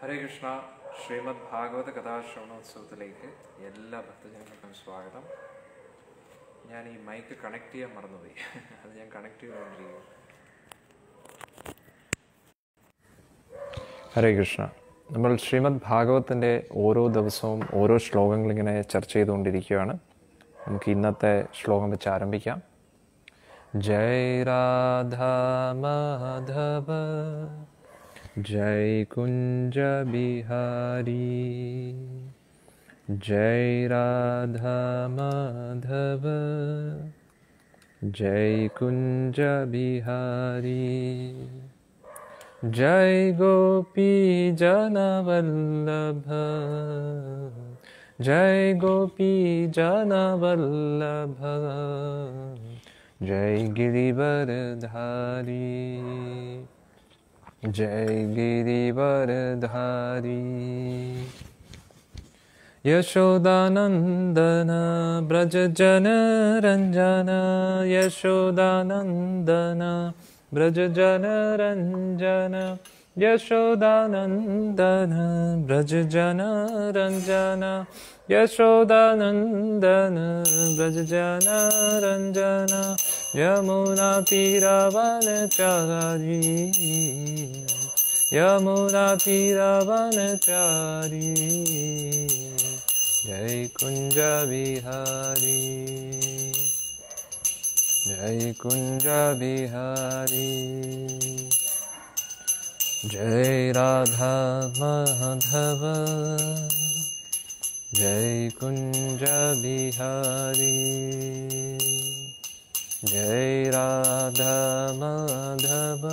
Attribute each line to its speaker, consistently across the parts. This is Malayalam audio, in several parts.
Speaker 1: ഹരേ കൃഷ്ണ ശ്രീമദ് ഭാഗവത കഥാശ്രവണോത്സവത്തിലേക്ക് എല്ലാ ഭക്തജനങ്ങൾക്കും സ്വാഗതം ഞാൻ ഈ മൈക്ക് കണക്ട് ചെയ്യാൻ മറന്നുപോയി അത് ഞാൻ കണക്ട് ചെയ്തുകൊണ്ടിരിക്കും ഹരേ കൃഷ്ണ നമ്മൾ ശ്രീമദ് ഭാഗവത്തിൻ്റെ ഓരോ ദിവസവും ഓരോ ശ്ലോകങ്ങളിങ്ങനെ ചർച്ച ചെയ്തുകൊണ്ടിരിക്കുകയാണ് നമുക്ക് ഇന്നത്തെ ശ്ലോകം വെച്ച് ആരംഭിക്കാം ജയ
Speaker 2: രാധ മാധവ जय कुञ्ज बिहारी जय राधा माधव जय कुञ्ज बिहारी जय गोपी जनावल्लभ जय गोपी जना वल्लभ जय गिरिवरधारी जय गिरिवरधारी यशोदानन्दन ब्रज जनरञ्जन यशोदानन्दन ब्रज जनरञ्जन यशोदानन्दन ब्रज जन रञ्जन यशोदानन्दन ब्रज जन रञ्जन यमुना पीरावन चारी यमुना पीरावन चारी जय कुञ्ज विहारी जय कुञ्ज विहारी जय माधव जय कुञ्ज बिहारी जय राधा माधव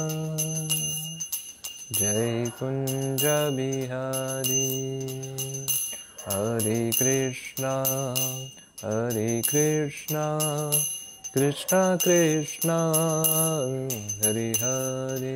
Speaker 2: जय कुञ्ज बिहारी हरे कृष्णा हरे कृष्णा Krishna हरे, हरे।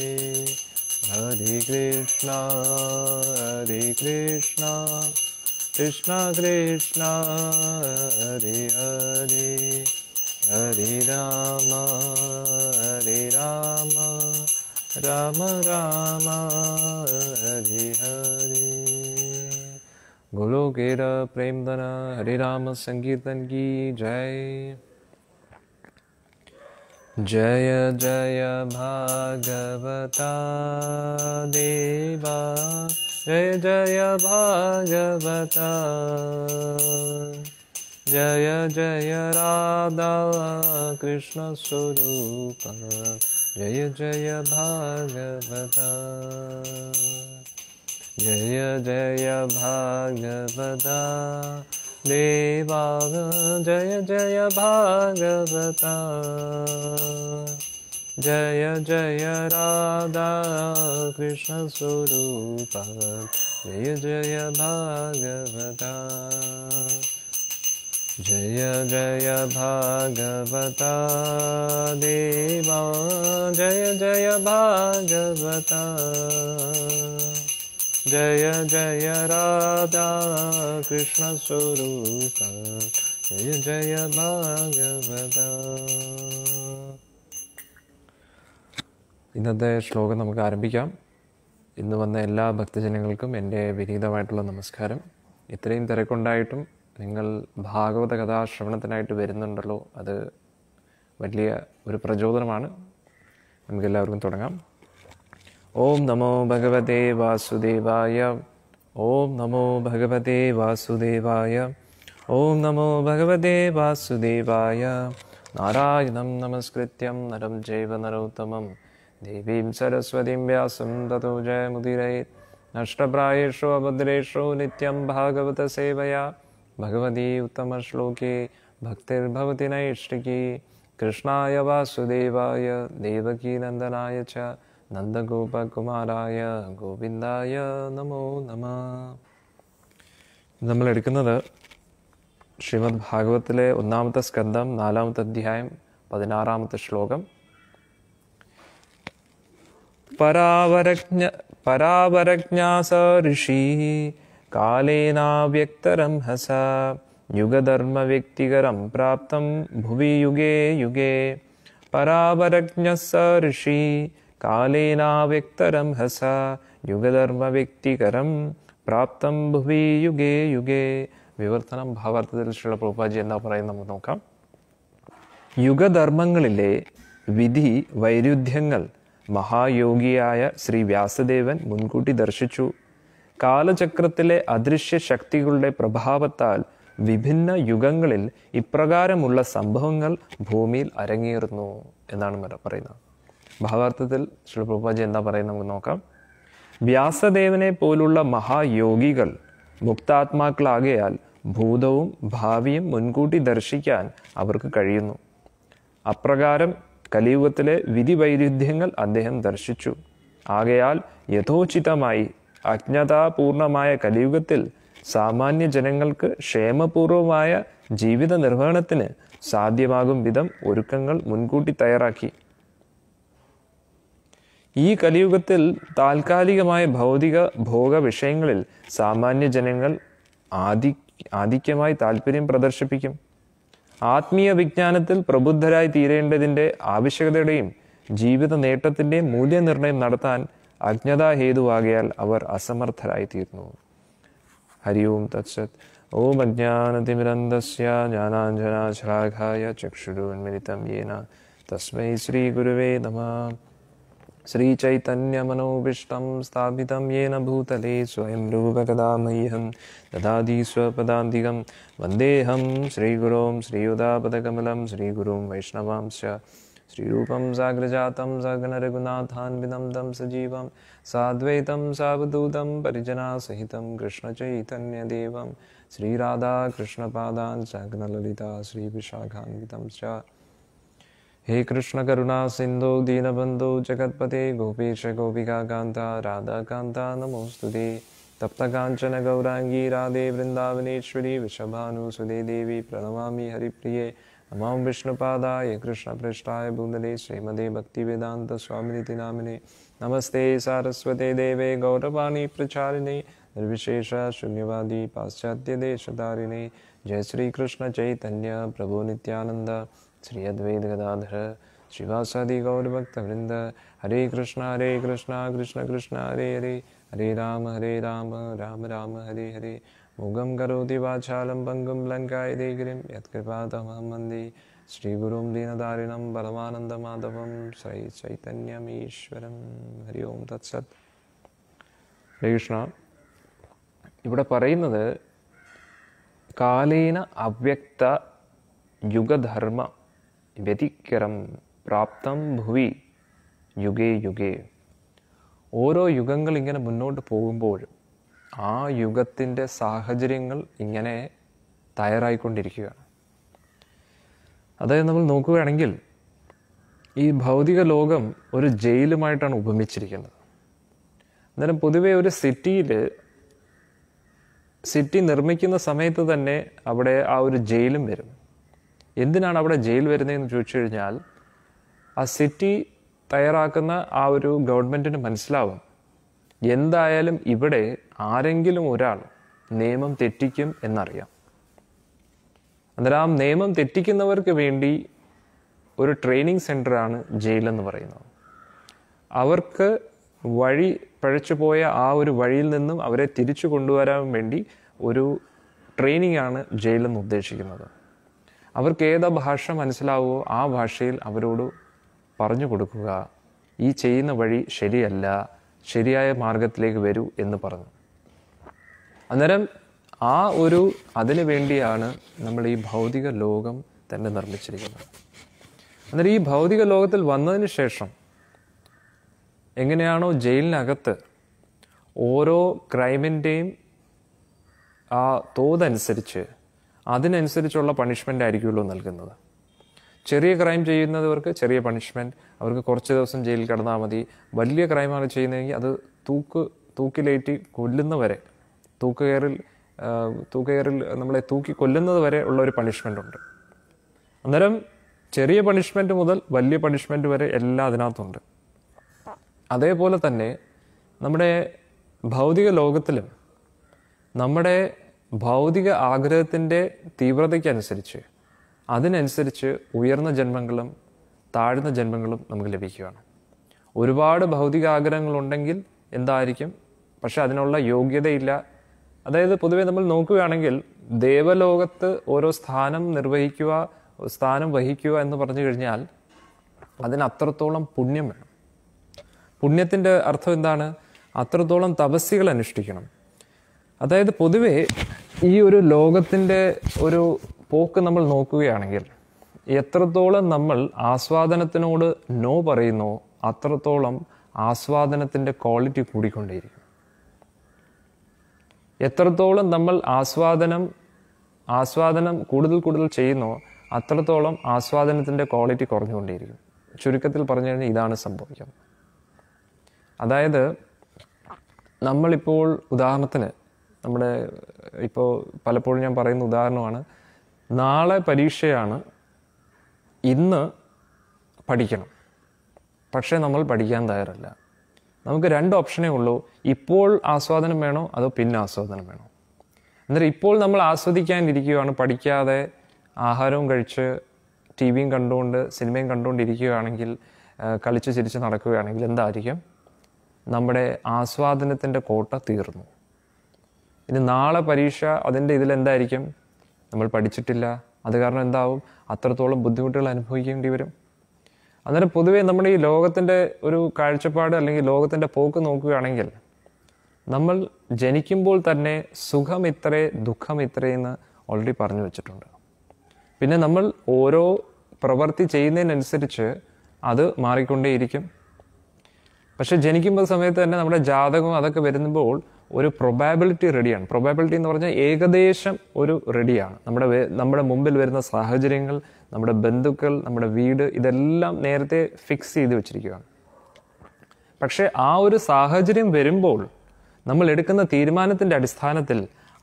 Speaker 2: हरे कृष्णा हरे कृष्णा कृष्णा कृष्णा हरे हरे हरे राम हरे राम राम राम हरे हरे गोलोकेर प्रेमदना हरे राम संकीर्तन की जय जय जय भागवता देवा जय जय भागवता जय जय राधा कृष्णस्वरूप जय जय भागवता जय जय भागवता देवा जय जय भागवता जय जय राधा कृष्णस्वरूप जय जय भागवता जय जय भागवता देवा जय जय भागवता जय जय राधा कृष्णस्वरूप जय जय ഭാഗവത
Speaker 1: ഇന്നത്തെ ശ്ലോകം നമുക്ക് ആരംഭിക്കാം ഇന്ന് വന്ന എല്ലാ ഭക്തജനങ്ങൾക്കും എൻ്റെ വിനീതമായിട്ടുള്ള നമസ്കാരം ഇത്രയും തിരക്കുണ്ടായിട്ടും നിങ്ങൾ ഭാഗവത കഥാശ്രവണത്തിനായിട്ട് വരുന്നുണ്ടല്ലോ അത് വലിയ ഒരു പ്രചോദനമാണ് നമുക്കെല്ലാവർക്കും തുടങ്ങാം ॐ नमो भगवते वासुदेवाय ॐ नमो भगवते वासुदेवाय ॐ नमो भगवते वासुदेवाय नारायणं नमस्कृत्यं नरं चैव नरोत्तमं देवीं सरस्वतीं व्यासं ततो जयमुदिरे नष्टप्रायेषु अभद्रेषु नित्यं भागवतसेवया भगवती उत्तमश्लोके भक्तिर्भवति नैष्टिकी कृष्णाय वासुदेवाय देवकीनन्दनाय च നന്ദഗോപകുമാരായ ഗോവിന്ദായ നമോ നമ നമ്മൾ എടുക്കുന്നത് ശ്രീമദ് ഭാഗവത്തിലെ ഒന്നാമത്തെ സ്കന്ധം നാലാമത്തെ അധ്യായം പതിനാറാമത്തെ ശ്ലോകം പരാവരജ്ഞ പരാവരജ്ഞാസ ഋഷി കാലേനാവ്യക്തരം ഹസ യുഗധർമ്മ വ്യക്തികരം പ്രാപ്തം ഭുവി യുഗേ യുഗേ പരാവരജ്ഞസ ഋഷി ഹസ യുഗധർമ്മ വ്യക്തികരം പ്രാപ്തം ഭുവി യുഗേ യുഗേ വിവർത്തനം ഭാവാർത്ഥത്തിൽ ശ്രീല പ്രഭുപാജി എന്താ പറയുന്നത് നമുക്ക് നോക്കാം യുഗധർമ്മങ്ങളിലെ വിധി വൈരുദ്ധ്യങ്ങൾ മഹായോഗിയായ ശ്രീ വ്യാസദേവൻ മുൻകൂട്ടി ദർശിച്ചു കാലചക്രത്തിലെ അദൃശ്യ ശക്തികളുടെ പ്രഭാവത്താൽ വിഭിന്ന യുഗങ്ങളിൽ ഇപ്രകാരമുള്ള സംഭവങ്ങൾ ഭൂമിയിൽ അരങ്ങേറുന്നു എന്നാണ് പറയുന്നത് ഭാവാർത്ഥത്തിൽ പ്രഭുപാജി എന്താ പറയുന്നത് നമുക്ക് നോക്കാം വ്യാസദേവനെ പോലുള്ള മഹായോഗികൾ മുക്താത്മാക്കളാകയാൽ ഭൂതവും ഭാവിയും മുൻകൂട്ടി ദർശിക്കാൻ അവർക്ക് കഴിയുന്നു അപ്രകാരം കലിയുഗത്തിലെ വിധി വൈരുദ്ധ്യങ്ങൾ അദ്ദേഹം ദർശിച്ചു ആകയാൽ യഥോചിതമായി അജ്ഞതാപൂർണമായ കലിയുഗത്തിൽ സാമാന്യ ജനങ്ങൾക്ക് ക്ഷേമപൂർവമായ ജീവിത നിർവഹണത്തിന് സാധ്യമാകും വിധം ഒരുക്കങ്ങൾ മുൻകൂട്ടി തയ്യാറാക്കി ഈ കലിയുഗത്തിൽ താൽക്കാലികമായ ഭൗതിക ഭോഗ വിഷയങ്ങളിൽ സാമാന്യ ജനങ്ങൾ ആദി ആധിക്യമായി താല്പര്യം പ്രദർശിപ്പിക്കും ആത്മീയ വിജ്ഞാനത്തിൽ പ്രബുദ്ധരായി തീരേണ്ടതിൻ്റെ ആവശ്യകതയുടെയും ജീവിത നേട്ടത്തിൻ്റെയും മൂല്യനിർണ്ണയം നടത്താൻ അജ്ഞതാ ഹേതുവാകിയാൽ അവർ അസമർത്ഥരായി തീർന്നു ഹരി ഓം തത്സത് ഓം അജ്ഞാനതിമിരന്തസ്യ ചക്ഷുരോന്മിതം യേന തസ്മൈ ശ്രീ ഗുരുവേ നമ श्रीचैतन्यमनोविष्टं स्थापितं येन भूतले स्वयं रूपकदा मह्यं ददाधीस्वपदान्तिकं वन्देऽहं श्रीगुरों श्रीयुदापदकमलं श्रीगुरुं वैष्णवांश्च श्रीरूपं साग्रजातं सगनरघुनाथान्वितं तं सजीवं साद्वैतं सावधूतं परिजनासहितं कृष्णचैतन्यदेवं श्रीराधाकृष्णपादान् सगनललिता श्रीविशाखान्वितं च हे कृष्ण करुणा सिंधु दीनबंधु जगतपते गोपीश गोपिका कांता राधा कांता नमोस्तुते तप्त कांचन गौरांगी राधे वृंदावनेश्वरी वृषभानुसुदे देवी प्रणमामि हरिप्रिये नमः विष्णुपादाय कृष्णपृष्ठाय भूमले श्रीमदे भक्तिवेदान्त स्वामिनिति नामिने नमस्ते सारस्वते देवे गौरवाणी प्रचारिणे निर्विशेष शून्यवादी पाश्चात्यदेशतारिणे जय श्री कृष्ण चैतन्य प्रभो नित्यानन्द ശ്രീ അദ്വൈത ഗദാധര ശ്രീവാസാദി ഗൗരഭക്തവൃന്ദ ഹരേ കൃഷ്ണ ഹരേ കൃഷ്ണ കൃഷ്ണ കൃഷ്ണ ഹരേ ഹരേ ഹരേ രാമ ഹരേ രാമ രാമ രാമ ഹരേ ഹരേ മുഖം കരോതി വാചാലം പങ്കും ലങ്കായതേഗിരിം യത്കൃപാതമഹം മന്ദി ശ്രീഗുരും ദീനദാരിണം പരമാനന്ദമാധവം ശ്രീ ചൈതന്യമീശ്വരം ഹരി ഓം തത്സത് കൃഷ്ണ ഇവിടെ പറയുന്നത് കാലീന അവ്യക്ത യുഗധർമ്മ വ്യതിക്കരം പ്രാപ്തം ഭുവി യുഗേ യുഗേ ഓരോ യുഗങ്ങൾ ഇങ്ങനെ മുന്നോട്ട് പോകുമ്പോഴും ആ യുഗത്തിൻ്റെ സാഹചര്യങ്ങൾ ഇങ്ങനെ തയ്യാറായിക്കൊണ്ടിരിക്കുകയാണ് അതായത് നമ്മൾ നോക്കുകയാണെങ്കിൽ ഈ ഭൗതിക ലോകം ഒരു ജയിലുമായിട്ടാണ് ഉപമിച്ചിരിക്കുന്നത് അന്നേരം പൊതുവെ ഒരു സിറ്റിയിൽ സിറ്റി നിർമ്മിക്കുന്ന സമയത്ത് തന്നെ അവിടെ ആ ഒരു ജയിലും വരും എന്തിനാണ് അവിടെ ജയിൽ വരുന്നതെന്ന് ചോദിച്ചു കഴിഞ്ഞാൽ ആ സിറ്റി തയ്യാറാക്കുന്ന ആ ഒരു ഗവൺമെൻറ്റിന് മനസ്സിലാവും എന്തായാലും ഇവിടെ ആരെങ്കിലും ഒരാൾ നിയമം തെറ്റിക്കും എന്നറിയാം അന്നേരം ആ നിയമം തെറ്റിക്കുന്നവർക്ക് വേണ്ടി ഒരു ട്രെയിനിങ് സെൻ്ററാണ് ജയിലെന്ന് പറയുന്നത് അവർക്ക് വഴി പഴച്ചു പോയ ആ ഒരു വഴിയിൽ നിന്നും അവരെ തിരിച്ചു കൊണ്ടുവരാൻ വേണ്ടി ഒരു ട്രെയിനിങ് ആണ് ജയിലെന്ന് ഉദ്ദേശിക്കുന്നത് അവർക്ക് ഏതാ ഭാഷ മനസ്സിലാവുമോ ആ ഭാഷയിൽ അവരോട് പറഞ്ഞു കൊടുക്കുക ഈ ചെയ്യുന്ന വഴി ശരിയല്ല ശരിയായ മാർഗത്തിലേക്ക് വരൂ എന്ന് പറഞ്ഞു അന്നേരം ആ ഒരു അതിനു വേണ്ടിയാണ് നമ്മൾ ഈ ഭൗതിക ലോകം തന്നെ നിർമ്മിച്ചിരിക്കുന്നത് അന്നേരം ഈ ഭൗതിക ലോകത്തിൽ വന്നതിന് ശേഷം എങ്ങനെയാണോ ജയിലിനകത്ത് ഓരോ ക്രൈമിൻ്റെയും ആ തോതനുസരിച്ച് അതിനനുസരിച്ചുള്ള പണിഷ്മെൻ്റ് ആയിരിക്കുമല്ലോ നൽകുന്നത് ചെറിയ ക്രൈം ചെയ്യുന്നവർക്ക് ചെറിയ പണിഷ്മെൻറ്റ് അവർക്ക് കുറച്ച് ദിവസം ജയിലിൽ കിടന്നാൽ മതി വലിയ ക്രൈമാണ് ചെയ്യുന്നതെങ്കിൽ അത് തൂക്ക് തൂക്കിലേറ്റി കൊല്ലുന്നവരെ തൂക്കുകയറിൽ തൂക്കുകയറിൽ നമ്മളെ തൂക്കി കൊല്ലുന്നത് വരെ ഉള്ള ഒരു പണിഷ്മെൻ്റ് ഉണ്ട് അന്നേരം ചെറിയ പണിഷ്മെൻറ്റ് മുതൽ വലിയ പണിഷ്മെൻറ്റ് വരെ എല്ലാം അതിനകത്തുണ്ട് അതേപോലെ തന്നെ നമ്മുടെ ഭൗതിക ലോകത്തിലും നമ്മുടെ ഭൗതിക ആഗ്രഹത്തിൻ്റെ തീവ്രതയ്ക്കനുസരിച്ച് അതിനനുസരിച്ച് ഉയർന്ന ജന്മങ്ങളും താഴ്ന്ന ജന്മങ്ങളും നമുക്ക് ലഭിക്കുകയാണ് ഒരുപാട് ഭൗതിക ആഗ്രഹങ്ങളുണ്ടെങ്കിൽ എന്തായിരിക്കും പക്ഷെ അതിനുള്ള യോഗ്യതയില്ല അതായത് പൊതുവെ നമ്മൾ നോക്കുകയാണെങ്കിൽ ദേവലോകത്ത് ഓരോ സ്ഥാനം നിർവഹിക്കുക സ്ഥാനം വഹിക്കുക എന്ന് പറഞ്ഞു കഴിഞ്ഞാൽ അതിനത്രത്തോളം പുണ്യം വേണം പുണ്യത്തിൻ്റെ അർത്ഥം എന്താണ് അത്രത്തോളം തപസ്സികൾ അനുഷ്ഠിക്കണം അതായത് പൊതുവേ ഈ ഒരു ലോകത്തിൻ്റെ ഒരു പോക്ക് നമ്മൾ നോക്കുകയാണെങ്കിൽ എത്രത്തോളം നമ്മൾ ആസ്വാദനത്തിനോട് നോ പറയുന്നോ അത്രത്തോളം ആസ്വാദനത്തിൻ്റെ ക്വാളിറ്റി കൂടിക്കൊണ്ടേയിരിക്കും എത്രത്തോളം നമ്മൾ ആസ്വാദനം ആസ്വാദനം കൂടുതൽ കൂടുതൽ ചെയ്യുന്നോ അത്രത്തോളം ആസ്വാദനത്തിൻ്റെ ക്വാളിറ്റി കുറഞ്ഞുകൊണ്ടേയിരിക്കും ചുരുക്കത്തിൽ പറഞ്ഞു കഴിഞ്ഞാൽ ഇതാണ് സംഭവിക്കുന്നത് അതായത് നമ്മളിപ്പോൾ ഉദാഹരണത്തിന് നമ്മുടെ ഇപ്പോൾ പലപ്പോഴും ഞാൻ പറയുന്ന ഉദാഹരണമാണ് നാളെ പരീക്ഷയാണ് ഇന്ന് പഠിക്കണം പക്ഷേ നമ്മൾ പഠിക്കാൻ തയ്യാറല്ല നമുക്ക് രണ്ട് ഓപ്ഷനേ ഉള്ളൂ ഇപ്പോൾ ആസ്വാദനം വേണോ അതോ പിന്നെ ആസ്വാദനം വേണോ എന്നിട്ട് ഇപ്പോൾ നമ്മൾ ആസ്വദിക്കാനിരിക്കുകയാണ് പഠിക്കാതെ ആഹാരവും കഴിച്ച് ടി വിയും കണ്ടുകൊണ്ട് സിനിമയും കണ്ടുകൊണ്ടിരിക്കുകയാണെങ്കിൽ കളിച്ച് ചിരിച്ച് നടക്കുകയാണെങ്കിൽ എന്തായിരിക്കും നമ്മുടെ ആസ്വാദനത്തിൻ്റെ കോട്ട തീർന്നു ഇനി നാളെ പരീക്ഷ അതിൻ്റെ ഇതിലെന്തായിരിക്കും നമ്മൾ പഠിച്ചിട്ടില്ല അത് കാരണം എന്താവും അത്രത്തോളം ബുദ്ധിമുട്ടുകൾ അനുഭവിക്കേണ്ടി വരും അന്നേരം പൊതുവേ നമ്മുടെ ഈ ലോകത്തിൻ്റെ ഒരു കാഴ്ചപ്പാട് അല്ലെങ്കിൽ ലോകത്തിൻ്റെ പോക്ക് നോക്കുകയാണെങ്കിൽ നമ്മൾ ജനിക്കുമ്പോൾ തന്നെ സുഖം ഇത്രേ ദുഃഖം ഇത്രയെന്ന് ഓൾറെഡി പറഞ്ഞു വെച്ചിട്ടുണ്ട് പിന്നെ നമ്മൾ ഓരോ പ്രവൃത്തി ചെയ്യുന്നതിനനുസരിച്ച് അത് മാറിക്കൊണ്ടേയിരിക്കും പക്ഷെ ജനിക്കുമ്പോൾ സമയത്ത് തന്നെ നമ്മുടെ ജാതകവും അതൊക്കെ വരുമ്പോൾ ഒരു പ്രൊബാബിലിറ്റി റെഡിയാണ് പ്രൊബാബിലിറ്റി എന്ന് പറഞ്ഞാൽ ഏകദേശം ഒരു റെഡിയാണ് നമ്മുടെ നമ്മുടെ മുമ്പിൽ വരുന്ന സാഹചര്യങ്ങൾ നമ്മുടെ ബന്ധുക്കൾ നമ്മുടെ വീട് ഇതെല്ലാം നേരത്തെ ഫിക്സ് ചെയ്ത് വെച്ചിരിക്കുകയാണ് പക്ഷേ ആ ഒരു സാഹചര്യം വരുമ്പോൾ നമ്മൾ എടുക്കുന്ന തീരുമാനത്തിൻ്റെ അടിസ്ഥാനത്തിൽ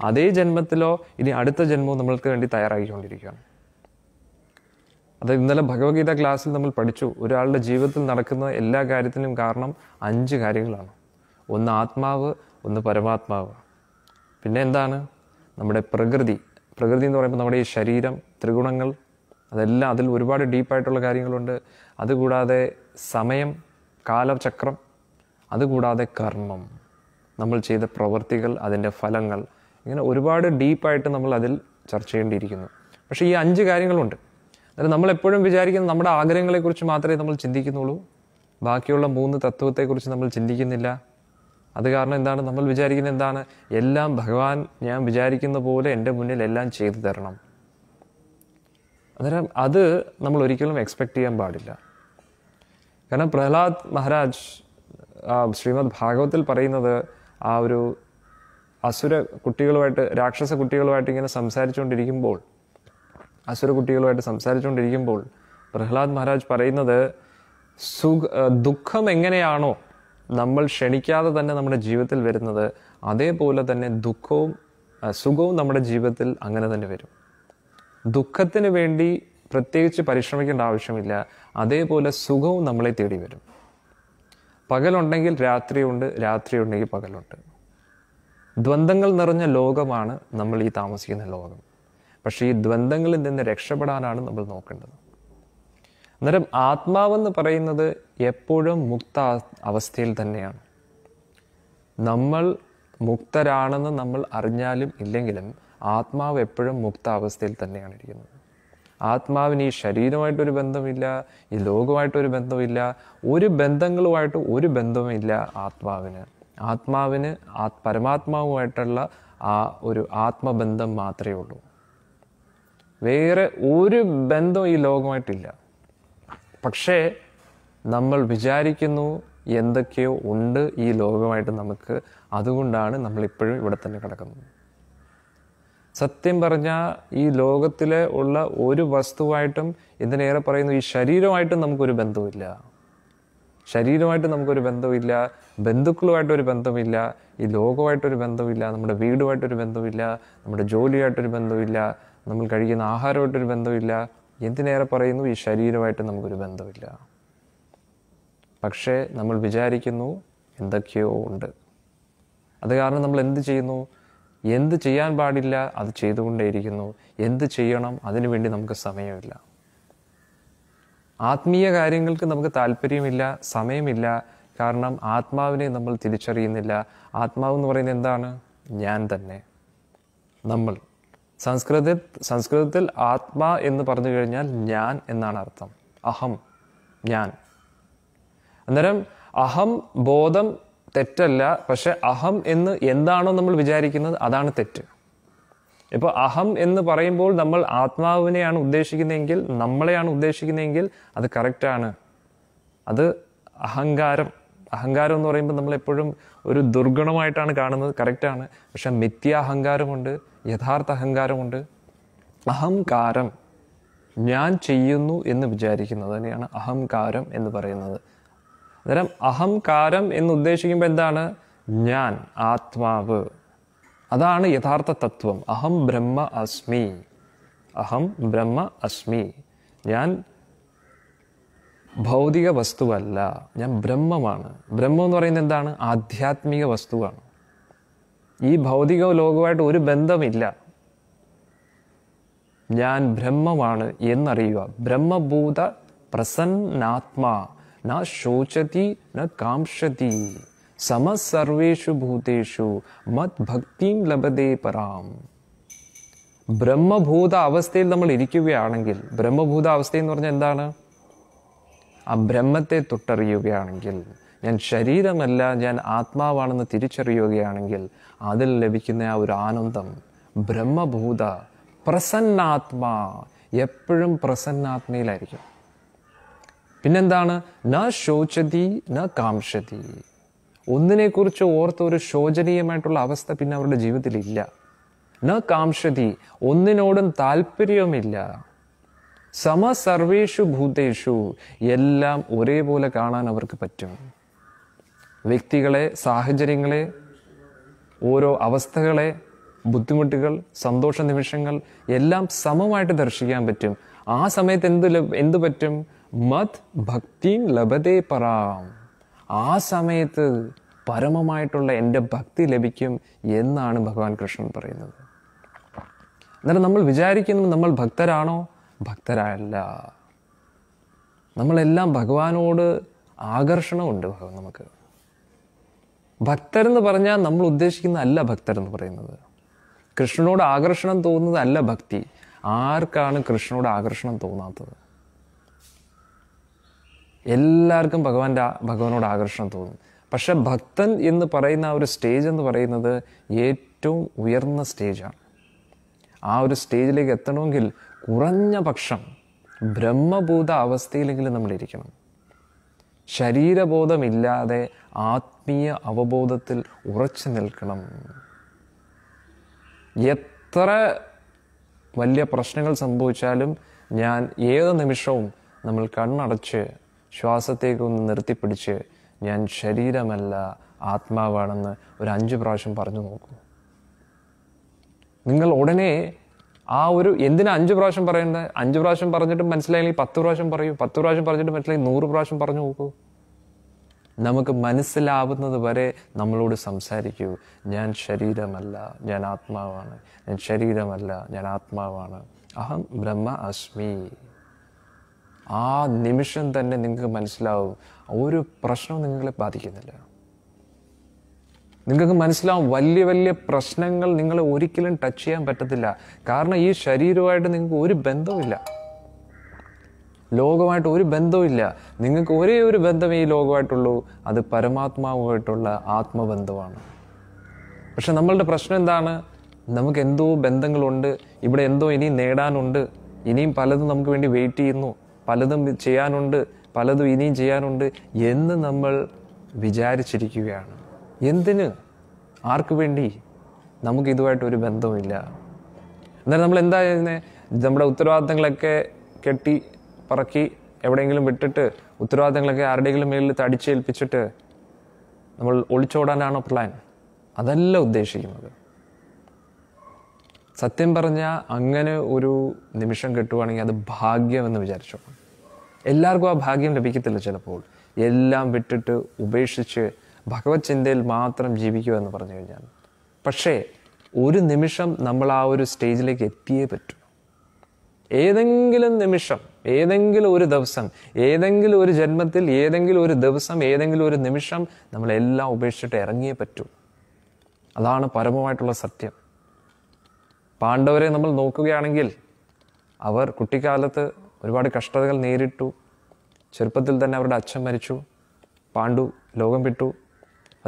Speaker 1: അതേ ജന്മത്തിലോ ഇനി അടുത്ത ജന്മമോ നമ്മൾക്ക് വേണ്ടി തയ്യാറായിക്കൊണ്ടിരിക്കുകയാണ് അത് ഇന്നലെ ഭഗവത്ഗീത ക്ലാസ്സിൽ നമ്മൾ പഠിച്ചു ഒരാളുടെ ജീവിതത്തിൽ നടക്കുന്ന എല്ലാ കാര്യത്തിനും കാരണം അഞ്ച് കാര്യങ്ങളാണ് ഒന്ന് ആത്മാവ് ഒന്ന് പരമാത്മാവ് പിന്നെ എന്താണ് നമ്മുടെ പ്രകൃതി പ്രകൃതി എന്ന് പറയുമ്പോൾ നമ്മുടെ ഈ ശരീരം ത്രിഗുണങ്ങൾ അതെല്ലാം അതിൽ ഒരുപാട് ഡീപ്പായിട്ടുള്ള കാര്യങ്ങളുണ്ട് അതുകൂടാതെ സമയം കാലചക്രം അതുകൂടാതെ കർമ്മം നമ്മൾ ചെയ്ത പ്രവൃത്തികൾ അതിൻ്റെ ഫലങ്ങൾ ഇങ്ങനെ ഒരുപാട് ഡീപ്പായിട്ട് നമ്മൾ അതിൽ ചർച്ച ചെയ്യേണ്ടിയിരിക്കുന്നു പക്ഷേ ഈ അഞ്ച് കാര്യങ്ങളുണ്ട് അതായത് നമ്മളെപ്പോഴും വിചാരിക്കുന്ന നമ്മുടെ ആഗ്രഹങ്ങളെക്കുറിച്ച് മാത്രമേ നമ്മൾ ചിന്തിക്കുന്നുള്ളൂ ബാക്കിയുള്ള മൂന്ന് തത്വത്തെക്കുറിച്ച് നമ്മൾ ചിന്തിക്കുന്നില്ല അത് കാരണം എന്താണ് നമ്മൾ വിചാരിക്കുന്നത് എന്താണ് എല്ലാം ഭഗവാൻ ഞാൻ വിചാരിക്കുന്ന പോലെ എൻ്റെ മുന്നിൽ എല്ലാം ചെയ്തു തരണം അന്നേരം അത് നമ്മൾ ഒരിക്കലും എക്സ്പെക്റ്റ് ചെയ്യാൻ പാടില്ല കാരണം പ്രഹ്ലാദ് മഹാരാജ് ശ്രീമദ് ഭാഗവത്തിൽ പറയുന്നത് ആ ഒരു അസുര കുട്ടികളുമായിട്ട് രാക്ഷസ കുട്ടികളുമായിട്ട് ഇങ്ങനെ സംസാരിച്ചുകൊണ്ടിരിക്കുമ്പോൾ അസുര കുട്ടികളുമായിട്ട് സംസാരിച്ചുകൊണ്ടിരിക്കുമ്പോൾ പ്രഹ്ലാദ് മഹാരാജ് പറയുന്നത് സുഖ ദുഃഖം എങ്ങനെയാണോ നമ്മൾ ക്ഷണിക്കാതെ തന്നെ നമ്മുടെ ജീവിതത്തിൽ വരുന്നത് അതേപോലെ തന്നെ ദുഃഖവും സുഖവും നമ്മുടെ ജീവിതത്തിൽ അങ്ങനെ തന്നെ വരും ദുഃഖത്തിന് വേണ്ടി പ്രത്യേകിച്ച് പരിശ്രമിക്കേണ്ട ആവശ്യമില്ല അതേപോലെ സുഖവും നമ്മളെ തേടി വരും പകലുണ്ടെങ്കിൽ രാത്രിയുണ്ട് രാത്രിയുണ്ടെങ്കിൽ പകലുണ്ട് ദ്വന്ദ്ങ്ങൾ നിറഞ്ഞ ലോകമാണ് നമ്മൾ ഈ താമസിക്കുന്ന ലോകം പക്ഷേ ഈ ദ്വന്ദ്ങ്ങളിൽ നിന്ന് രക്ഷപ്പെടാനാണ് നമ്മൾ നോക്കേണ്ടത് അന്നേരം ആത്മാവെന്ന് പറയുന്നത് എപ്പോഴും മുക്ത അവസ്ഥയിൽ തന്നെയാണ് നമ്മൾ മുക്തരാണെന്ന് നമ്മൾ അറിഞ്ഞാലും ഇല്ലെങ്കിലും ആത്മാവ് എപ്പോഴും മുക്ത അവസ്ഥയിൽ തന്നെയാണ് ഇരിക്കുന്നത് ആത്മാവിന് ഈ ശരീരമായിട്ടൊരു ബന്ധമില്ല ഈ ലോകമായിട്ടൊരു ബന്ധമില്ല ഒരു ബന്ധങ്ങളുമായിട്ട് ഒരു ബന്ധവുമില്ല ആത്മാവിന് ആത്മാവിന് ആ പരമാത്മാവുമായിട്ടുള്ള ആ ഒരു ആത്മബന്ധം മാത്രമേ ഉള്ളൂ വേറെ ഒരു ബന്ധം ഈ ലോകമായിട്ടില്ല പക്ഷേ നമ്മൾ വിചാരിക്കുന്നു എന്തൊക്കെയോ ഉണ്ട് ഈ ലോകമായിട്ട് നമുക്ക് അതുകൊണ്ടാണ് നമ്മളിപ്പോഴും ഇവിടെ തന്നെ കിടക്കുന്നത് സത്യം പറഞ്ഞാൽ ഈ ലോകത്തിലെ ഉള്ള ഒരു വസ്തുവായിട്ടും ഇതിനേറെ പറയുന്നു ഈ ശരീരമായിട്ടും നമുക്കൊരു ബന്ധമില്ല ശരീരമായിട്ട് നമുക്കൊരു ബന്ധമില്ല ബന്ധുക്കളുമായിട്ടൊരു ബന്ധമില്ല ഈ ലോകമായിട്ടൊരു ബന്ധമില്ല നമ്മുടെ വീടുമായിട്ടൊരു ബന്ധമില്ല നമ്മുടെ ജോലിയായിട്ടൊരു ബന്ധമില്ല നമ്മൾ കഴിക്കുന്ന ആഹാരമായിട്ടൊരു ബന്ധമില്ല എന്തിനേറെ പറയുന്നു ഈ ശരീരമായിട്ട് നമുക്കൊരു ബന്ധമില്ല പക്ഷേ നമ്മൾ വിചാരിക്കുന്നു എന്തൊക്കെയോ ഉണ്ട് അത് കാരണം നമ്മൾ എന്ത് ചെയ്യുന്നു എന്ത് ചെയ്യാൻ പാടില്ല അത് ചെയ്തുകൊണ്ടേയിരിക്കുന്നു എന്ത് ചെയ്യണം അതിനുവേണ്ടി നമുക്ക് സമയമില്ല ആത്മീയ കാര്യങ്ങൾക്ക് നമുക്ക് താല്പര്യമില്ല സമയമില്ല കാരണം ആത്മാവിനെ നമ്മൾ തിരിച്ചറിയുന്നില്ല ആത്മാവ് എന്ന് പറയുന്നത് എന്താണ് ഞാൻ തന്നെ നമ്മൾ സംസ്കൃത സംസ്കൃതത്തിൽ ആത്മാ എന്ന് പറഞ്ഞു കഴിഞ്ഞാൽ ഞാൻ എന്നാണ് അർത്ഥം അഹം ഞാൻ അന്നേരം അഹം ബോധം തെറ്റല്ല പക്ഷെ അഹം എന്ന് എന്താണോ നമ്മൾ വിചാരിക്കുന്നത് അതാണ് തെറ്റ് ഇപ്പോൾ അഹം എന്ന് പറയുമ്പോൾ നമ്മൾ ആത്മാവിനെയാണ് ഉദ്ദേശിക്കുന്നതെങ്കിൽ നമ്മളെയാണ് ഉദ്ദേശിക്കുന്നതെങ്കിൽ അത് കറക്റ്റാണ് അത് അഹങ്കാരം അഹങ്കാരം എന്ന് പറയുമ്പോൾ നമ്മളെപ്പോഴും ഒരു ദുർഗുണമായിട്ടാണ് കാണുന്നത് കറക്റ്റാണ് പക്ഷെ മിഥ്യ അഹങ്കാരമുണ്ട് യഥാർത്ഥ അഹങ്കാരമുണ്ട് അഹങ്കാരം ഞാൻ ചെയ്യുന്നു എന്ന് വിചാരിക്കുന്നത് തന്നെയാണ് അഹങ്കാരം എന്ന് പറയുന്നത് അന്നേരം അഹങ്കാരം എന്ന് ഉദ്ദേശിക്കുമ്പോൾ എന്താണ് ഞാൻ ആത്മാവ് അതാണ് യഥാർത്ഥ തത്വം അഹം ബ്രഹ്മ അസ്മി അഹം ബ്രഹ്മ അസ്മി ഞാൻ ഭൗതിക വസ്തുവല്ല ഞാൻ ബ്രഹ്മമാണ് ബ്രഹ്മം എന്ന് പറയുന്നത് എന്താണ് ആധ്യാത്മിക വസ്തുവാണ് ഈ ഭൗതിക ലോകവുമായിട്ട് ഒരു ബന്ധമില്ല ഞാൻ ബ്രഹ്മമാണ് എന്നറിയുക ബ്രഹ്മഭൂത പ്രസന്നാത്മാ ന ശോചതി ന സമ സമസർവേഷു ഭൂതേഷു മത് ഭക്തിം ലഭതേ പറാം ബ്രഹ്മഭൂത അവസ്ഥയിൽ നമ്മൾ ഇരിക്കുകയാണെങ്കിൽ ബ്രഹ്മഭൂത അവസ്ഥ എന്ന് പറഞ്ഞാൽ എന്താണ് ആ ബ്രഹ്മത്തെ തൊട്ടറിയുകയാണെങ്കിൽ ഞാൻ ശരീരമല്ല ഞാൻ ആത്മാവാണെന്ന് തിരിച്ചറിയുകയാണെങ്കിൽ അതിൽ ലഭിക്കുന്ന ആ ഒരു ആനന്ദം ബ്രഹ്മഭൂത പ്രസന്നാത്മാ എപ്പോഴും പ്രസന്നാത്മയിലായിരിക്കും പിന്നെന്താണ് ന ശോചതി ന കാംക്ഷതി ഒന്നിനെക്കുറിച്ച് ഓർത്ത് ഒരു ശോചനീയമായിട്ടുള്ള അവസ്ഥ പിന്നെ അവരുടെ ജീവിതത്തിൽ ഇല്ല ന കാംഷതി ഒന്നിനോടും താല്പര്യവുമില്ല സമ ഭൂതേഷു എല്ലാം ഒരേപോലെ കാണാൻ അവർക്ക് പറ്റും വ്യക്തികളെ സാഹചര്യങ്ങളെ ഓരോ അവസ്ഥകളെ ബുദ്ധിമുട്ടുകൾ സന്തോഷ നിമിഷങ്ങൾ എല്ലാം സമമായിട്ട് ദർശിക്കാൻ പറ്റും ആ സമയത്ത് എന്ത് എന്ത് പറ്റും മത് ഭക്തി ലഭതേ പറാം ആ സമയത്ത് പരമമായിട്ടുള്ള എൻ്റെ ഭക്തി ലഭിക്കും എന്നാണ് ഭഗവാൻ കൃഷ്ണൻ പറയുന്നത് എന്നാലും നമ്മൾ വിചാരിക്കുന്നു നമ്മൾ ഭക്തരാണോ ഭക്തരല്ല നമ്മളെല്ലാം ഭഗവാനോട് ആകർഷണമുണ്ട് നമുക്ക് ഭക്തരെന്ന് പറഞ്ഞാൽ നമ്മൾ ഉദ്ദേശിക്കുന്ന അല്ല ഭക്തരെന്ന് പറയുന്നത് കൃഷ്ണനോട് ആകർഷണം തോന്നുന്നത് അല്ല ഭക്തി ആർക്കാണ് കൃഷ്ണനോട് ആകർഷണം തോന്നാത്തത് എല്ലാവർക്കും ഭഗവാന്റെ ഭഗവാനോട് ആകർഷണം തോന്നും പക്ഷെ ഭക്തൻ എന്ന് പറയുന്ന ആ ഒരു സ്റ്റേജ് എന്ന് പറയുന്നത് ഏറ്റവും ഉയർന്ന സ്റ്റേജാണ് ആ ഒരു സ്റ്റേജിലേക്ക് എത്തണമെങ്കിൽ കുറഞ്ഞ പക്ഷം ബ്രഹ്മഭൂത അവസ്ഥയിലെങ്കിലും നമ്മൾ ഇരിക്കണം ശരീരബോധമില്ലാതെ ആത്മീയ അവബോധത്തിൽ ഉറച്ചു നിൽക്കണം എത്ര വലിയ പ്രശ്നങ്ങൾ സംഭവിച്ചാലും ഞാൻ ഏത് നിമിഷവും നമ്മൾ കണ്ണടച്ച് ശ്വാസത്തേക്ക് ഒന്ന് നിർത്തിപ്പിടിച്ച് ഞാൻ ശരീരമല്ല ആത്മാവാണെന്ന് ഒരു അഞ്ച് പ്രാവശ്യം പറഞ്ഞു നോക്കും നിങ്ങൾ ഉടനെ ആ ഒരു എന്തിനാ അഞ്ച് പ്രാവശ്യം പറയേണ്ടത് അഞ്ച് പ്രാവശ്യം പറഞ്ഞിട്ട് മനസ്സിലായില്ലെങ്കിൽ പത്ത് പ്രാവശ്യം പറയൂ പത്ത് പ്രാവശ്യം പറഞ്ഞിട്ട് മനസ്സിലായി നൂറ് പ്രാവശ്യം പറഞ്ഞു നോക്കൂ നമുക്ക് മനസ്സിലാവുന്നത് വരെ നമ്മളോട് സംസാരിക്കൂ ഞാൻ ശരീരമല്ല ഞാൻ ആത്മാവാണ് ഞാൻ ശരീരമല്ല ഞാൻ ആത്മാവാണ് അഹം ബ്രഹ്മ അസ്മി ആ നിമിഷം തന്നെ നിങ്ങൾക്ക് മനസ്സിലാവും ഒരു പ്രശ്നവും നിങ്ങളെ ബാധിക്കുന്നില്ല നിങ്ങൾക്ക് മനസ്സിലാവും വലിയ വലിയ പ്രശ്നങ്ങൾ നിങ്ങളെ ഒരിക്കലും ടച്ച് ചെയ്യാൻ പറ്റത്തില്ല കാരണം ഈ ശരീരമായിട്ട് നിങ്ങൾക്ക് ഒരു ബന്ധവുമില്ല ലോകമായിട്ട് ഒരു ബന്ധവുമില്ല നിങ്ങൾക്ക് ഒരേ ഒരു ബന്ധമേ ഈ ലോകമായിട്ടുള്ളൂ അത് പരമാത്മാവുമായിട്ടുള്ള ആത്മബന്ധമാണ് പക്ഷെ നമ്മളുടെ പ്രശ്നം എന്താണ് നമുക്ക് എന്തോ ബന്ധങ്ങളുണ്ട് ഇവിടെ എന്തോ ഇനിയും നേടാനുണ്ട് ഇനിയും പലതും നമുക്ക് വേണ്ടി വെയിറ്റ് ചെയ്യുന്നു പലതും ചെയ്യാനുണ്ട് പലതും ഇനിയും ചെയ്യാനുണ്ട് എന്ന് നമ്മൾ വിചാരിച്ചിരിക്കുകയാണ് എന്തിന് ആർക്ക് വേണ്ടി നമുക്ക് ഇതുമായിട്ട് ഒരു ബന്ധവുമില്ല എന്നാലും നമ്മൾ എന്താ ചെയ്യുന്നത് നമ്മുടെ ഉത്തരവാദിത്തങ്ങളൊക്കെ കെട്ടി പറക്കി എവിടെയെങ്കിലും വിട്ടിട്ട് ഉത്തരവാദിത്തങ്ങളൊക്കെ ആരുടെയെങ്കിലും മേലിൽ തടിച്ചേൽപ്പിച്ചിട്ട് നമ്മൾ ഒളിച്ചോടാനാണോ പ്ലാൻ അതല്ല ഉദ്ദേശിക്കുന്നത് സത്യം പറഞ്ഞാൽ അങ്ങനെ ഒരു നിമിഷം കിട്ടുവാണെങ്കിൽ അത് ഭാഗ്യമെന്ന് വിചാരിച്ചോളാം എല്ലാവർക്കും ആ ഭാഗ്യം ലഭിക്കത്തില്ല ചിലപ്പോൾ എല്ലാം വിട്ടിട്ട് ഉപേക്ഷിച്ച് ഭഗവത് ചിന്തയിൽ മാത്രം ജീവിക്കുക എന്ന് പറഞ്ഞു കഴിഞ്ഞാൽ പക്ഷേ ഒരു നിമിഷം നമ്മൾ ആ ഒരു സ്റ്റേജിലേക്ക് എത്തിയേ പറ്റൂ ഏതെങ്കിലും നിമിഷം ഏതെങ്കിലും ഒരു ദിവസം ഏതെങ്കിലും ഒരു ജന്മത്തിൽ ഏതെങ്കിലും ഒരു ദിവസം ഏതെങ്കിലും ഒരു നിമിഷം നമ്മളെല്ലാം ഉപേക്ഷിച്ചിട്ട് ഇറങ്ങിയേ പറ്റൂ അതാണ് പരമമായിട്ടുള്ള സത്യം പാണ്ഡവരെ നമ്മൾ നോക്കുകയാണെങ്കിൽ അവർ കുട്ടിക്കാലത്ത് ഒരുപാട് കഷ്ടതകൾ നേരിട്ടു ചെറുപ്പത്തിൽ തന്നെ അവരുടെ അച്ഛൻ മരിച്ചു പാണ്ഡു ലോകം വിട്ടു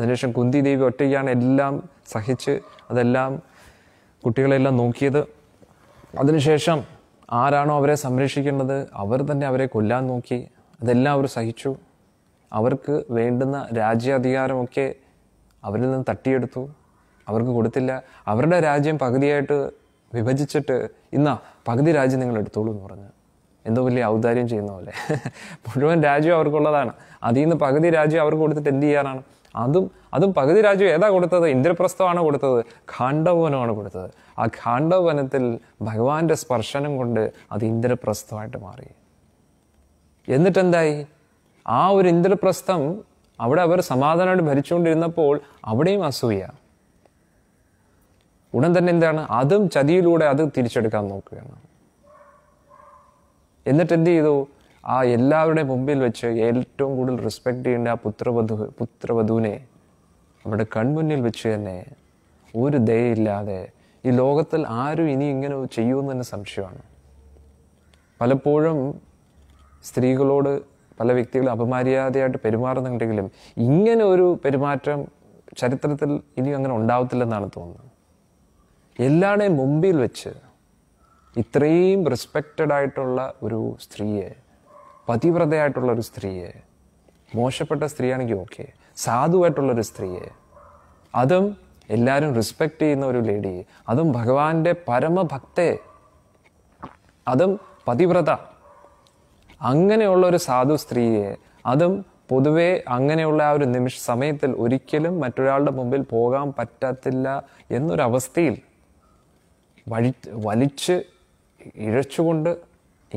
Speaker 1: അതിനുശേഷം കുന്തി ദേവി ഒറ്റയ്ക്കാണ് എല്ലാം സഹിച്ച് അതെല്ലാം കുട്ടികളെല്ലാം നോക്കിയത് അതിനുശേഷം ആരാണോ അവരെ സംരക്ഷിക്കേണ്ടത് അവർ തന്നെ അവരെ കൊല്ലാൻ നോക്കി അതെല്ലാം അവർ സഹിച്ചു അവർക്ക് വേണ്ടുന്ന രാജ്യാധികാരമൊക്കെ അവരിൽ നിന്ന് തട്ടിയെടുത്തു അവർക്ക് കൊടുത്തില്ല അവരുടെ രാജ്യം പകുതിയായിട്ട് വിഭജിച്ചിട്ട് ഇന്നാ പകുതി രാജ്യം നിങ്ങൾ എടുത്തോളൂ എന്ന് പറഞ്ഞു എന്തോ വലിയ ഔദാര്യം ചെയ്യുന്ന പോലെ മുഴുവൻ രാജ്യം അവർക്കുള്ളതാണ് അതിൽ നിന്ന് പകുതി രാജ്യം അവർക്ക് കൊടുത്തിട്ട് എന്ത് ചെയ്യാനാണ് അതും അതും പകുതി രാജ്യം ഏതാ കൊടുത്തത് ഇന്ദ്രപ്രസ്ഥമാണ് കൊടുത്തത് ഖാണ്ഡവനമാണ് കൊടുത്തത് ആ ഖാണ്ഡവനത്തിൽ ഭഗവാന്റെ സ്പർശനം കൊണ്ട് അത് ഇന്ദ്രപ്രസ്ഥമായിട്ട് മാറി എന്നിട്ടെന്തായി ആ ഒരു ഇന്ദ്രപ്രസ്ഥം അവിടെ അവർ സമാധാനമായിട്ട് ഭരിച്ചുകൊണ്ടിരുന്നപ്പോൾ അവിടെയും അസൂയ ഉടൻ തന്നെ എന്താണ് അതും ചതിയിലൂടെ അത് തിരിച്ചെടുക്കാൻ നോക്കുകയാണ് എന്നിട്ട് എന്ത് ചെയ്തു ആ എല്ലാവരുടെ മുമ്പിൽ വെച്ച് ഏറ്റവും കൂടുതൽ റെസ്പെക്റ്റ് ചെയ്യേണ്ട ആ പുത്രവധു പുത്രവധുവിനെ അവിടെ കൺമുന്നിൽ വെച്ച് തന്നെ ഒരു ദയയില്ലാതെ ഈ ലോകത്തിൽ ആരും ഇനി ഇങ്ങനെ ചെയ്യുമെന്ന് തന്നെ സംശയമാണ് പലപ്പോഴും സ്ത്രീകളോട് പല വ്യക്തികളും അപമര്യാദയായിട്ട് പെരുമാറുന്നുണ്ടെങ്കിലും ഇങ്ങനെ ഒരു പെരുമാറ്റം ചരിത്രത്തിൽ ഇനി അങ്ങനെ ഉണ്ടാവത്തില്ലെന്നാണ് തോന്നുന്നത് എല്ലാവരുടെയും മുമ്പിൽ വെച്ച് ഇത്രയും റെസ്പെക്റ്റഡ് ആയിട്ടുള്ള ഒരു സ്ത്രീയെ പതിവ്രതയായിട്ടുള്ളൊരു ഒരു സ്ത്രീയെ മോശപ്പെട്ട സ്ത്രീയാണെങ്കിൽ ഓക്കെ സാധുവായിട്ടുള്ളൊരു ഒരു സ്ത്രീയെ അതും എല്ലാവരും റെസ്പെക്റ്റ് ചെയ്യുന്ന ഒരു ലേഡി അതും ഭഗവാന്റെ പരമഭക്തെ അതും പതിവ്രത അങ്ങനെയുള്ള ഒരു സാധു സ്ത്രീയെ അതും പൊതുവെ അങ്ങനെയുള്ള ആ ഒരു നിമിഷ സമയത്തിൽ ഒരിക്കലും മറ്റൊരാളുടെ മുമ്പിൽ പോകാൻ പറ്റത്തില്ല എന്നൊരവസ്ഥയിൽ വഴി വലിച്ച് ഇഴച്ചുകൊണ്ട്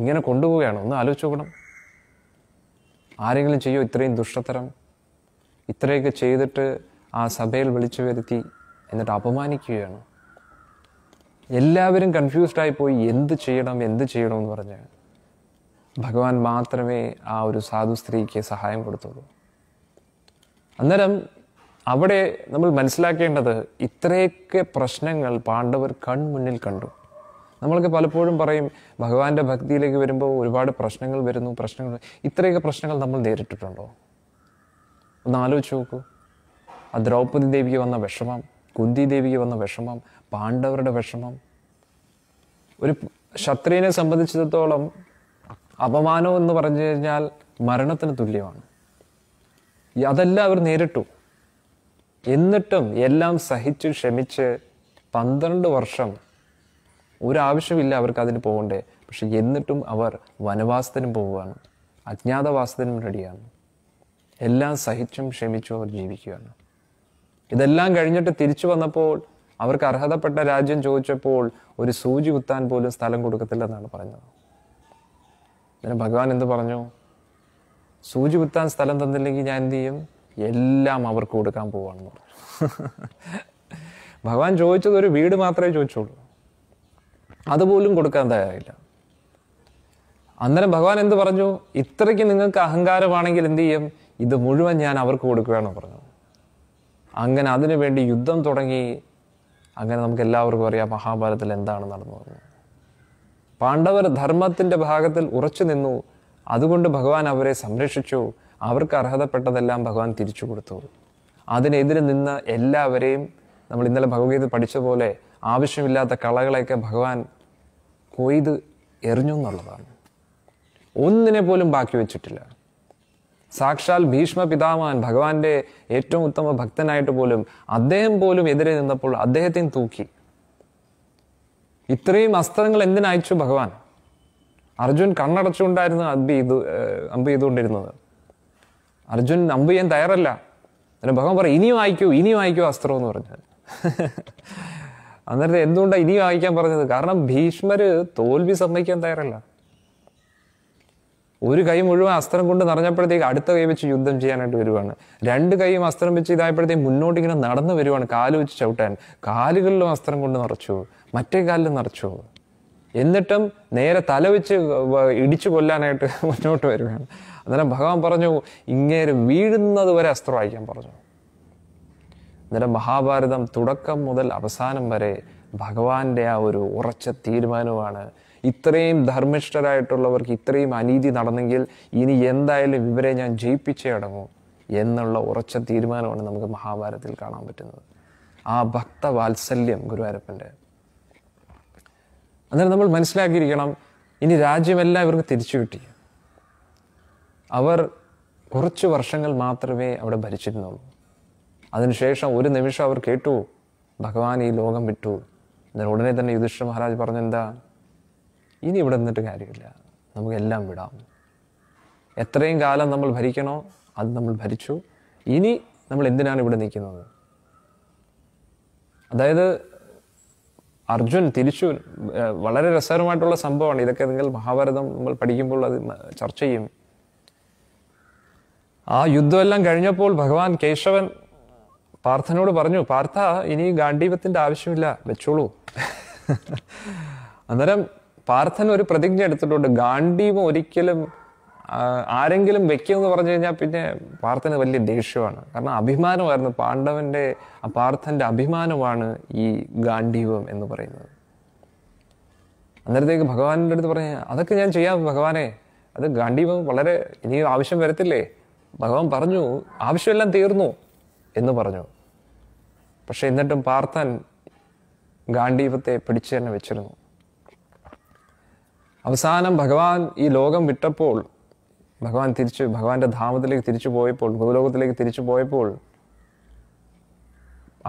Speaker 1: ഇങ്ങനെ കൊണ്ടുപോവുകയാണ് ഒന്ന് ആലോചിച്ചു നോക്കണം ആരെങ്കിലും ചെയ്യോ ഇത്രയും ദുഷ്ടതരം ഇത്രയൊക്കെ ചെയ്തിട്ട് ആ സഭയിൽ വിളിച്ചു വരുത്തി എന്നിട്ട് അപമാനിക്കുകയാണ് എല്ലാവരും കൺഫ്യൂസ്ഡായി പോയി എന്ത് ചെയ്യണം എന്ത് ചെയ്യണം എന്ന് പറഞ്ഞ് ഭഗവാൻ മാത്രമേ ആ ഒരു സാധു സ്ത്രീക്ക് സഹായം കൊടുത്തുള്ളൂ അന്നേരം അവിടെ നമ്മൾ മനസ്സിലാക്കേണ്ടത് ഇത്രയൊക്കെ പ്രശ്നങ്ങൾ പാണ്ഡവർ കൺമുന്നിൽ കണ്ടു നമ്മൾക്ക് പലപ്പോഴും പറയും ഭഗവാന്റെ ഭക്തിയിലേക്ക് വരുമ്പോൾ ഒരുപാട് പ്രശ്നങ്ങൾ വരുന്നു പ്രശ്നങ്ങൾ ഇത്രയൊക്കെ പ്രശ്നങ്ങൾ നമ്മൾ നേരിട്ടിട്ടുണ്ടോ ഒന്ന് ആലോചിച്ച് നോക്കൂ ആ ദ്രൗപദി ദേവിക്ക് വന്ന വിഷമം കുന്തി ദേവിക്ക് വന്ന വിഷമം പാണ്ഡവരുടെ വിഷമം ഒരു ക്ഷത്രിയനെ സംബന്ധിച്ചിടത്തോളം അപമാനം എന്ന് പറഞ്ഞു കഴിഞ്ഞാൽ മരണത്തിന് തുല്യമാണ് അതെല്ലാം അവർ നേരിട്ടു എന്നിട്ടും എല്ലാം സഹിച്ച് ക്ഷമിച്ച് പന്ത്രണ്ട് വർഷം ഒരാവശ്യമില്ല അവർക്ക് അതിന് പോകണ്ടേ പക്ഷെ എന്നിട്ടും അവർ വനവാസത്തിനും പോവുകയാണ് അജ്ഞാതവാസത്തിനും റെഡിയാണ് എല്ലാം സഹിച്ചും ക്ഷമിച്ചും അവർ ജീവിക്കുകയാണ് ഇതെല്ലാം കഴിഞ്ഞിട്ട് തിരിച്ചു വന്നപ്പോൾ അവർക്ക് അർഹതപ്പെട്ട രാജ്യം ചോദിച്ചപ്പോൾ ഒരു സൂചി കുത്താൻ പോലും സ്ഥലം എന്നാണ് പറഞ്ഞത് പിന്നെ ഭഗവാൻ എന്ത് പറഞ്ഞു സൂചി കുത്താൻ സ്ഥലം തന്നില്ലെങ്കിൽ ഞാൻ എന്ത് ചെയ്യും എല്ലാം അവർക്ക് കൊടുക്കാൻ പോവാണെന്ന് പറഞ്ഞു ഭഗവാൻ ചോദിച്ചത് ഒരു വീട് മാത്രമേ ചോദിച്ചുള്ളൂ അതുപോലും കൊടുക്കാൻ തയ്യാറില്ല അന്നേരം ഭഗവാൻ എന്ത് പറഞ്ഞു ഇത്രയ്ക്ക് നിങ്ങൾക്ക് അഹങ്കാരമാണെങ്കിൽ എന്ത് ചെയ്യും ഇത് മുഴുവൻ ഞാൻ അവർക്ക് കൊടുക്കുകയാണ് പറഞ്ഞു അങ്ങനെ അതിനു വേണ്ടി യുദ്ധം തുടങ്ങി അങ്ങനെ നമുക്ക് എല്ലാവർക്കും അറിയാം മഹാഭാരതത്തിൽ എന്താണ് നടന്നു പറഞ്ഞു പാണ്ഡവർ ധർമ്മത്തിൻ്റെ ഭാഗത്തിൽ ഉറച്ചു നിന്നു അതുകൊണ്ട് ഭഗവാൻ അവരെ സംരക്ഷിച്ചു അവർക്ക് അർഹതപ്പെട്ടതെല്ലാം ഭഗവാൻ തിരിച്ചു കൊടുത്തു അതിനെതിരെ നിന്ന് എല്ലാവരെയും നമ്മൾ ഇന്നലെ ഭഗവത്ഗീത പഠിച്ച പോലെ ആവശ്യമില്ലാത്ത കളകളെയൊക്കെ ഭഗവാൻ കൊയ്ത് എറിഞ്ഞു എന്നുള്ളതാണ് ഒന്നിനെ പോലും ബാക്കി വെച്ചിട്ടില്ല സാക്ഷാൽ ഭീഷ്മ പിതാമാൻ ഭഗവാന്റെ ഏറ്റവും ഉത്തമ ഭക്തനായിട്ട് പോലും അദ്ദേഹം പോലും എതിരെ നിന്നപ്പോൾ അദ്ദേഹത്തെയും തൂക്കി ഇത്രയും അസ്ത്രങ്ങൾ എന്തിനയച്ചു ഭഗവാൻ അർജുൻ കണ്ണടച്ചുകൊണ്ടായിരുന്നു അമ്പ് ഇത് അമ്പ് ചെയ്തുകൊണ്ടിരുന്നത് അർജുൻ അമ്പ് ചെയ്യാൻ തയ്യാറല്ല അതിന് ഭഗവാൻ പറയും ഇനിയും അയക്കൂ ഇനിയും അയക്കൂ അസ്ത്രം എന്ന് പറഞ്ഞാൽ അന്നേരത്തെ എന്തുകൊണ്ടാണ് ഇനി വായിക്കാൻ പറഞ്ഞത് കാരണം ഭീഷ്മര് തോൽവി സമ്മതിക്കാൻ തയ്യാറല്ല ഒരു കൈ മുഴുവൻ അസ്ത്രം കൊണ്ട് നിറഞ്ഞപ്പോഴത്തേക്ക് അടുത്ത കൈ വെച്ച് യുദ്ധം ചെയ്യാനായിട്ട് വരുവാണ് രണ്ട് കൈയും അസ്ത്രം വെച്ച് ഇതായപ്പോഴത്തേക്ക് മുന്നോട്ട് നടന്നു വരുവാണ് കാല് വെച്ച് ചവിട്ടാൻ കാലുകളിലും അസ്ത്രം കൊണ്ട് നിറച്ചു മറ്റേ കാലിലും നിറച്ചു എന്നിട്ടും നേരെ തല വെച്ച് ഇടിച്ചു കൊല്ലാനായിട്ട് മുന്നോട്ട് വരുവാണ് അന്നേരം ഭഗവാൻ പറഞ്ഞു ഇങ്ങേരും വീഴുന്നത് വരെ അസ്ത്രം വായിക്കാൻ പറഞ്ഞു അന്നേരം മഹാഭാരതം തുടക്കം മുതൽ അവസാനം വരെ ഭഗവാന്റെ ആ ഒരു ഉറച്ച തീരുമാനമാണ് ഇത്രയും ധർമ്മിഷ്ഠരായിട്ടുള്ളവർക്ക് ഇത്രയും അനീതി നടന്നെങ്കിൽ ഇനി എന്തായാലും ഇവരെ ഞാൻ ജയിപ്പിച്ചേ അടങ്ങും എന്നുള്ള ഉറച്ച തീരുമാനമാണ് നമുക്ക് മഹാഭാരതത്തിൽ കാണാൻ പറ്റുന്നത് ആ ഭക്തവാത്സല്യം ഗുരുവായൂരപ്പൻ്റെ അന്നേരം നമ്മൾ മനസ്സിലാക്കിയിരിക്കണം ഇനി രാജ്യമെല്ലാം ഇവർക്ക് തിരിച്ചു കിട്ടി അവർ കുറച്ച് വർഷങ്ങൾ മാത്രമേ അവിടെ ഭരിച്ചിരുന്നുള്ളൂ അതിനുശേഷം ഒരു നിമിഷം അവർ കേട്ടു ഭഗവാൻ ഈ ലോകം വിട്ടു എന്നാൽ ഉടനെ തന്നെ യുധിഷ്ഠ മഹാരാജ് പറഞ്ഞെന്താ ഇനി ഇവിടെ നിന്നിട്ട് കാര്യമില്ല നമുക്കെല്ലാം വിടാം എത്രയും കാലം നമ്മൾ ഭരിക്കണോ അത് നമ്മൾ ഭരിച്ചു ഇനി നമ്മൾ എന്തിനാണ് ഇവിടെ നിൽക്കുന്നത് അതായത് അർജുൻ തിരിച്ചു വളരെ രസകരമായിട്ടുള്ള സംഭവമാണ് ഇതൊക്കെ നിങ്ങൾ മഹാഭാരതം നമ്മൾ പഠിക്കുമ്പോൾ അത് ചർച്ച ചെയ്യും ആ യുദ്ധമെല്ലാം കഴിഞ്ഞപ്പോൾ ഭഗവാൻ കേശവൻ പാർത്ഥനോട് പറഞ്ഞു പാർത്ഥ ഇനി ഗാന്ധീവത്തിൻ്റെ ആവശ്യമില്ല വെച്ചോളൂ അന്നേരം പാർത്ഥൻ ഒരു പ്രതിജ്ഞ എടുത്തിട്ടുണ്ട് ഗാന്ഡീപം ഒരിക്കലും ആരെങ്കിലും വെക്കുമെന്ന് പറഞ്ഞു കഴിഞ്ഞാൽ പിന്നെ പാർത്ഥന് വലിയ ദേഷ്യമാണ് കാരണം അഭിമാനമായിരുന്നു പാണ്ഡവൻ്റെ പാർത്ഥൻ്റെ അഭിമാനമാണ് ഈ ഗാന്ഡീപം എന്ന് പറയുന്നത് അന്നേരത്തേക്ക് ഭഗവാന്റെ അടുത്ത് പറഞ്ഞ അതൊക്കെ ഞാൻ ചെയ്യാം ഭഗവാനെ അത് ഗാന്ഡീപം വളരെ ഇനി ആവശ്യം വരത്തില്ലേ ഭഗവാൻ പറഞ്ഞു ആവശ്യമെല്ലാം തീർന്നു എന്ന് പറഞ്ഞു പക്ഷെ എന്നിട്ടും പാർത്താൻ ഗാന്ഡീപത്തെ പിടിച്ചു തന്നെ വെച്ചിരുന്നു അവസാനം ഭഗവാൻ ഈ ലോകം വിട്ടപ്പോൾ ഭഗവാൻ തിരിച്ചു ഭഗവാന്റെ ധാമത്തിലേക്ക് തിരിച്ചു പോയപ്പോൾ ഭൂലോകത്തിലേക്ക് തിരിച്ചു പോയപ്പോൾ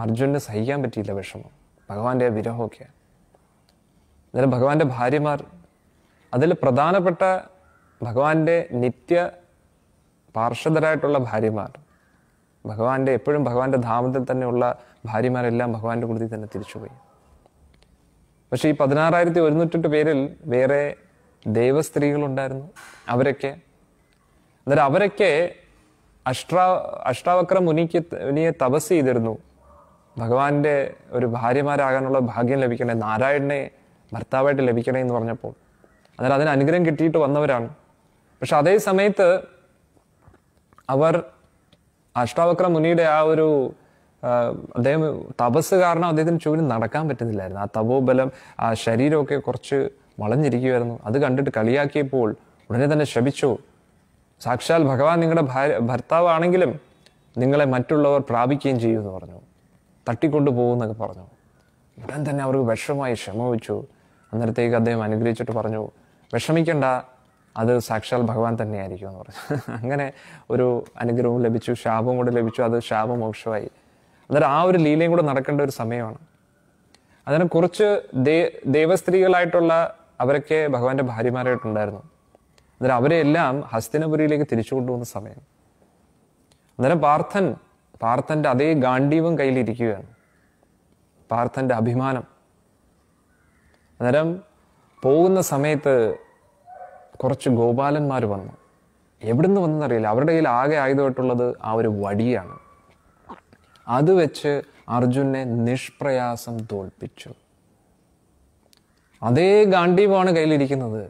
Speaker 1: അർജുനെ സഹിക്കാൻ പറ്റിയില്ല വിഷമം ഭഗവാന്റെ ആ വിരഹമൊക്കെ അന്നേരം ഭഗവാന്റെ ഭാര്യമാർ അതിൽ പ്രധാനപ്പെട്ട ഭഗവാന്റെ നിത്യ പാർഷദരായിട്ടുള്ള ഭാര്യമാർ ഭഗവാന്റെ എപ്പോഴും ഭഗവാന്റെ ധാമത്തിൽ തന്നെയുള്ള ഭാര്യമാരെല്ലാം ഭഗവാന്റെ കൃതി തന്നെ തിരിച്ചുപോയി പക്ഷേ ഈ പതിനാറായിരത്തി ഒരുന്നൂറ്റെട്ട് പേരിൽ വേറെ ദേവസ്ത്രീകളുണ്ടായിരുന്നു അവരൊക്കെ അന്നേരം അവരൊക്കെ അഷ്ടാ അഷ്ടാവക്ര മുനിക്ക് മുനിയെ തപസ് ചെയ്തിരുന്നു ഭഗവാന്റെ ഒരു ഭാര്യമാരാകാനുള്ള ഭാഗ്യം ലഭിക്കണേ നാരായണനെ ഭർത്താവായിട്ട് ലഭിക്കണേ എന്ന് പറഞ്ഞപ്പോൾ അന്നേരം അതിന് അനുഗ്രഹം കിട്ടിയിട്ട് വന്നവരാണ് പക്ഷെ അതേ സമയത്ത് അവർ അഷ്ടാവക്ര മുനിയുടെ ആ ഒരു അദ്ദേഹം തപസ് കാരണം അദ്ദേഹത്തിന് ചുവന് നടക്കാൻ പറ്റുന്നില്ലായിരുന്നു ആ തപോബലം ആ ശരീരമൊക്കെ കുറച്ച് വളഞ്ഞിരിക്കുമായിരുന്നു അത് കണ്ടിട്ട് കളിയാക്കിയപ്പോൾ ഉടനെ തന്നെ ശപിച്ചു സാക്ഷാൽ ഭഗവാൻ നിങ്ങളുടെ ഭാര്യ ഭർത്താവാണെങ്കിലും നിങ്ങളെ മറ്റുള്ളവർ പ്രാപിക്കുകയും ചെയ്യുമെന്ന് പറഞ്ഞു തട്ടിക്കൊണ്ടു പോകുമെന്നൊക്കെ പറഞ്ഞു ഉടൻ തന്നെ അവർക്ക് വിഷമമായി ക്ഷമ വെച്ചു അന്നേരത്തേക്ക് അദ്ദേഹം അനുഗ്രഹിച്ചിട്ട് പറഞ്ഞു വിഷമിക്കണ്ട അത് സാക്ഷാൽ ഭഗവാൻ തന്നെയായിരിക്കും എന്ന് പറഞ്ഞു അങ്ങനെ ഒരു അനുഗ്രഹവും ലഭിച്ചു ശാപം കൂടെ ലഭിച്ചു അത് ശാപമോക്ഷമായി അന്നേരം ആ ഒരു ലീലയും കൂടെ നടക്കേണ്ട ഒരു സമയമാണ് അതിന് കുറച്ച് ദേ ദേവസ്ത്രീകളായിട്ടുള്ള അവരൊക്കെ ഭഗവാന്റെ ഭാര്യമാരായിട്ടുണ്ടായിരുന്നു അന്നേരം അവരെ എല്ലാം ഹസ്തിനപുരിയിലേക്ക് തിരിച്ചു കൊണ്ടുവന്ന സമയം അന്നേരം പാർത്ഥൻ പാർത്ഥൻ്റെ അതേ ഗാന്ഡീവും കയ്യിലിരിക്കുകയാണ് പാർത്ഥൻ്റെ അഭിമാനം അന്നേരം പോകുന്ന സമയത്ത് കുറച്ച് ഗോപാലന്മാർ വന്നു എവിടുന്ന് വന്നെന്നറിയില്ല അവരുടെ കയ്യിൽ ആകെ ആയുധമായിട്ടുള്ളത് ആ ഒരു വടിയാണ് അത് വെച്ച് അർജുനെ നിഷ്പ്രയാസം തോൽപ്പിച്ചു അതേ ഗാന്ഡീവാണ് കയ്യിലിരിക്കുന്നത്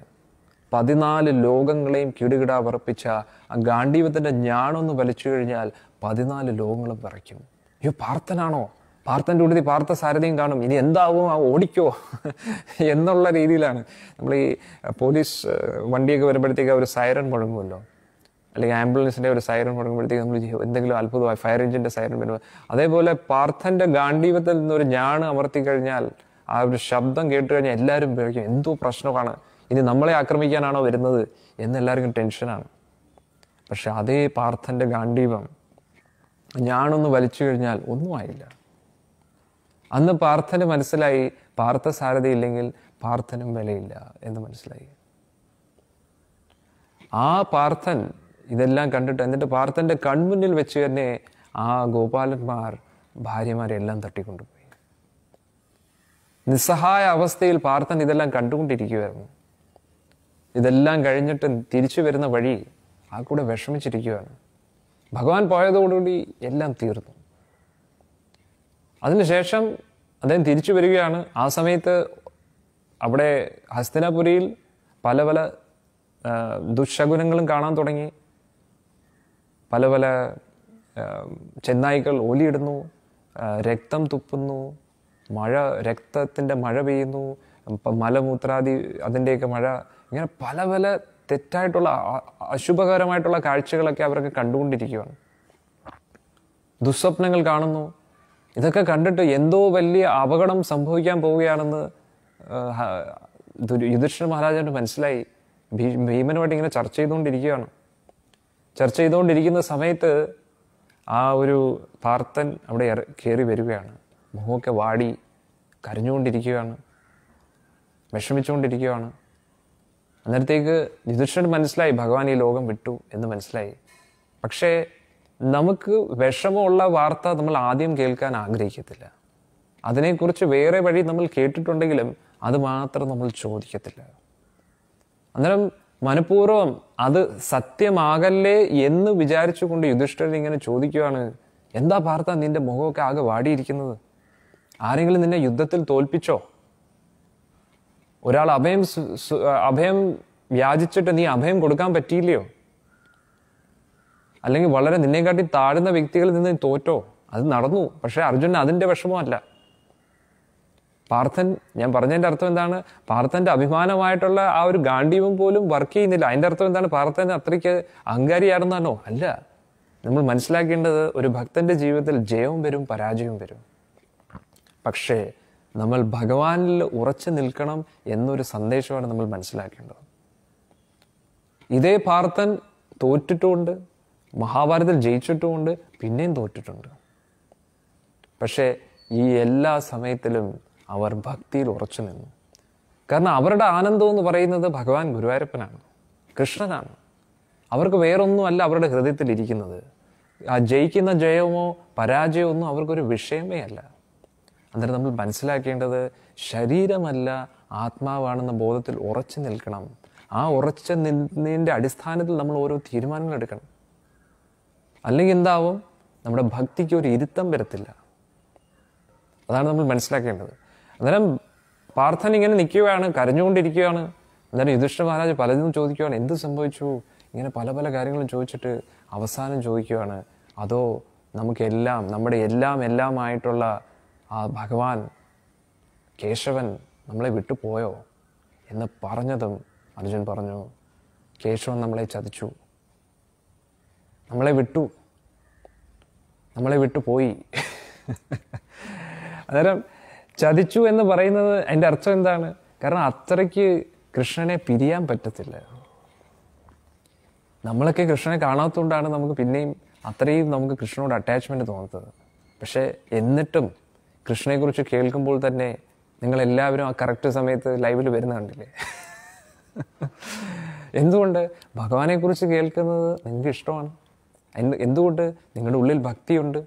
Speaker 1: പതിനാല് ലോകങ്ങളെയും കിടുകിട വിറപ്പിച്ച ആ ഗാന്ധീവത്തിൻ്റെ ഞാനൊന്ന് വലിച്ചു കഴിഞ്ഞാൽ പതിനാല് ലോകങ്ങളും വിറയ്ക്കും അയ്യോ പാർത്ഥനാണോ പാർത്ഥൻ്റെ ഉടുതി പാർത്ഥ സാരഥിയും കാണും ഇനി എന്താവും ആ ഓടിക്കോ എന്നുള്ള രീതിയിലാണ് നമ്മൾ ഈ പോലീസ് വണ്ടിയൊക്കെ വരുമ്പോഴത്തേക്ക് അവർ സൈറൻ മുഴങ്ങുമല്ലോ അല്ലെങ്കിൽ ആംബുലൻസിൻ്റെ ഒരു സൈറൻ മുടങ്ങുമ്പോഴത്തേക്ക് നമ്മൾ എന്തെങ്കിലും അത്ഭുതമായി ഫയർ എഞ്ചിൻ്റെ സൈറൻ വരുമ്പോൾ അതേപോലെ പാർത്ഥൻ്റെ ഗാണ്ഡീവത്തിൽ നിന്നൊരു ഞാണ് അമർത്തി കഴിഞ്ഞാൽ ആ ഒരു ശബ്ദം കേട്ട് കഴിഞ്ഞാൽ എല്ലാവരും പേടിക്കും എന്തോ പ്രശ്നമാണ് ഇനി നമ്മളെ ആക്രമിക്കാനാണോ വരുന്നത് എന്നെല്ലാവർക്കും ടെൻഷനാണ് പക്ഷെ അതേ പാർത്ഥൻ്റെ ഗാണ്ഡീവം ഞാനൊന്ന് വലിച്ചു കഴിഞ്ഞാൽ ഒന്നും ആയില്ല അന്ന് പാർത്ഥന് മനസ്സിലായി പാർത്ഥ സാരഥി ഇല്ലെങ്കിൽ പാർത്ഥനും വിലയില്ല എന്ന് മനസ്സിലായി ആ പാർത്ഥൻ ഇതെല്ലാം കണ്ടിട്ട് എന്നിട്ട് പാർത്ഥൻ്റെ കൺമുന്നിൽ വെച്ച് തന്നെ ആ ഗോപാലന്മാർ ഭാര്യമാരെല്ലാം തട്ടിക്കൊണ്ടുപോയി നിസ്സഹായ അവസ്ഥയിൽ പാർത്ഥൻ ഇതെല്ലാം കണ്ടുകൊണ്ടിരിക്കുകയായിരുന്നു ഇതെല്ലാം കഴിഞ്ഞിട്ട് തിരിച്ചു വരുന്ന വഴി ആ കൂടെ വിഷമിച്ചിരിക്കുകയാണ് ഭഗവാൻ പോയതോടുകൂടി എല്ലാം തീർന്നു അതിനുശേഷം അദ്ദേഹം തിരിച്ചു വരികയാണ് ആ സമയത്ത് അവിടെ ഹസ്തനാപുരിയിൽ പല പല ദുശകുനങ്ങളും കാണാൻ തുടങ്ങി പല പല ചെന്നായികൾ ഓലിയിടുന്നു രക്തം തുപ്പുന്നു മഴ രക്തത്തിൻ്റെ മഴ പെയ്യുന്നു മലമൂത്രാദി അതിൻ്റെയൊക്കെ മഴ ഇങ്ങനെ പല പല തെറ്റായിട്ടുള്ള അശുഭകരമായിട്ടുള്ള കാഴ്ചകളൊക്കെ അവരൊക്കെ കണ്ടുകൊണ്ടിരിക്കുകയാണ് ദുസ്വപ്നങ്ങൾ കാണുന്നു ഇതൊക്കെ കണ്ടിട്ട് എന്തോ വലിയ അപകടം സംഭവിക്കാൻ പോവുകയാണെന്ന് യുധിഷ്ഠിർ മഹാരാജാവിന് മനസ്സിലായി ഭീമനുമായിട്ട് ഇങ്ങനെ ചർച്ച ചെയ്തുകൊണ്ടിരിക്കുകയാണ് ചർച്ച ചെയ്തുകൊണ്ടിരിക്കുന്ന സമയത്ത് ആ ഒരു പാർത്തൻ അവിടെ കയറി വരികയാണ് മുഖമൊക്കെ വാടി കരഞ്ഞുകൊണ്ടിരിക്കുകയാണ് വിഷമിച്ചുകൊണ്ടിരിക്കുകയാണ് അന്നേരത്തേക്ക് നിദുഷൻ മനസ്സിലായി ഭഗവാൻ ഈ ലോകം വിട്ടു എന്ന് മനസ്സിലായി പക്ഷേ നമുക്ക് വിഷമമുള്ള വാർത്ത നമ്മൾ ആദ്യം കേൾക്കാൻ ആഗ്രഹിക്കത്തില്ല അതിനെക്കുറിച്ച് വേറെ വഴി നമ്മൾ കേട്ടിട്ടുണ്ടെങ്കിലും അത് മാത്രം നമ്മൾ ചോദിക്കത്തില്ല അന്നേരം മനഃപൂർവ്വം അത് സത്യമാകല്ലേ എന്ന് വിചാരിച്ചുകൊണ്ട് യുധിഷ്ഠിരൻ ഇങ്ങനെ ചോദിക്കുകയാണ് എന്താ പാർത്ത നിന്റെ മുഖമൊക്കെ ആകെ വാടിയിരിക്കുന്നത് ആരെങ്കിലും നിന്നെ യുദ്ധത്തിൽ തോൽപ്പിച്ചോ ഒരാൾ അഭയം അഭയം വ്യാജിച്ചിട്ട് നീ അഭയം കൊടുക്കാൻ പറ്റിയില്ലയോ അല്ലെങ്കിൽ വളരെ നിന്നെക്കാട്ടി താഴ്ന്ന വ്യക്തികളിൽ നിന്ന് തോറ്റോ അത് നടന്നു പക്ഷേ അർജുനൻ അതിൻ്റെ വിഷമമല്ല പാർത്ഥൻ ഞാൻ പറഞ്ഞതിൻ്റെ അർത്ഥം എന്താണ് പാർത്ഥൻ്റെ അഭിമാനമായിട്ടുള്ള ആ ഒരു ഗാന്ഡീവും പോലും വർക്ക് ചെയ്യുന്നില്ല അതിൻ്റെ അർത്ഥം എന്താണ് പാർത്ഥൻ അത്രയ്ക്ക് അഹങ്കാരിയാണെന്നാണോ അല്ല നമ്മൾ മനസ്സിലാക്കേണ്ടത് ഒരു ഭക്തൻ്റെ ജീവിതത്തിൽ ജയവും വരും പരാജയവും വരും പക്ഷേ നമ്മൾ ഭഗവാനിൽ ഉറച്ചു നിൽക്കണം എന്നൊരു സന്ദേശമാണ് നമ്മൾ മനസ്സിലാക്കേണ്ടത് ഇതേ പാർത്ഥൻ തോറ്റിട്ടുമുണ്ട് മഹാഭാരതത്തിൽ ജയിച്ചിട്ടുമുണ്ട് പിന്നെയും തോറ്റിട്ടുണ്ട് പക്ഷേ ഈ എല്ലാ സമയത്തിലും അവർ ഭക്തിയിൽ ഉറച്ചു നിന്നു കാരണം അവരുടെ ആനന്ദം എന്ന് പറയുന്നത് ഭഗവാൻ ഗുരുവായൂരപ്പനാണ് കൃഷ്ണനാണ് അവർക്ക് വേറൊന്നുമല്ല അവരുടെ ഹൃദയത്തിൽ ഇരിക്കുന്നത് ആ ജയിക്കുന്ന ജയമോ പരാജയമോ ഒന്നും അവർക്കൊരു വിഷയമേ അല്ല അന്നേരം നമ്മൾ മനസ്സിലാക്കേണ്ടത് ശരീരമല്ല ആത്മാവാണെന്ന ബോധത്തിൽ ഉറച്ചു നിൽക്കണം ആ ഉറച്ച നിന്നതിൻ്റെ അടിസ്ഥാനത്തിൽ നമ്മൾ ഓരോ തീരുമാനങ്ങൾ എടുക്കണം അല്ലെങ്കിൽ എന്താവും നമ്മുടെ ഭക്തിക്ക് ഒരു ഇരുത്തം വരത്തില്ല അതാണ് നമ്മൾ മനസ്സിലാക്കേണ്ടത് അന്നേരം പാർത്ഥൻ ഇങ്ങനെ നിൽക്കുകയാണ് കരഞ്ഞുകൊണ്ടിരിക്കുകയാണ് അന്നേരം യുധിഷ്ഠ മഹാരാജ് പലതും ചോദിക്കുകയാണ് എന്ത് സംഭവിച്ചു ഇങ്ങനെ പല പല കാര്യങ്ങളും ചോദിച്ചിട്ട് അവസാനം ചോദിക്കുകയാണ് അതോ നമുക്കെല്ലാം നമ്മുടെ എല്ലാം എല്ലാമായിട്ടുള്ള ആ ഭഗവാൻ കേശവൻ നമ്മളെ വിട്ടുപോയോ എന്ന് പറഞ്ഞതും അർജുൻ പറഞ്ഞു കേശവൻ നമ്മളെ ചതിച്ചു നമ്മളെ വിട്ടു നമ്മളെ വിട്ടുപോയി അന്നേരം ചതിച്ചു എന്ന് പറയുന്നത് അതിൻ്റെ അർത്ഥം എന്താണ് കാരണം അത്രയ്ക്ക് കൃഷ്ണനെ പിരിയാൻ പറ്റത്തില്ല നമ്മളൊക്കെ കൃഷ്ണനെ കാണാത്തതുകൊണ്ടാണ് നമുക്ക് പിന്നെയും അത്രയും നമുക്ക് കൃഷ്ണനോട് അറ്റാച്ച്മെൻറ്റ് തോന്നുന്നത് പക്ഷേ എന്നിട്ടും കൃഷ്ണനെക്കുറിച്ച് കേൾക്കുമ്പോൾ തന്നെ നിങ്ങളെല്ലാവരും ആ കറക്റ്റ് സമയത്ത് ലൈവിൽ വരുന്ന കണ്ടില്ലേ എന്തുകൊണ്ട് ഭഗവാനെക്കുറിച്ച് കേൾക്കുന്നത് നിങ്ങൾക്ക് ഇഷ്ടമാണ് എന്തുകൊണ്ട് നിങ്ങളുടെ ഉള്ളിൽ ഭക്തിയുണ്ട്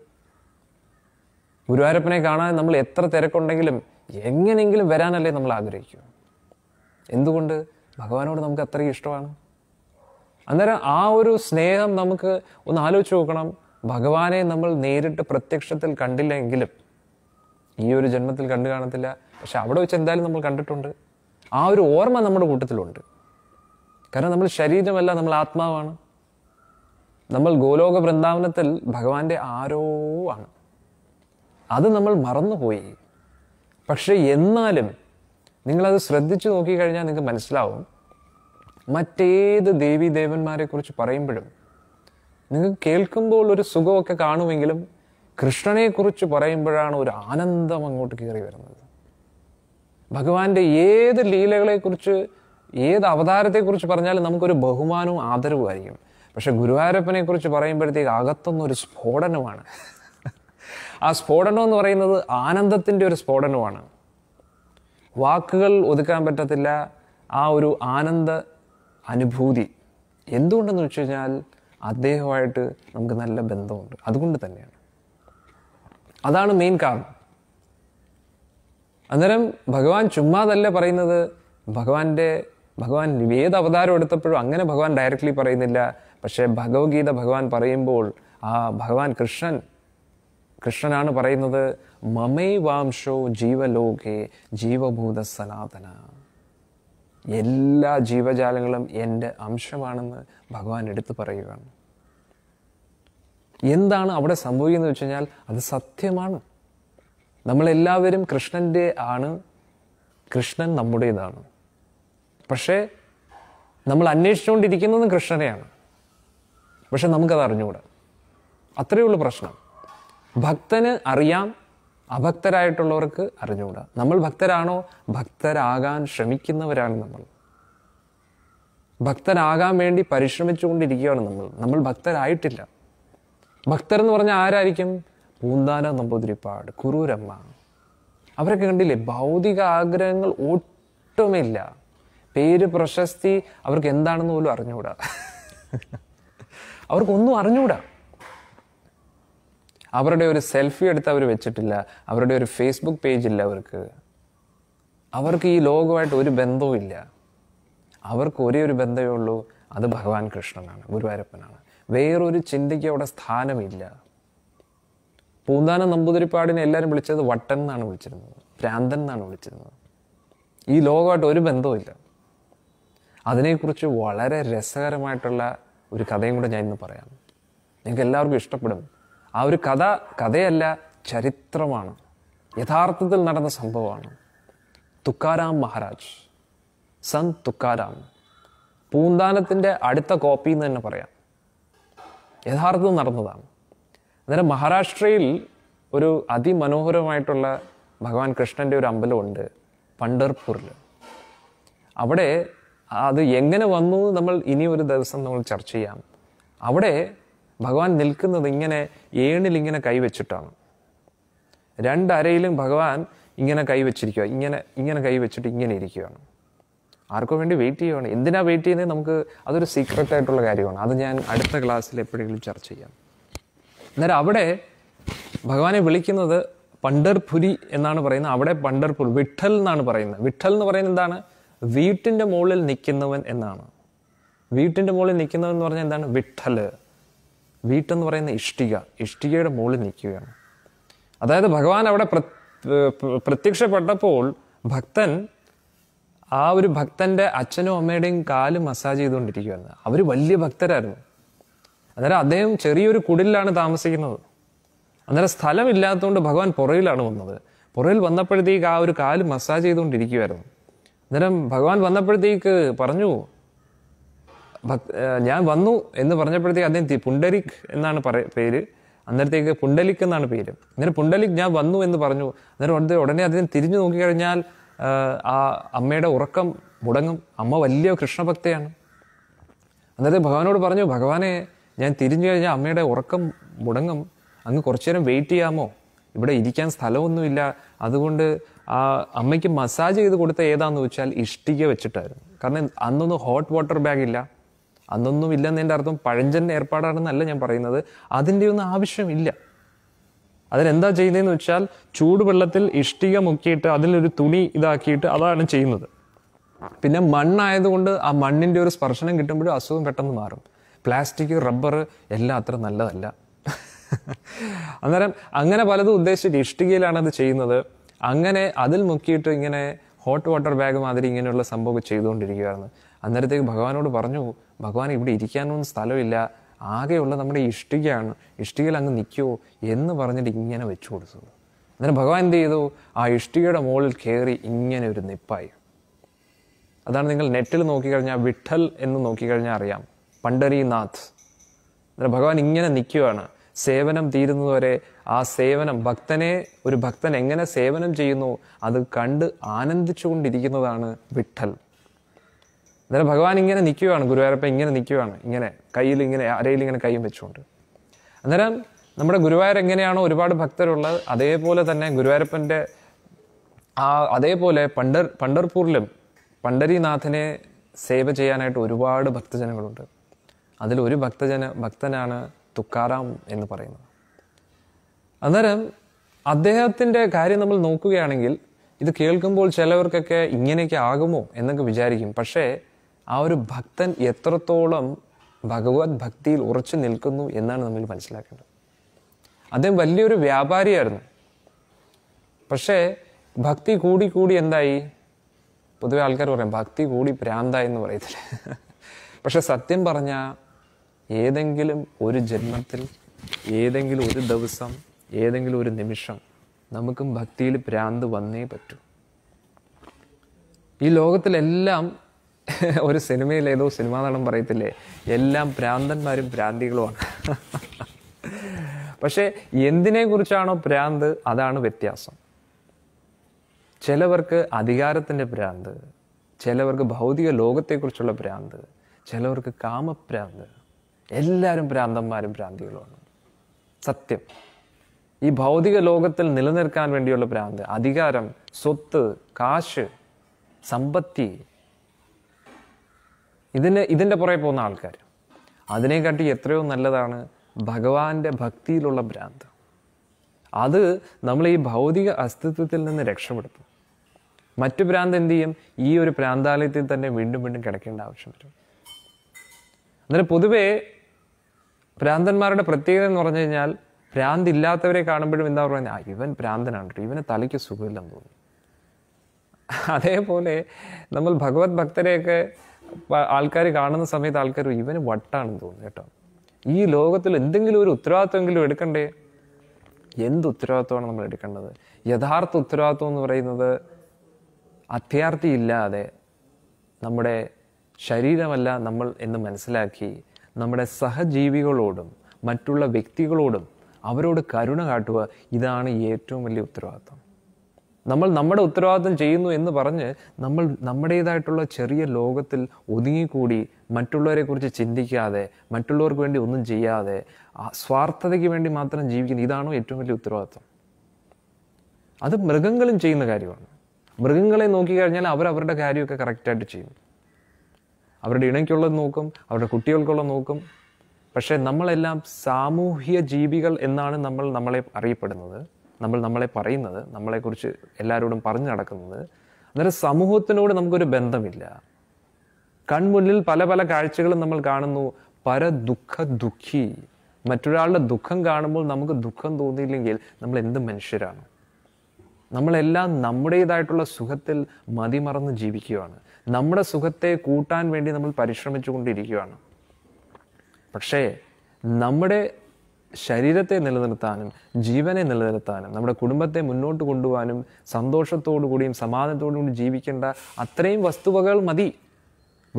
Speaker 1: ഗുരുവായൂരപ്പനെ കാണാൻ നമ്മൾ എത്ര തിരക്കുണ്ടെങ്കിലും എങ്ങനെയെങ്കിലും വരാനല്ലേ നമ്മൾ ആഗ്രഹിക്കൂ എന്തുകൊണ്ട് ഭഗവാനോട് നമുക്ക് അത്രയും ഇഷ്ടമാണ് അന്നേരം ആ ഒരു സ്നേഹം നമുക്ക് ഒന്ന് ആലോചിച്ച് നോക്കണം ഭഗവാനെ നമ്മൾ നേരിട്ട് പ്രത്യക്ഷത്തിൽ കണ്ടില്ലെങ്കിലും ഈ ഒരു ജന്മത്തിൽ കണ്ടു കാണത്തില്ല പക്ഷെ അവിടെ വെച്ച് എന്തായാലും നമ്മൾ കണ്ടിട്ടുണ്ട് ആ ഒരു ഓർമ്മ നമ്മുടെ കൂട്ടത്തിലുണ്ട് കാരണം നമ്മൾ ശരീരമല്ല നമ്മൾ ആത്മാവാണ് നമ്മൾ ഗോലോക വൃന്ദാവനത്തിൽ ഭഗവാന്റെ ആരോ ആണ് അത് നമ്മൾ മറന്നുപോയി പക്ഷേ എന്നാലും നിങ്ങളത് ശ്രദ്ധിച്ചു നോക്കിക്കഴിഞ്ഞാൽ നിങ്ങൾക്ക് മനസ്സിലാവും മറ്റേത് ദേവീ ദേവന്മാരെക്കുറിച്ച് പറയുമ്പോഴും നിങ്ങൾക്ക് കേൾക്കുമ്പോൾ ഒരു സുഖമൊക്കെ കാണുമെങ്കിലും കൃഷ്ണനെക്കുറിച്ച് പറയുമ്പോഴാണ് ഒരു ആനന്ദം അങ്ങോട്ട് കയറി വരുന്നത് ഭഗവാന്റെ ഏത് ലീലകളെക്കുറിച്ച് ഏത് അവതാരത്തെക്കുറിച്ച് പറഞ്ഞാലും നമുക്കൊരു ബഹുമാനവും ആദരവുമായിരിക്കും പക്ഷെ ഗുരുവായൂരപ്പനെക്കുറിച്ച് പറയുമ്പോഴത്തേക്ക് അകത്തുനിന്നൊരു സ്ഫോടനമാണ് ആ സ്ഫോടനം എന്ന് പറയുന്നത് ആനന്ദത്തിൻ്റെ ഒരു സ്ഫോടനമാണ് വാക്കുകൾ ഒതുക്കാൻ പറ്റത്തില്ല ആ ഒരു ആനന്ദ അനുഭൂതി എന്തുകൊണ്ടെന്ന് വെച്ച് കഴിഞ്ഞാൽ അദ്ദേഹമായിട്ട് നമുക്ക് നല്ല ബന്ധമുണ്ട് അതുകൊണ്ട് തന്നെയാണ് അതാണ് മെയിൻ കാരണം അന്നേരം ഭഗവാൻ ചുമ്മാതല്ല പറയുന്നത് ഭഗവാന്റെ ഭഗവാൻ ഏത് അവതാരം എടുത്തപ്പോഴും അങ്ങനെ ഭഗവാൻ ഡയറക്റ്റ്ലി പറയുന്നില്ല പക്ഷേ ഭഗവത്ഗീത ഭഗവാൻ പറയുമ്പോൾ ആ ഭഗവാൻ കൃഷ്ണൻ കൃഷ്ണനാണ് പറയുന്നത് വാംശോ ജീവലോകെ ജീവഭൂത സനാതന എല്ലാ ജീവജാലങ്ങളും എൻ്റെ അംശമാണെന്ന് ഭഗവാൻ എടുത്തു പറയുകയാണ് എന്താണ് അവിടെ സംഭവിക്കുന്നത് വെച്ച് കഴിഞ്ഞാൽ അത് സത്യമാണ് നമ്മളെല്ലാവരും കൃഷ്ണൻ്റെ ആണ് കൃഷ്ണൻ നമ്മുടേതാണ് പക്ഷേ നമ്മൾ അന്വേഷിച്ചുകൊണ്ടിരിക്കുന്നതും കൃഷ്ണനെയാണ് പക്ഷെ നമുക്കത് അറിഞ്ഞുകൂടാ അത്രയേ ഉള്ളൂ പ്രശ്നം ഭക്തന് അറിയാം അഭക്തരായിട്ടുള്ളവർക്ക് അറിഞ്ഞുകൂടാ നമ്മൾ ഭക്തരാണോ ഭക്തരാകാൻ ശ്രമിക്കുന്നവരാണ് നമ്മൾ ഭക്തരാകാൻ വേണ്ടി പരിശ്രമിച്ചുകൊണ്ടിരിക്കുകയാണ് നമ്മൾ നമ്മൾ ഭക്തരായിട്ടില്ല ഭക്തർ എന്ന് പറഞ്ഞാൽ ആരായിരിക്കും പൂന്താന നമ്പൂതിരിപ്പാട് കുരൂരമ്മ അവരൊക്കെ കണ്ടില്ലേ ഭൗതിക ആഗ്രഹങ്ങൾ ഒട്ടുമില്ല പേര് പ്രശസ്തി അവർക്ക് എന്താണെന്ന് പോലും അറിഞ്ഞുകൂടാ അവർക്കൊന്നും അറിഞ്ഞുകൂടാ അവരുടെ ഒരു സെൽഫി എടുത്ത് അവർ വെച്ചിട്ടില്ല അവരുടെ ഒരു ഫേസ്ബുക്ക് പേജ് ഇല്ല അവർക്ക് അവർക്ക് ഈ ലോകമായിട്ട് ഒരു ബന്ധവും അവർക്ക് ഒരേ ഒരു ബന്ധമേ ഉള്ളൂ അത് ഭഗവാൻ കൃഷ്ണനാണ് ഗുരുവായൂരപ്പനാണ് വേറൊരു ചിന്തയ്ക്ക് അവിടെ സ്ഥാനമില്ല പൂന്താന നമ്പൂതിരിപ്പാടിനെ എല്ലാവരും വിളിച്ചത് വട്ടൻ എന്നാണ് വിളിച്ചിരുന്നത് ഭ്രാന്തൻ എന്നാണ് വിളിച്ചിരുന്നത് ഈ ലോകമായിട്ട് ഒരു ബന്ധവുമില്ല അതിനെക്കുറിച്ച് വളരെ രസകരമായിട്ടുള്ള ഒരു കഥയും കൂടെ ഞാൻ ഇന്ന് പറയാം നിങ്ങൾക്ക് എല്ലാവർക്കും ഇഷ്ടപ്പെടും ആ ഒരു കഥ കഥയല്ല ചരിത്രമാണ് യഥാർത്ഥത്തിൽ നടന്ന സംഭവമാണ് തുക്കാരാം മഹാരാജ് സന്ത് തുക്കാരാം പൂന്താനത്തിൻ്റെ അടുത്ത കോപ്പി എന്ന് തന്നെ പറയാം യഥാർത്ഥത്തിൽ നടന്നതാണ് അന്നേരം മഹാരാഷ്ട്രയിൽ ഒരു അതിമനോഹരമായിട്ടുള്ള ഭഗവാൻ കൃഷ്ണൻ്റെ ഒരു അമ്പലമുണ്ട് പണ്ടർപൂരിൽ അവിടെ അത് എങ്ങനെ വന്നു നമ്മൾ ഇനി ഒരു ദിവസം നമ്മൾ ചർച്ച ചെയ്യാം അവിടെ ഭഗവാൻ നിൽക്കുന്നത് ഇങ്ങനെ ഏണിലിങ്ങനെ കൈവച്ചിട്ടാണ് രണ്ടരയിലും ഭഗവാൻ ഇങ്ങനെ കൈവച്ചിരിക്കുക ഇങ്ങനെ ഇങ്ങനെ കൈവച്ചിട്ട് ഇങ്ങനെ ഇരിക്കുകയാണ് ആർക്കു വേണ്ടി വെയിറ്റ് ചെയ്യുകയാണ് എന്തിനാ വെയിറ്റ് ചെയ്യുന്നത് നമുക്ക് അതൊരു സീക്രട്ട് ആയിട്ടുള്ള കാര്യമാണ് അത് ഞാൻ അടുത്ത ക്ലാസ്സിൽ എപ്പോഴെങ്കിലും ചർച്ച ചെയ്യാം അന്നേരം അവിടെ ഭഗവാനെ വിളിക്കുന്നത് പണ്ടർപുരി എന്നാണ് പറയുന്നത് അവിടെ പണ്ടർപുർ വിട്ടൽ എന്നാണ് പറയുന്നത് വിട്ടൽ എന്ന് പറയുന്നത് എന്താണ് വീട്ടിൻ്റെ മുകളിൽ നിൽക്കുന്നവൻ എന്നാണ് വീട്ടിൻ്റെ മുകളിൽ നിൽക്കുന്നവൻ എന്ന് പറഞ്ഞാൽ എന്താണ് വിഠൽ വീട്ടെന്ന് പറയുന്ന ഇഷ്ടിക ഇഷ്ടികയുടെ മുകളിൽ നിൽക്കുകയാണ് അതായത് ഭഗവാൻ അവിടെ പ്രത്യക്ഷപ്പെട്ടപ്പോൾ ഭക്തൻ ആ ഒരു ഭക്തൻ്റെ അച്ഛനും അമ്മയുടെയും കാല് മസാജ് ചെയ്തുകൊണ്ടിരിക്കുകയാണ് അവർ വലിയ ഭക്തരായിരുന്നു അന്നേരം അദ്ദേഹം ചെറിയൊരു കുടിലാണ് താമസിക്കുന്നത് അന്നേരം സ്ഥലമില്ലാത്തതുകൊണ്ട് ഭഗവാൻ പുറയിലാണ് വന്നത് പുറയിൽ വന്നപ്പോഴത്തേക്ക് ആ ഒരു കാല് മസാജ് ചെയ്തുകൊണ്ടിരിക്കുമായിരുന്നു അന്നേരം ഭഗവാൻ വന്നപ്പോഴത്തേക്ക് പറഞ്ഞു ഞാൻ വന്നു എന്ന് പറഞ്ഞപ്പോഴത്തേക്ക് അദ്ദേഹം പുണ്ടരിക് എന്നാണ് പറയ പേര് അന്നേരത്തേക്ക് പുണ്ടലിക് എന്നാണ് പേര് അങ്ങനെ പുണ്ടലിക് ഞാൻ വന്നു എന്ന് പറഞ്ഞു അന്നേരം ഉടനെ അദ്ദേഹം തിരിഞ്ഞു നോക്കിക്കഴിഞ്ഞാൽ ആ അമ്മയുടെ ഉറക്കം മുടങ്ങും അമ്മ വലിയ കൃഷ്ണഭക്തയാണ് അന്നേരം ഭഗവാനോട് പറഞ്ഞു ഭഗവാനെ ഞാൻ തിരിഞ്ഞു കഴിഞ്ഞാൽ അമ്മയുടെ ഉറക്കം മുടങ്ങും അങ്ങ് കുറച്ചു നേരം വെയിറ്റ് ചെയ്യാമോ ഇവിടെ ഇരിക്കാൻ സ്ഥലമൊന്നുമില്ല അതുകൊണ്ട് ആ അമ്മയ്ക്ക് മസാജ് ചെയ്ത് കൊടുത്ത ഏതാണെന്ന് വെച്ചാൽ ഇഷ്ടിക വെച്ചിട്ടായിരുന്നു കാരണം അന്നൊന്നും ഹോട്ട് വാട്ടർ ബാഗ് ഇല്ല അന്നൊന്നും എൻ്റെ അർത്ഥം പഴഞ്ചൻ ഏർപ്പാടാണെന്നല്ല ഞാൻ പറയുന്നത് അതിൻ്റെ ഒന്നും ആവശ്യമില്ല അതിനെന്താ ചെയ്യുന്നതെന്ന് വെച്ചാൽ ചൂടുവെള്ളത്തിൽ ഇഷ്ടിക മുക്കിയിട്ട് അതിലൊരു തുണി ഇതാക്കിയിട്ട് അതാണ് ചെയ്യുന്നത് പിന്നെ മണ്ണായതുകൊണ്ട് ആ മണ്ണിൻ്റെ ഒരു സ്പർശനം കിട്ടുമ്പോഴും അസുഖം പെട്ടെന്ന് മാറും പ്ലാസ്റ്റിക് റബ്ബർ എല്ലാം അത്ര നല്ലതല്ല അന്നേരം അങ്ങനെ പലതും ഉദ്ദേശിച്ചിട്ട് ഇഷ്ടികയിലാണ് അത് ചെയ്യുന്നത് അങ്ങനെ അതിൽ മുക്കിയിട്ട് ഇങ്ങനെ ഹോട്ട് വാട്ടർ ബാഗ് മാതിരി ഇങ്ങനെയുള്ള സംഭവം ചെയ്തുകൊണ്ടിരിക്കുകയായിരുന്നു അന്നേരത്തേക്ക് ഭഗവാനോട് പറഞ്ഞു ഭഗവാൻ ഇവിടെ ഇരിക്കാനൊന്നും സ്ഥലമില്ല ആകെയുള്ള നമ്മുടെ ഇഷ്ടികയാണ് ഇഷ്ടികയിൽ അങ്ങ് നിൽക്കുമോ എന്ന് പറഞ്ഞിട്ട് ഇങ്ങനെ വെച്ചു കൊടുത്തു അന്നേരം ഭഗവാൻ എന്ത് ചെയ്തു ആ ഇഷ്ടികയുടെ മുകളിൽ കയറി ഇങ്ങനെ ഒരു നിപ്പായി അതാണ് നിങ്ങൾ നെറ്റിൽ നോക്കിക്കഴിഞ്ഞാൽ വിഠൽ എന്ന് നോക്കിക്കഴിഞ്ഞാൽ അറിയാം പണ്ഡരീനാഥ് അന്നേരം ഭഗവാൻ ഇങ്ങനെ നിൽക്കുകയാണ് സേവനം തീരുന്നതുവരെ ആ സേവനം ഭക്തനെ ഒരു ഭക്തൻ എങ്ങനെ സേവനം ചെയ്യുന്നു അത് കണ്ട് ആനന്ദിച്ചുകൊണ്ടിരിക്കുന്നതാണ് വിഠൽ അന്നേരം ഭഗവാൻ ഇങ്ങനെ നിൽക്കുകയാണ് ഗുരുവായൂരപ്പ ഇങ്ങനെ നിൽക്കുകയാണ് ഇങ്ങനെ കയ്യിൽ ഇങ്ങനെ അരയിൽ ഇങ്ങനെ കൈയും വെച്ചുകൊണ്ട് അന്നേരം നമ്മുടെ ഗുരുവായൂർ എങ്ങനെയാണോ ഒരുപാട് ഭക്തരുള്ളത് അതേപോലെ തന്നെ ഗുരുവായൂരപ്പൻ്റെ ആ അതേപോലെ പണ്ടർ പണ്ടർപൂരിലും പണ്ടരിനാഥനെ സേവ ചെയ്യാനായിട്ട് ഒരുപാട് ഭക്തജനങ്ങളുണ്ട് അതിലൊരു ഭക്തജന ഭക്തനാണ് തുക്കാറാം എന്ന് പറയുന്നത് അന്നേരം അദ്ദേഹത്തിൻ്റെ കാര്യം നമ്മൾ നോക്കുകയാണെങ്കിൽ ഇത് കേൾക്കുമ്പോൾ ചിലവർക്കൊക്കെ ഇങ്ങനെയൊക്കെ ആകുമോ എന്നൊക്കെ വിചാരിക്കും പക്ഷേ ആ ഒരു ഭക്തൻ എത്രത്തോളം ഭഗവത് ഭക്തിയിൽ ഉറച്ചു നിൽക്കുന്നു എന്നാണ് നമ്മൾ മനസ്സിലാക്കേണ്ടത് അദ്ദേഹം വലിയൊരു വ്യാപാരിയായിരുന്നു പക്ഷേ ഭക്തി കൂടി കൂടി എന്തായി പൊതുവെ ആൾക്കാർ പറയാം ഭക്തി കൂടി ഭ്രാന്തായി എന്ന് പറയത്തില്ല പക്ഷെ സത്യം പറഞ്ഞാൽ ഏതെങ്കിലും ഒരു ജന്മത്തിൽ ഏതെങ്കിലും ഒരു ദിവസം ഏതെങ്കിലും ഒരു നിമിഷം നമുക്കും ഭക്തിയിൽ ഭ്രാന്ത് വന്നേ പറ്റൂ ഈ ലോകത്തിലെല്ലാം ഒരു സിനിമയിൽ ഏതോ സിനിമാ നടൻ പറയത്തില്ലേ എല്ലാം ഭ്രാന്തന്മാരും ഭ്രാന്തികളുമാണ് പക്ഷേ എന്തിനെക്കുറിച്ചാണോ ഭ്രാന്ത് അതാണ് വ്യത്യാസം ചിലവർക്ക് അധികാരത്തിൻ്റെ ഭ്രാന്ത് ചിലവർക്ക് ഭൗതിക ലോകത്തെക്കുറിച്ചുള്ള ഭ്രാന്ത് ചിലവർക്ക് കാമഭ്രാന്ത് എല്ലാവരും ഭ്രാന്തന്മാരും ഭ്രാന്തികളുമാണ് സത്യം ഈ ഭൗതിക ലോകത്തിൽ നിലനിൽക്കാൻ വേണ്ടിയുള്ള ഭ്രാന്ത് അധികാരം സ്വത്ത് കാശ് സമ്പത്തി ഇതിന് ഇതിൻ്റെ പുറകെ പോകുന്ന ആൾക്കാർ അതിനെക്കാട്ടി എത്രയോ നല്ലതാണ് ഭഗവാന്റെ ഭക്തിയിലുള്ള ഭ്രാന്ത് അത് നമ്മൾ ഈ ഭൗതിക അസ്തിത്വത്തിൽ നിന്ന് രക്ഷപ്പെടുത്തും മറ്റു ഭ്രാന്ത് എന്ത് ചെയ്യും ഈ ഒരു പ്രാന്താലയത്തിൽ തന്നെ വീണ്ടും വീണ്ടും കിടക്കേണ്ട ആവശ്യം വരും അന്നേരം പൊതുവേ ഭ്രാന്തന്മാരുടെ പ്രത്യേകത എന്ന് പറഞ്ഞു കഴിഞ്ഞാൽ ഭ്രാന്തില്ലാത്തവരെ കാണുമ്പോഴും എന്താ പറയുക ആ ഇവൻ ഭ്രാന്തനാണ് കേട്ടോ ഇവന് തലയ്ക്ക് സുഖമില്ലെന്ന് തോന്നുന്നു അതേപോലെ നമ്മൾ ഭഗവത് ഭക്തരെയൊക്കെ ആൾക്കാർ കാണുന്ന സമയത്ത് ആൾക്കാർ ഇവന് വട്ടാണെന്ന് തോന്നുന്നു കേട്ടോ ഈ ലോകത്തിൽ എന്തെങ്കിലും ഒരു ഉത്തരവാദിത്വമെങ്കിലും എടുക്കണ്ടേ എന്ത് ഉത്തരവാദിത്വമാണ് നമ്മൾ എടുക്കേണ്ടത് യഥാർത്ഥ ഉത്തരവാദിത്വം എന്ന് പറയുന്നത് അത്യാർത്ഥി ഇല്ലാതെ നമ്മുടെ ശരീരമല്ല നമ്മൾ എന്ന് മനസ്സിലാക്കി നമ്മുടെ സഹജീവികളോടും മറ്റുള്ള വ്യക്തികളോടും അവരോട് കരുണ കാട്ടുക ഇതാണ് ഏറ്റവും വലിയ ഉത്തരവാദിത്വം നമ്മൾ നമ്മുടെ ഉത്തരവാദിത്തം ചെയ്യുന്നു എന്ന് പറഞ്ഞ് നമ്മൾ നമ്മുടേതായിട്ടുള്ള ചെറിയ ലോകത്തിൽ ഒതുങ്ങിക്കൂടി മറ്റുള്ളവരെക്കുറിച്ച് ചിന്തിക്കാതെ മറ്റുള്ളവർക്ക് വേണ്ടി ഒന്നും ചെയ്യാതെ സ്വാർത്ഥതയ്ക്ക് വേണ്ടി മാത്രം ജീവിക്കുന്നത് ഇതാണോ ഏറ്റവും വലിയ ഉത്തരവാദിത്വം അത് മൃഗങ്ങളും ചെയ്യുന്ന കാര്യമാണ് മൃഗങ്ങളെ നോക്കിക്കഴിഞ്ഞാൽ അവർ അവരുടെ കാര്യമൊക്കെ കറക്റ്റായിട്ട് ചെയ്യും അവരുടെ ഇണയ്ക്കുള്ളത് നോക്കും അവരുടെ കുട്ടികൾക്കുള്ള നോക്കും പക്ഷേ നമ്മളെല്ലാം സാമൂഹ്യ ജീവികൾ എന്നാണ് നമ്മൾ നമ്മളെ അറിയപ്പെടുന്നത് നമ്മൾ നമ്മളെ പറയുന്നത് നമ്മളെക്കുറിച്ച് എല്ലാവരോടും പറഞ്ഞു നടക്കുന്നത് അന്നേരം സമൂഹത്തിനോട് നമുക്കൊരു ബന്ധമില്ല കൺമുന്നിൽ പല പല കാഴ്ചകളും നമ്മൾ കാണുന്നു പര ദുഃഖ ദുഃഖി മറ്റൊരാളുടെ ദുഃഖം കാണുമ്പോൾ നമുക്ക് ദുഃഖം തോന്നിയില്ലെങ്കിൽ നമ്മൾ എന്ത് മനുഷ്യരാണ് നമ്മളെല്ലാം നമ്മുടേതായിട്ടുള്ള സുഖത്തിൽ മതിമറന്ന് ജീവിക്കുകയാണ് നമ്മുടെ സുഖത്തെ കൂട്ടാൻ വേണ്ടി നമ്മൾ പരിശ്രമിച്ചു കൊണ്ടിരിക്കുകയാണ് പക്ഷേ നമ്മുടെ ശരീരത്തെ നിലനിർത്താനും ജീവനെ നിലനിർത്താനും നമ്മുടെ കുടുംബത്തെ മുന്നോട്ട് കൊണ്ടുപോകാനും സന്തോഷത്തോടു കൂടിയും സമാധാനത്തോടു കൂടി ജീവിക്കേണ്ട അത്രയും വസ്തുവകൾ മതി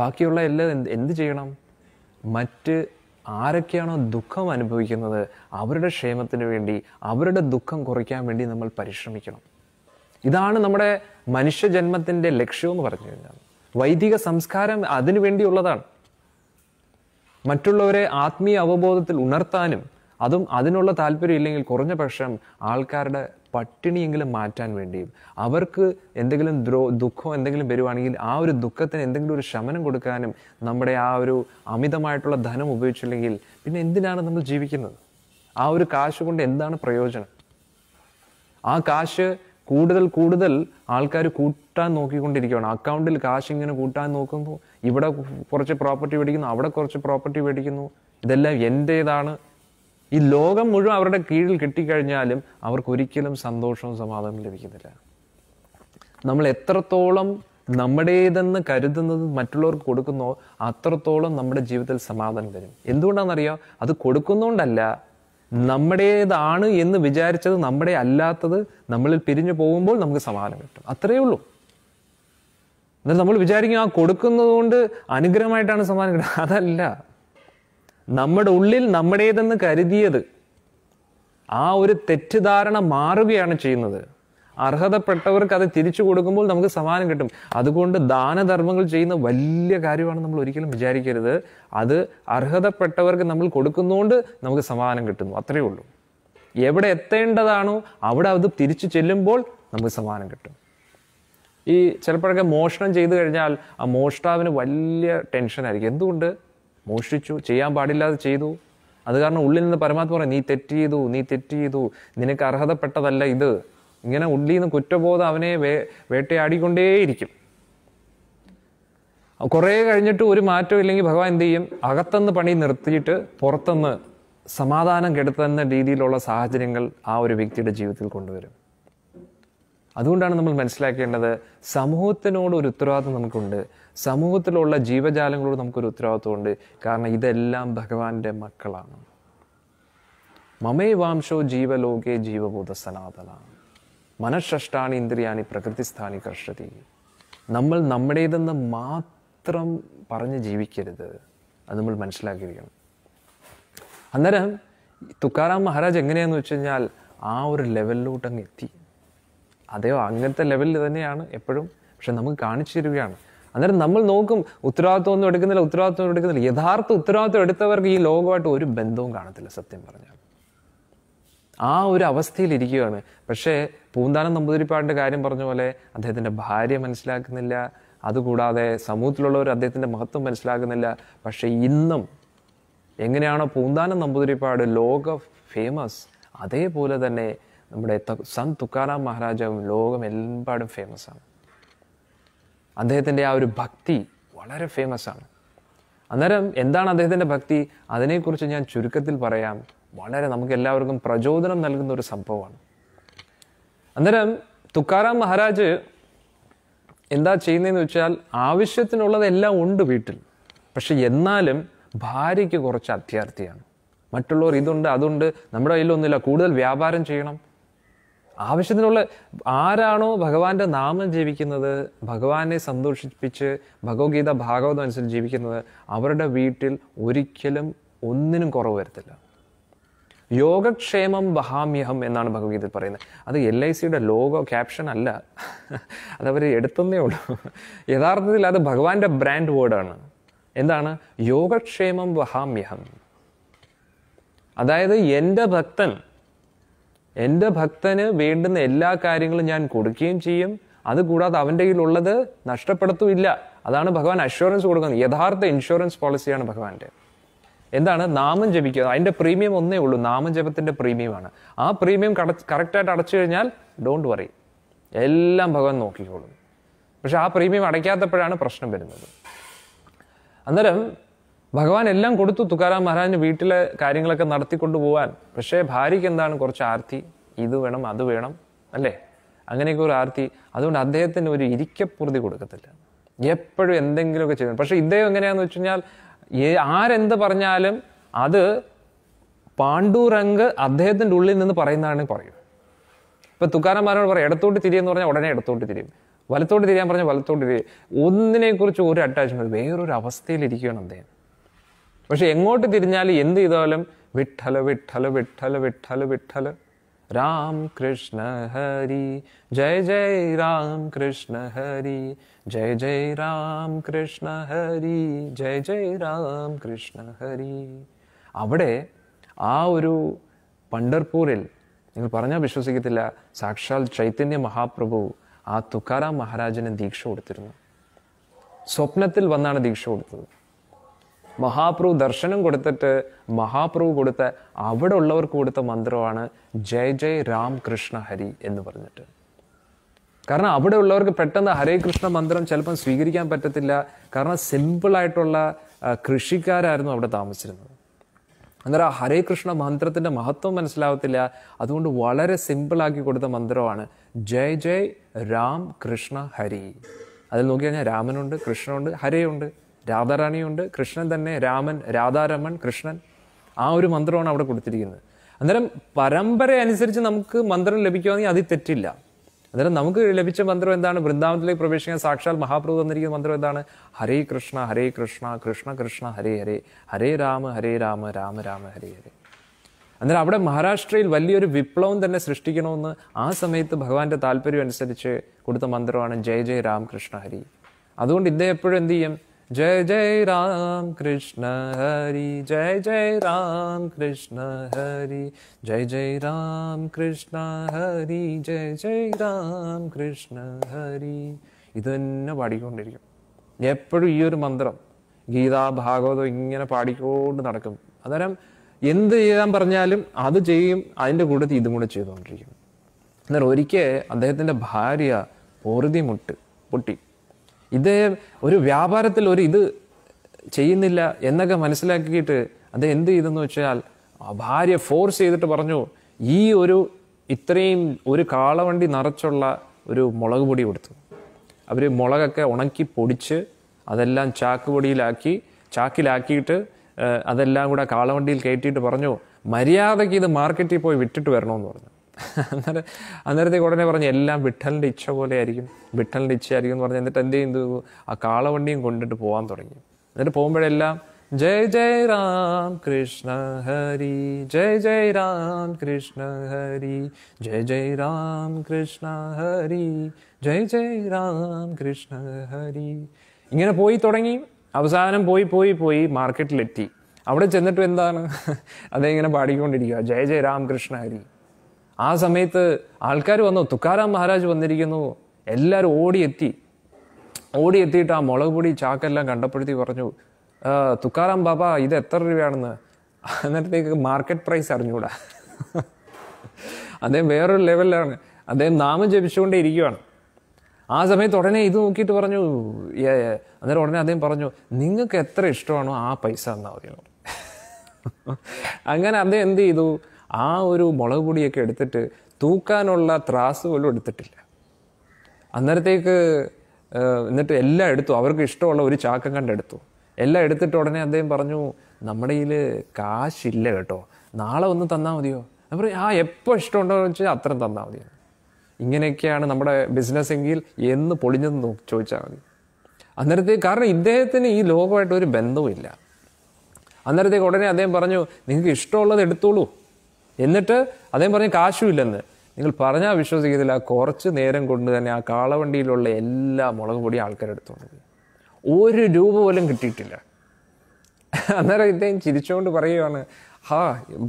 Speaker 1: ബാക്കിയുള്ള എല്ലാം എന്ത് എന്ത് ചെയ്യണം മറ്റ് ആരൊക്കെയാണോ ദുഃഖം അനുഭവിക്കുന്നത് അവരുടെ ക്ഷേമത്തിന് വേണ്ടി അവരുടെ ദുഃഖം കുറയ്ക്കാൻ വേണ്ടി നമ്മൾ പരിശ്രമിക്കണം ഇതാണ് നമ്മുടെ മനുഷ്യജന്മത്തിൻ്റെ ലക്ഷ്യമെന്ന് പറഞ്ഞു കഴിഞ്ഞാൽ വൈദിക സംസ്കാരം അതിനു വേണ്ടിയുള്ളതാണ് മറ്റുള്ളവരെ ആത്മീയ അവബോധത്തിൽ ഉണർത്താനും അതും അതിനുള്ള താല്പര്യം ഇല്ലെങ്കിൽ കുറഞ്ഞ പക്ഷം ആൾക്കാരുടെ പട്ടിണിയെങ്കിലും മാറ്റാൻ വേണ്ടിയും അവർക്ക് എന്തെങ്കിലും ദ്രോ ദുഃഖം എന്തെങ്കിലും വരുവാണെങ്കിൽ ആ ഒരു ദുഃഖത്തിന് എന്തെങ്കിലും ഒരു ശമനം കൊടുക്കാനും നമ്മുടെ ആ ഒരു അമിതമായിട്ടുള്ള ധനം ഉപയോഗിച്ചില്ലെങ്കിൽ പിന്നെ എന്തിനാണ് നമ്മൾ ജീവിക്കുന്നത് ആ ഒരു കാശ് കൊണ്ട് എന്താണ് പ്രയോജനം ആ കാശ് കൂടുതൽ കൂടുതൽ ആൾക്കാർ കൂട്ടാൻ നോക്കിക്കൊണ്ടിരിക്കുകയാണ് അക്കൗണ്ടിൽ കാശ് ഇങ്ങനെ കൂട്ടാൻ നോക്കുന്നു ഇവിടെ കുറച്ച് പ്രോപ്പർട്ടി മേടിക്കുന്നു അവിടെ കുറച്ച് പ്രോപ്പർട്ടി മേടിക്കുന്നു ഇതെല്ലാം എൻ്റേതാണ് ഈ ലോകം മുഴുവൻ അവരുടെ കീഴിൽ കിട്ടിക്കഴിഞ്ഞാലും അവർക്കൊരിക്കലും സന്തോഷവും സമാധാനവും ലഭിക്കുന്നില്ല നമ്മൾ എത്രത്തോളം നമ്മുടേതെന്ന് കരുതുന്നത് മറ്റുള്ളവർക്ക് കൊടുക്കുന്നോ അത്രത്തോളം നമ്മുടെ ജീവിതത്തിൽ സമാധാനം വരും എന്തുകൊണ്ടാണെന്നറിയോ അത് കൊടുക്കുന്നതുകൊണ്ടല്ല നമ്മുടേതാണ് എന്ന് വിചാരിച്ചത് നമ്മുടെ അല്ലാത്തത് നമ്മളിൽ പിരിഞ്ഞു പോകുമ്പോൾ നമുക്ക് സമാധാനം കിട്ടും അത്രയേ ഉള്ളൂ എന്നിട്ട് നമ്മൾ വിചാരിക്കും ആ കൊടുക്കുന്നത് കൊണ്ട് അനുഗ്രഹമായിട്ടാണ് സമാധാനം കിട്ടുന്നത് അതല്ല നമ്മുടെ ഉള്ളിൽ നമ്മുടേതെന്ന് കരുതിയത് ആ ഒരു തെറ്റിദ്ധാരണ മാറുകയാണ് ചെയ്യുന്നത് അർഹതപ്പെട്ടവർക്ക് അത് തിരിച്ചു കൊടുക്കുമ്പോൾ നമുക്ക് സമാനം കിട്ടും അതുകൊണ്ട് ദാനധർമ്മങ്ങൾ ചെയ്യുന്ന വലിയ കാര്യമാണ് നമ്മൾ ഒരിക്കലും വിചാരിക്കരുത് അത് അർഹതപ്പെട്ടവർക്ക് നമ്മൾ കൊടുക്കുന്നതുകൊണ്ട് നമുക്ക് സമാനം കിട്ടുന്നു അത്രയേ ഉള്ളൂ എവിടെ എത്തേണ്ടതാണോ അവിടെ അത് തിരിച്ചു ചെല്ലുമ്പോൾ നമുക്ക് സമാനം കിട്ടും ഈ ചിലപ്പോഴൊക്കെ മോഷണം ചെയ്തു കഴിഞ്ഞാൽ ആ മോഷ്ടാവിന് വലിയ ടെൻഷനായിരിക്കും എന്തുകൊണ്ട് മോഷ്ടിച്ചു ചെയ്യാൻ പാടില്ലാതെ ചെയ്തു അത് കാരണം ഉള്ളിൽ നിന്ന് പരമാത്മ പറയും നീ തെറ്റ് ചെയ്തു നീ തെറ്റ് ചെയ്തു നിനക്ക് അർഹതപ്പെട്ടതല്ല ഇത് ഇങ്ങനെ ഉള്ളിൽ നിന്ന് കുറ്റബോധം അവനെ വേ വേട്ടയാടിക്കൊണ്ടേയിരിക്കും കുറേ കഴിഞ്ഞിട്ട് ഒരു മാറ്റം ഇല്ലെങ്കിൽ ഭഗവാൻ എന്ത് ചെയ്യും അകത്തുനിന്ന് പണി നിർത്തിയിട്ട് പുറത്തുനിന്ന് സമാധാനം കെടുത്തുന്ന രീതിയിലുള്ള സാഹചര്യങ്ങൾ ആ ഒരു വ്യക്തിയുടെ ജീവിതത്തിൽ കൊണ്ടുവരും അതുകൊണ്ടാണ് നമ്മൾ മനസ്സിലാക്കേണ്ടത് സമൂഹത്തിനോട് ഒരു ഉത്തരവാദിത്വം നമുക്കുണ്ട് സമൂഹത്തിലുള്ള ജീവജാലങ്ങളോട് നമുക്കൊരു ഉത്തരവാദിത്വമുണ്ട് കാരണം ഇതെല്ലാം ഭഗവാന്റെ മക്കളാണ് മമേ വാംശോ ജീവലോകേ ജീവബോധ സനാതന മനഃഷ്ടാണി ഇന്ദ്രിയാണി പ്രകൃതിസ്ഥാനി കർഷതി നമ്മൾ നമ്മുടേതെന്ന് മാത്രം പറഞ്ഞ് ജീവിക്കരുത് അത് നമ്മൾ മനസ്സിലാക്കിയിരിക്കണം അന്നേരം തുക്കാറാം മഹാരാജ് എങ്ങനെയാന്ന് വെച്ച് കഴിഞ്ഞാൽ ആ ഒരു ലെവലിലോട്ട് അങ്ങ് എത്തി അതേ അങ്ങനത്തെ ലെവലിൽ തന്നെയാണ് എപ്പോഴും പക്ഷെ നമുക്ക് കാണിച്ചു തരികയാണ് അന്നേരം നമ്മൾ നോക്കും ഉത്തരവാദിത്വം ഒന്നും എടുക്കുന്നില്ല ഉത്തരവാദിത്വം എടുക്കുന്നില്ല യഥാർത്ഥ ഉത്തരവാദിത്വം എടുത്തവർക്ക് ഈ ലോകമായിട്ട് ഒരു ബന്ധവും കാണത്തില്ല സത്യം പറഞ്ഞാൽ ആ ഒരു അവസ്ഥയിലിരിക്കുകയാണ് പക്ഷേ പൂന്താനം നമ്പൂതിരിപ്പാടിൻ്റെ കാര്യം പറഞ്ഞ പോലെ അദ്ദേഹത്തിൻ്റെ ഭാര്യ മനസ്സിലാക്കുന്നില്ല അതുകൂടാതെ സമൂഹത്തിലുള്ളവർ അദ്ദേഹത്തിൻ്റെ മഹത്വം മനസ്സിലാക്കുന്നില്ല പക്ഷേ ഇന്നും എങ്ങനെയാണോ പൂന്താനം നമ്പൂതിരിപ്പാട് ലോക ഫേമസ് അതേപോലെ തന്നെ നമ്മുടെ സന്ത് തുക്കാറാം മഹാരാജാവും ലോകം എല്ലാടും ഫേമസ് ആണ് അദ്ദേഹത്തിൻ്റെ ആ ഒരു ഭക്തി വളരെ ഫേമസ് ആണ് അന്നേരം എന്താണ് അദ്ദേഹത്തിൻ്റെ ഭക്തി അതിനെക്കുറിച്ച് ഞാൻ ചുരുക്കത്തിൽ പറയാം വളരെ നമുക്ക് എല്ലാവർക്കും പ്രചോദനം നൽകുന്ന ഒരു സംഭവമാണ് അന്നേരം തുക്കാറാം മഹാരാജ് എന്താ ചെയ്യുന്നതെന്ന് വെച്ചാൽ ആവശ്യത്തിനുള്ളതെല്ലാം ഉണ്ട് വീട്ടിൽ പക്ഷെ എന്നാലും ഭാര്യയ്ക്ക് കുറച്ച് അത്യാർത്ഥിയാണ് മറ്റുള്ളവർ ഇതുണ്ട് അതുണ്ട് നമ്മുടെ കയ്യിലൊന്നുമില്ല കൂടുതൽ വ്യാപാരം ചെയ്യണം ആവശ്യത്തിനുള്ള ആരാണോ ഭഗവാന്റെ നാമം ജീവിക്കുന്നത് ഭഗവാനെ സന്തോഷിപ്പിച്ച് ഭഗവത്ഗീത ഭാഗവതം അനുസരിച്ച് ജീവിക്കുന്നത് അവരുടെ വീട്ടിൽ ഒരിക്കലും ഒന്നിനും കുറവ് വരത്തില്ല യോഗക്ഷേമം ബഹാമ്യഹം എന്നാണ് ഭഗവത്ഗീതയിൽ പറയുന്നത് അത് എൽ ഐ സിയുടെ ലോഗോ ക്യാപ്ഷൻ അല്ല അതവർ എടുത്തന്നേ ഉള്ളൂ യഥാർത്ഥത്തിൽ അത് ഭഗവാന്റെ ബ്രാൻഡ് വേർഡാണ് എന്താണ് യോഗക്ഷേമം വഹാമ്യഹം അതായത് എൻ്റെ ഭക്തൻ എൻ്റെ ഭക്തന് വേണ്ടുന്ന എല്ലാ കാര്യങ്ങളും ഞാൻ കൊടുക്കുകയും ചെയ്യും അതുകൂടാതെ അവൻ്റെ കയ്യിലുള്ളത് നഷ്ടപ്പെടുത്തുമില്ല അതാണ് ഭഗവാൻ അഷുറൻസ് കൊടുക്കുന്നത് യഥാർത്ഥ ഇൻഷുറൻസ് പോളിസിയാണ് ഭഗവാന്റെ എന്താണ് നാമം ജപിക്കുക അതിൻ്റെ പ്രീമിയം ഒന്നേ ഉള്ളൂ നാമം ജപത്തിൻ്റെ പ്രീമിയമാണ് ആ പ്രീമിയം കട കറക്റ്റായിട്ട് അടച്ചു കഴിഞ്ഞാൽ ഡോണ്ട് വറി എല്ലാം ഭഗവാൻ നോക്കിക്കോളും പക്ഷെ ആ പ്രീമിയം അടയ്ക്കാത്തപ്പോഴാണ് പ്രശ്നം വരുന്നത് അന്നേരം ഭഗവാൻ എല്ലാം കൊടുത്തു തുക്കാരാം മഹാരാജിന് വീട്ടിലെ കാര്യങ്ങളൊക്കെ നടത്തിക്കൊണ്ടു പോകാൻ പക്ഷേ ഭാര്യയ്ക്ക് എന്താണ് കുറച്ച് ആർത്തി ഇത് വേണം അത് വേണം അല്ലേ അങ്ങനെയൊക്കെ ഒരു ആർത്തി അതുകൊണ്ട് അദ്ദേഹത്തിന് ഒരു ഇരിക്കപ്പുറതി കൊടുക്കത്തില്ല എപ്പോഴും എന്തെങ്കിലുമൊക്കെ ചെയ്യണം പക്ഷേ ഇദ്ദേഹം എങ്ങനെയാണെന്ന് വെച്ച് കഴിഞ്ഞാൽ ആരെന്ത് പറഞ്ഞാലും അത് പാണ്ഡുരംഗ് അദ്ദേഹത്തിൻ്റെ ഉള്ളിൽ നിന്ന് പറയുന്നതാണ് പറയും ഇപ്പം തുക്കാരന്മാരോട് പറയാം ഇടത്തോട്ട് തിരിയെന്ന് പറഞ്ഞാൽ ഉടനെ ഇടത്തോട്ട് തിരിയും വലത്തോട്ട് തിരിയാൻ പറഞ്ഞാൽ വലത്തോട്ട് തിരിയും ഒന്നിനെക്കുറിച്ച് ഒരു അറ്റാച്ച്മെൻറ്റ് വേറൊരു അവസ്ഥയിലിരിക്കുകയാണ് അദ്ദേഹം പക്ഷെ എങ്ങോട്ട് തിരിഞ്ഞാലും എന്ത് ചെയ്താലും വിട്ടല വിട്ടല വിട്ടല വിട്ടല വിട്ടല രാം കൃഷ്ണ ഹരി ജയ ജയ രാം കൃഷ്ണ ഹരി ജയ ജയ രാം കൃഷ്ണ ഹരി ജയ ജയ രാം കൃഷ്ണ ഹരി അവിടെ ആ ഒരു പണ്ടർപൂരിൽ നിങ്ങൾ പറഞ്ഞാൽ വിശ്വസിക്കത്തില്ല സാക്ഷാൽ ചൈതന്യ മഹാപ്രഭു ആ തുക്കാറാം മഹാരാജന് ദീക്ഷ കൊടുത്തിരുന്നു സ്വപ്നത്തിൽ വന്നാണ് ദീക്ഷ കൊടുത്തത് മഹാപ്രഭു ദർശനം കൊടുത്തിട്ട് മഹാപ്രഭു കൊടുത്ത അവിടെ ഉള്ളവർക്ക് കൊടുത്ത മന്ത്രമാണ് ജയ് ജയ് രാം കൃഷ്ണ ഹരി എന്ന് പറഞ്ഞിട്ട് കാരണം അവിടെ ഉള്ളവർക്ക് പെട്ടെന്ന് ഹരേ കൃഷ്ണ മന്ത്രം ചിലപ്പം സ്വീകരിക്കാൻ പറ്റത്തില്ല കാരണം സിമ്പിളായിട്ടുള്ള കൃഷിക്കാരായിരുന്നു അവിടെ താമസിച്ചിരുന്നത് അന്നേരം ആ ഹരേ കൃഷ്ണ മന്ത്രത്തിൻ്റെ മഹത്വം മനസ്സിലാവത്തില്ല അതുകൊണ്ട് വളരെ സിമ്പിളാക്കി കൊടുത്ത മന്ത്രമാണ് ജയ് ജയ് രാം കൃഷ്ണ ഹരി അതിൽ കഴിഞ്ഞാൽ രാമനുണ്ട് കൃഷ്ണനുണ്ട് ഹരയുണ്ട് രാധാറാണിയുണ്ട് കൃഷ്ണൻ തന്നെ രാമൻ രാധാരമൺ കൃഷ്ണൻ ആ ഒരു മന്ത്രമാണ് അവിടെ കൊടുത്തിരിക്കുന്നത് അന്നേരം പരമ്പര അനുസരിച്ച് നമുക്ക് മന്ത്രം ലഭിക്കുകയാണെങ്കിൽ അതിൽ തെറ്റില്ല അന്നേരം നമുക്ക് ലഭിച്ച മന്ത്രം എന്താണ് വൃന്ദാവനത്തിലേക്ക് പ്രവേശിക്കാൻ സാക്ഷാൽ മഹാപ്രഭു തന്നിരിക്കുന്ന മന്ത്രം എന്താണ് ഹരേ കൃഷ്ണ ഹരേ കൃഷ്ണ കൃഷ്ണ കൃഷ്ണ ഹരേ ഹരേ ഹരേ രാമ ഹരേ രാമ രാമ രാമ ഹരേ ഹരേ അന്നേരം അവിടെ മഹാരാഷ്ട്രയിൽ വലിയൊരു വിപ്ലവം തന്നെ സൃഷ്ടിക്കണമെന്ന് ആ സമയത്ത് ഭഗവാന്റെ താല്പര്യം അനുസരിച്ച് കൊടുത്ത മന്ത്രമാണ് ജയ ജയ കൃഷ്ണ ഹരി അതുകൊണ്ട് ഇദ്ദേഹം എപ്പോഴും എന്ത് ചെയ്യും जय जय രാം കൃഷ്ണ ഹരി जय जय രാം കൃഷ്ണ ഹരി जय जय രാം കൃഷ്ണ ഹരി जय ജയ് രാം കൃഷ്ണ ഹരി ഇത് തന്നെ പാടിക്കൊണ്ടിരിക്കും എപ്പോഴും ഈ ഒരു മന്ത്രം ഗീതാ ഭാഗവതം ഇങ്ങനെ പാടിക്കൊണ്ട് നടക്കും അന്നേരം എന്ത് ചെയ്യാൻ പറഞ്ഞാലും അത് ചെയ്യും അതിൻ്റെ കൂടെ ഇതും കൂടെ ചെയ്തുകൊണ്ടിരിക്കും എന്നാൽ ഒരിക്കൽ അദ്ദേഹത്തിൻ്റെ ഭാര്യ പൊറുതി മുട്ട് പൊട്ടി ഇദ്ദേഹം ഒരു വ്യാപാരത്തിൽ ഒരു ഇത് ചെയ്യുന്നില്ല എന്നൊക്കെ മനസ്സിലാക്കിയിട്ട് അത് എന്ത് ചെയ്തെന്ന് വെച്ചാൽ ഭാര്യ ഫോഴ്സ് ചെയ്തിട്ട് പറഞ്ഞു ഈ ഒരു ഇത്രയും ഒരു കാളവണ്ടി നിറച്ചുള്ള ഒരു മുളക് പൊടി കൊടുത്തു അവർ മുളകൊക്കെ ഉണക്കി പൊടിച്ച് അതെല്ലാം ചാക്ക് പൊടിയിലാക്കി ചാക്കിലാക്കിയിട്ട് അതെല്ലാം കൂടെ കാളവണ്ടിയിൽ കയറ്റിയിട്ട് പറഞ്ഞു മര്യാദയ്ക്ക് ഇത് മാർക്കറ്റിൽ പോയി വിട്ടിട്ട് വരണമെന്ന് പറഞ്ഞു അന്നേരം അന്നേരത്തേക്ക് ഉടനെ പറഞ്ഞു എല്ലാം വിട്ടലിൻ്റെ ഇച്ഛ പോലെ ആയിരിക്കും വിട്ടലിൻ്റെ ഇച്ഛയായിരിക്കും എന്ന് പറഞ്ഞ് എന്നിട്ട് എൻ്റെ എന്ത് ആ കാളവണ്ടിയും കൊണ്ടിട്ട് പോകാൻ തുടങ്ങി എന്നിട്ട് പോകുമ്പോഴെല്ലാം ജയ് ജയ് രാം കൃഷ്ണ ഹരി ജയ് ജയ് രാം കൃഷ്ണ ഹരി ജയ് ജയ് രാം കൃഷ്ണ ഹരി ജയ് ജയ് രാം കൃഷ്ണ ഹരി ഇങ്ങനെ പോയി തുടങ്ങി അവസാനം പോയി പോയി പോയി മാർക്കറ്റിലെത്തി അവിടെ ചെന്നിട്ട് എന്താണ് അതേ ഇങ്ങനെ പാടിക്കൊണ്ടിരിക്കുക ജയ ജയ രാം കൃഷ്ണ ഹരി ആ സമയത്ത് ആൾക്കാർ വന്നു തുക്കാറാം മഹാരാജ് വന്നിരിക്കുന്നു എല്ലാവരും ഓടിയെത്തി ഓടിയെത്തിയിട്ട് ആ മുളക് പൊടി ചാക്കെല്ലാം കണ്ടപ്പോഴത്തേക്ക് പറഞ്ഞു തുക്കാറാം ബാബ ഇത് എത്ര രൂപയാണെന്ന് അന്നേരത്തേക്ക് മാർക്കറ്റ് പ്രൈസ് അറിഞ്ഞുകൂടാ അദ്ദേഹം വേറൊരു ലെവലിലാണ് അദ്ദേഹം നാമം ജപിച്ചുകൊണ്ടേ ഇരിക്കുവാണ് ആ സമയത്ത് ഉടനെ ഇത് നോക്കിയിട്ട് പറഞ്ഞു അന്നേരം ഉടനെ അദ്ദേഹം പറഞ്ഞു നിങ്ങൾക്ക് എത്ര ഇഷ്ടമാണോ ആ പൈസ എന്നാൽ മതി അങ്ങനെ അദ്ദേഹം എന്ത് ചെയ്തു ആ ഒരു മുളക് പൊടിയൊക്കെ എടുത്തിട്ട് തൂക്കാനുള്ള ത്രാസ് പോലും എടുത്തിട്ടില്ല അന്നേരത്തേക്ക് എന്നിട്ട് എല്ലാം എടുത്തു അവർക്ക് ഇഷ്ടമുള്ള ഒരു ചാക്കം കണ്ടെടുത്തു എല്ലാം എടുത്തിട്ട് ഉടനെ അദ്ദേഹം പറഞ്ഞു നമ്മുടെ കയ്യിൽ കാശില്ല കേട്ടോ നാളെ ഒന്ന് തന്നാൽ മതിയോ അപ്പം ആ എപ്പോൾ ഇഷ്ടമുണ്ടോ എന്ന് വെച്ചാൽ അത്രയും തന്നാൽ മതിയോ ഇങ്ങനെയൊക്കെയാണ് നമ്മുടെ ബിസിനസ് എങ്കിൽ എന്ന് പൊളിഞ്ഞെന്ന് ചോദിച്ചാൽ മതി അന്നേരത്തേക്ക് കാരണം ഇദ്ദേഹത്തിന് ഈ ലോകമായിട്ട് ഒരു ബന്ധവുമില്ല അന്നേരത്തേക്ക് ഉടനെ അദ്ദേഹം പറഞ്ഞു നിങ്ങൾക്ക് ഇഷ്ടമുള്ളത് എടുത്തോളൂ എന്നിട്ട് അദ്ദേഹം പറഞ്ഞ് കാശുമില്ലെന്ന് നിങ്ങൾ പറഞ്ഞാൽ വിശ്വസിക്കത്തില്ല കുറച്ച് നേരം കൊണ്ട് തന്നെ ആ കാളവണ്ടിയിലുള്ള എല്ലാ മുളക് പൊടി ആൾക്കാരെ എടുത്തുകൊണ്ട് ഒരു രൂപ പോലും കിട്ടിയിട്ടില്ല അന്നേരം ഇദ്ദേഹം ചിരിച്ചുകൊണ്ട് പറയുവാണ് ഹാ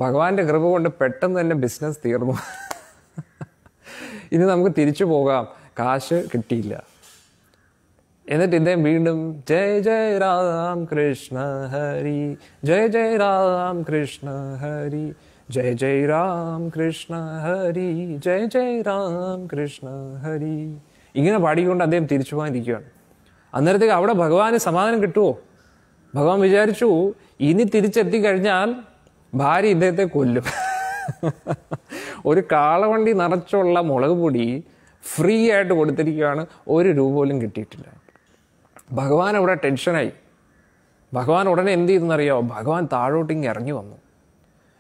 Speaker 1: ഭഗവാന്റെ കൃപ കൊണ്ട് പെട്ടെന്ന് തന്നെ ബിസിനസ് തീർന്നു ഇനി നമുക്ക് തിരിച്ചു പോകാം കാശ് കിട്ടിയില്ല എന്നിട്ട് ഇദ്ദേഹം വീണ്ടും ജയ ജയ രാം കൃഷ്ണ ഹരി ജയ ജയ രാം കൃഷ്ണ ഹരി ജയ ജയ രാം കൃഷ്ണ ഹരി ജയ ജയ രാം കൃഷ്ണ ഹരി ഇങ്ങനെ പാടിക്കൊണ്ട് അദ്ദേഹം തിരിച്ചു പോകാനിരിക്കുകയാണ് അന്നേരത്തേക്ക് അവിടെ ഭഗവാന് സമാധാനം കിട്ടുമോ ഭഗവാൻ വിചാരിച്ചു ഇനി തിരിച്ചെത്തി കഴിഞ്ഞാൽ ഭാര്യ ഇദ്ദേഹത്തെ കൊല്ലും ഒരു കാളവണ്ടി നിറച്ചുള്ള മുളക് പൊടി ഫ്രീ ആയിട്ട് കൊടുത്തിരിക്കുകയാണ് ഒരു രൂപ പോലും കിട്ടിയിട്ടില്ല ഭഗവാൻ അവിടെ ടെൻഷനായി ഭഗവാൻ ഉടനെ എന്ത് ചെയ്തെന്നറിയോ ഭഗവാൻ താഴോട്ടിങ് ഇറങ്ങി വന്നു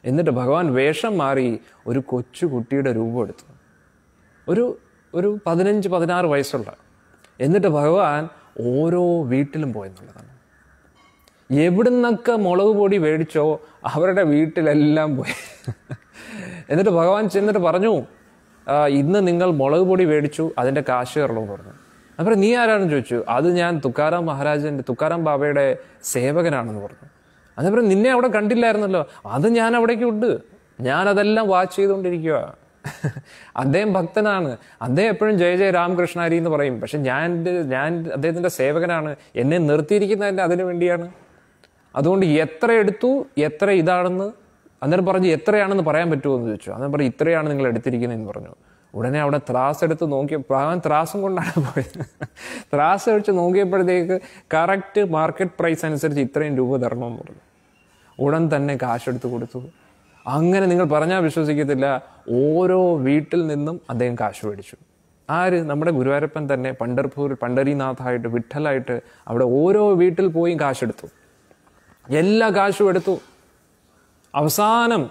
Speaker 1: എന്നിട്ട് ഭഗവാൻ വേഷം മാറി ഒരു കൊച്ചു കുട്ടിയുടെ രൂപം എടുത്തു ഒരു ഒരു പതിനഞ്ച് പതിനാറ് വയസ്സുള്ള എന്നിട്ട് ഭഗവാൻ ഓരോ വീട്ടിലും പോയെന്നുള്ളതാണ് എവിടുന്നൊക്കെ മുളക് പൊടി മേടിച്ചോ അവരുടെ വീട്ടിലെല്ലാം പോയി എന്നിട്ട് ഭഗവാൻ ചെന്നിട്ട് പറഞ്ഞു ഇന്ന് നിങ്ങൾ മുളക് പൊടി മേടിച്ചു അതിൻ്റെ കാശ് എന്ന് പറഞ്ഞു അപ്പോൾ നീ ആരാണെന്ന് ചോദിച്ചു അത് ഞാൻ തുക്കാറാം മഹാരാജൻ്റെ തുക്കാറാം ബാബയുടെ സേവകനാണെന്ന് പറഞ്ഞു അതേപോലെ നിന്നെ അവിടെ കണ്ടില്ലായിരുന്നല്ലോ അത് ഞാൻ അവിടേക്ക് ഉണ്ട് അതെല്ലാം വാച്ച് ചെയ്തുകൊണ്ടിരിക്കുക അദ്ദേഹം ഭക്തനാണ് അദ്ദേഹം എപ്പോഴും ജയ ജയ രാമകൃഷ്ണാരി എന്ന് പറയും പക്ഷെ ഞാൻ ഞാൻ അദ്ദേഹത്തിൻ്റെ സേവകനാണ് എന്നെ നിർത്തിയിരിക്കുന്നതിൻ്റെ അതിനു വേണ്ടിയാണ് അതുകൊണ്ട് എത്ര എടുത്തു എത്ര ഇതാണെന്ന് അന്നേരം പറഞ്ഞ് എത്രയാണെന്ന് പറയാൻ പറ്റുമോ എന്ന് ചോദിച്ചു അന്നേരം പറഞ്ഞു ഇത്രയാണ് നിങ്ങൾ എന്ന് പറഞ്ഞു ഉടനെ അവിടെ ത്രാസ് എടുത്ത് നോക്കിയ അവൻ ത്രാസും കൊണ്ടാണ് പോയത് ത്രാസ് വെച്ച് നോക്കിയപ്പോഴത്തേക്ക് കറക്റ്റ് മാർക്കറ്റ് പ്രൈസ് അനുസരിച്ച് ഇത്രയും രൂപ തരണമെന്ന് പറഞ്ഞു ഉടൻ തന്നെ കാശെടുത്ത് കൊടുത്തു അങ്ങനെ നിങ്ങൾ പറഞ്ഞാൽ വിശ്വസിക്കത്തില്ല ഓരോ വീട്ടിൽ നിന്നും അദ്ദേഹം കാശ് മേടിച്ചു ആര് നമ്മുടെ ഗുരുവാരപ്പൻ തന്നെ പണ്ടർപൂർ പണ്ടരിനാഥായിട്ട് വിട്ടലായിട്ട് അവിടെ ഓരോ വീട്ടിൽ പോയി കാശെടുത്തു എല്ലാ കാശും എടുത്തു അവസാനം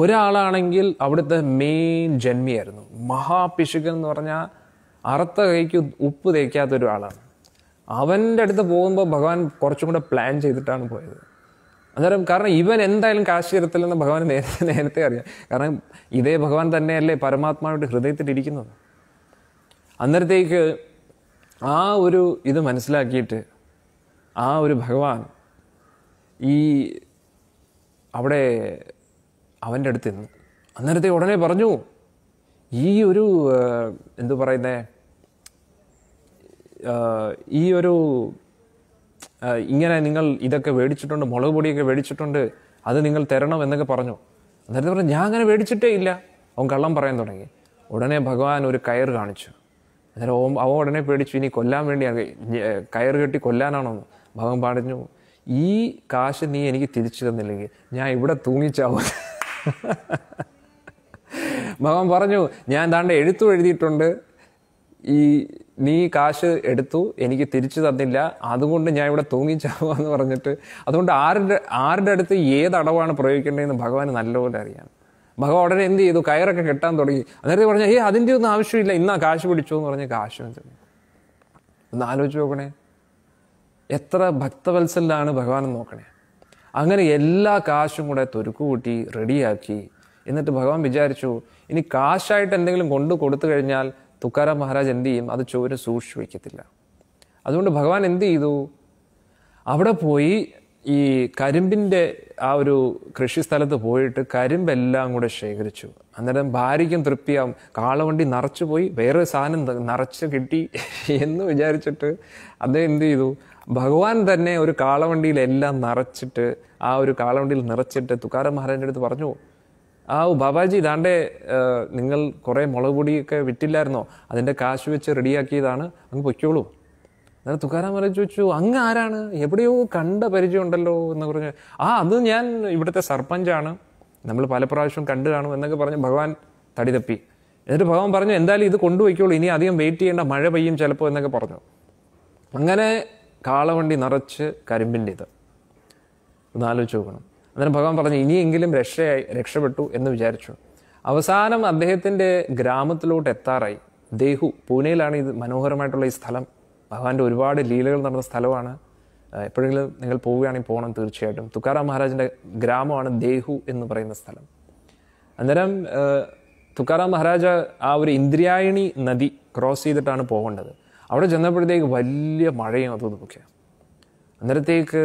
Speaker 1: ഒരാളാണെങ്കിൽ അവിടുത്തെ മെയിൻ ജന്മിയായിരുന്നു മഹാപിശുകൻ എന്ന് പറഞ്ഞാൽ അറുത്ത കൈക്ക് ഉപ്പ് തേക്കാത്ത ഒരാളാണ് അവൻ്റെ അടുത്ത് പോകുമ്പോൾ ഭഗവാൻ കുറച്ചും കൂടെ പ്ലാൻ ചെയ്തിട്ടാണ് പോയത് അന്നേരം കാരണം ഇവൻ എന്തായാലും കാശ് തരത്തില്ലെന്ന് ഭഗവാൻ നേരത്തെ നേരത്തെ അറിയാം കാരണം ഇതേ ഭഗവാൻ തന്നെയല്ലേ പരമാത്മാവിൻ്റെ ഹൃദയത്തിലിരിക്കുന്നത് അന്നേരത്തേക്ക് ആ ഒരു ഇത് മനസ്സിലാക്കിയിട്ട് ആ ഒരു ഭഗവാൻ ഈ അവിടെ അവൻ്റെ അടുത്ത് നിന്ന് അന്നേരത്തെ ഉടനെ പറഞ്ഞു ഈ ഒരു എന്തു പറയുന്നേ ഈ ഒരു ഇങ്ങനെ നിങ്ങൾ ഇതൊക്കെ മേടിച്ചിട്ടുണ്ട് മുളക് പൊടിയൊക്കെ മേടിച്ചിട്ടുണ്ട് അത് നിങ്ങൾ തരണം എന്നൊക്കെ പറഞ്ഞു അന്നേരത്തെ പറഞ്ഞു ഞാൻ അങ്ങനെ മേടിച്ചിട്ടേ ഇല്ല അവൻ കള്ളം പറയാൻ തുടങ്ങി ഉടനെ ഭഗവാൻ ഒരു കയർ കാണിച്ചു അന്നേരം ഓം അവൻ ഉടനെ പേടിച്ചു ഇനി കൊല്ലാൻ വേണ്ടിയാണ് കയർ കെട്ടി കൊല്ലാനാണോന്ന് ഭഗവാൻ പറഞ്ഞു ഈ കാശ് നീ എനിക്ക് തിരിച്ചു തന്നില്ലെങ്കിൽ ഞാൻ ഇവിടെ തൂങ്ങിച്ചാവും ഭഗവാൻ പറഞ്ഞു ഞാൻ താണ്ടെ എഴുത്തു എഴുതിയിട്ടുണ്ട് ഈ നീ കാശ് എടുത്തു എനിക്ക് തിരിച്ചു തന്നില്ല അതുകൊണ്ട് ഞാൻ ഇവിടെ തൂങ്ങിച്ചാവുക എന്ന് പറഞ്ഞിട്ട് അതുകൊണ്ട് ആരുടെ ആരുടെ അടുത്ത് ഏത് അടവാണ് പ്രയോഗിക്കേണ്ടതെന്ന് ഭഗവാൻ നല്ലപോലെ അറിയാം ഭഗവാൻ ഉടനെ എന്ത് ചെയ്തു കയറൊക്കെ കെട്ടാൻ തുടങ്ങി അന്നേരത്തെ പറഞ്ഞ ഏ അതിൻ്റെ ഒന്നും ആവശ്യമില്ല ഇന്നാ കാശ് പിടിച്ചു എന്ന് പറഞ്ഞ കാശ് ഒന്ന് ആലോചിച്ച് നോക്കണേ എത്ര ഭക്തവത്സലാണ് ഭഗവാൻ നോക്കണേ അങ്ങനെ എല്ലാ കാശും കൂടെ തൊരുക്കുകൂട്ടി റെഡിയാക്കി എന്നിട്ട് ഭഗവാൻ വിചാരിച്ചു ഇനി കാശായിട്ട് എന്തെങ്കിലും കൊണ്ടു കൊടുത്തു കഴിഞ്ഞാൽ തുക്കാരാം മഹാരാജ് എന്ത് ചെയ്യും അത് ചോര സൂക്ഷിച്ചു വയ്ക്കത്തില്ല അതുകൊണ്ട് ഭഗവാൻ എന്ത് ചെയ്തു അവിടെ പോയി ഈ കരിമ്പിൻ്റെ ആ ഒരു കൃഷി സ്ഥലത്ത് പോയിട്ട് കരിമ്പെല്ലാം കൂടെ ശേഖരിച്ചു അന്നേരം ഭാര്യയ്ക്കും തൃപ്തിയാവും കാളവണ്ടി നിറച്ചു പോയി വേറെ സാധനം നിറച്ച് കിട്ടി എന്ന് വിചാരിച്ചിട്ട് അദ്ദേഹം എന്ത് ചെയ്തു ഭഗവാൻ തന്നെ ഒരു കാളവണ്ടിയിലെല്ലാം നിറച്ചിട്ട് ആ ഒരു കാളവണ്ടിയിൽ നിറച്ചിട്ട് തുക്കാരം മഹാരാജൻ്റെ അടുത്ത് പറഞ്ഞു ആ ബാബാജി ഇതാണ്ട് നിങ്ങൾ കുറേ മുളക് പൊടിയൊക്കെ വിറ്റില്ലായിരുന്നോ അതിൻ്റെ കാശ് വെച്ച് റെഡിയാക്കിയതാണ് അങ്ങ് പൊയ്ക്കോളൂ എന്നാൽ തുക്കാരാൻ പറഞ്ഞു ചോദിച്ചു അങ്ങ് ആരാണ് എവിടെയോ കണ്ട പരിചയമുണ്ടല്ലോ എന്ന് പറഞ്ഞ് ആ അത് ഞാൻ ഇവിടുത്തെ സർപ്പഞ്ചാണ് നമ്മൾ പല പ്രാവശ്യം കണ്ടു കാണും എന്നൊക്കെ പറഞ്ഞ് ഭഗവാൻ തടി തപ്പി എന്നിട്ട് ഭഗവാൻ പറഞ്ഞു എന്തായാലും ഇത് കൊണ്ടുപോയിക്കോളൂ ഇനി അധികം വെയിറ്റ് ചെയ്യേണ്ട മഴ പെയ്യും ചിലപ്പോൾ എന്നൊക്കെ പറഞ്ഞു അങ്ങനെ കാളവണ്ടി നിറച്ച് കരിമ്പിൻ്റെ ഇത് ഒന്ന് ആലോചിച്ച് നോക്കണം അന്നേരം ഭഗവാൻ പറഞ്ഞു ഇനിയെങ്കിലും രക്ഷയായി രക്ഷപ്പെട്ടു എന്ന് വിചാരിച്ചു അവസാനം അദ്ദേഹത്തിൻ്റെ ഗ്രാമത്തിലോട്ട് എത്താറായി ദേഹു പൂനെയിലാണ് ഇത് മനോഹരമായിട്ടുള്ള ഈ സ്ഥലം ഭഗവാന്റെ ഒരുപാട് ലീലകൾ നടന്ന സ്ഥലമാണ് എപ്പോഴെങ്കിലും നിങ്ങൾ പോവുകയാണെങ്കിൽ പോകണം തീർച്ചയായിട്ടും തുക്കാറാം മഹാരാജിൻ്റെ ഗ്രാമമാണ് ദേഹു എന്ന് പറയുന്ന സ്ഥലം അന്നേരം തുക്കാറാം മഹാരാജ ആ ഒരു ഇന്ദ്രിയായണി നദി ക്രോസ് ചെയ്തിട്ടാണ് പോകേണ്ടത് അവിടെ ചെന്നപ്പോഴത്തേക്ക് വലിയ മഴയും അതും നോക്കിയാണ് അന്നേരത്തേക്ക്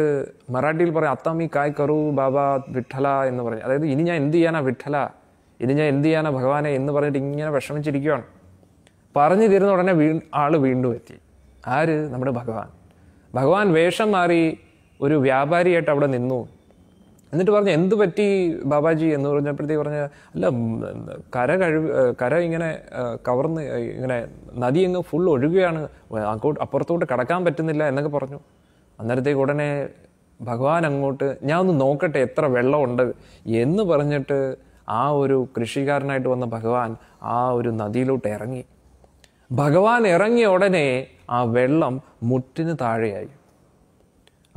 Speaker 1: മറാഠിയിൽ പറയും അത്തമ്മി കായ് കറു ബാബ വിട്ടല എന്ന് പറഞ്ഞു അതായത് ഇനി ഞാൻ എന്ത് ചെയ്യാനാ വിട്ടല ഇനി ഞാൻ എന്ത് ചെയ്യാനാ ഭഗവാനെ എന്ന് പറഞ്ഞിട്ട് ഇങ്ങനെ വിഷമിച്ചിരിക്കുകയാണ് പറഞ്ഞു തീരുന്ന ഉടനെ വീ ആള് വീണ്ടും എത്തി ആര് നമ്മുടെ ഭഗവാൻ ഭഗവാൻ വേഷം മാറി ഒരു വ്യാപാരിയായിട്ട് അവിടെ നിന്നു എന്നിട്ട് പറഞ്ഞു എന്ത് പറ്റി ബാബാജി എന്ന് പറഞ്ഞപ്പോഴത്തേക്ക് പറഞ്ഞ അല്ല കര കഴിവ് കര ഇങ്ങനെ കവർന്ന് ഇങ്ങനെ നദി അങ്ങ് ഫുൾ ഒഴുകുകയാണ് അങ്ങോട്ട് അപ്പുറത്തോട്ട് കടക്കാൻ പറ്റുന്നില്ല എന്നൊക്കെ പറഞ്ഞു അന്നേരത്തേക്ക് ഉടനെ ഭഗവാൻ അങ്ങോട്ട് ഞാൻ ഒന്ന് നോക്കട്ടെ എത്ര വെള്ളമുണ്ട് എന്ന് പറഞ്ഞിട്ട് ആ ഒരു കൃഷിക്കാരനായിട്ട് വന്ന ഭഗവാൻ ആ ഒരു നദിയിലോട്ട് ഇറങ്ങി ഭഗവാൻ ഇറങ്ങിയ ഉടനെ ആ വെള്ളം മുട്ടിന് താഴെയായി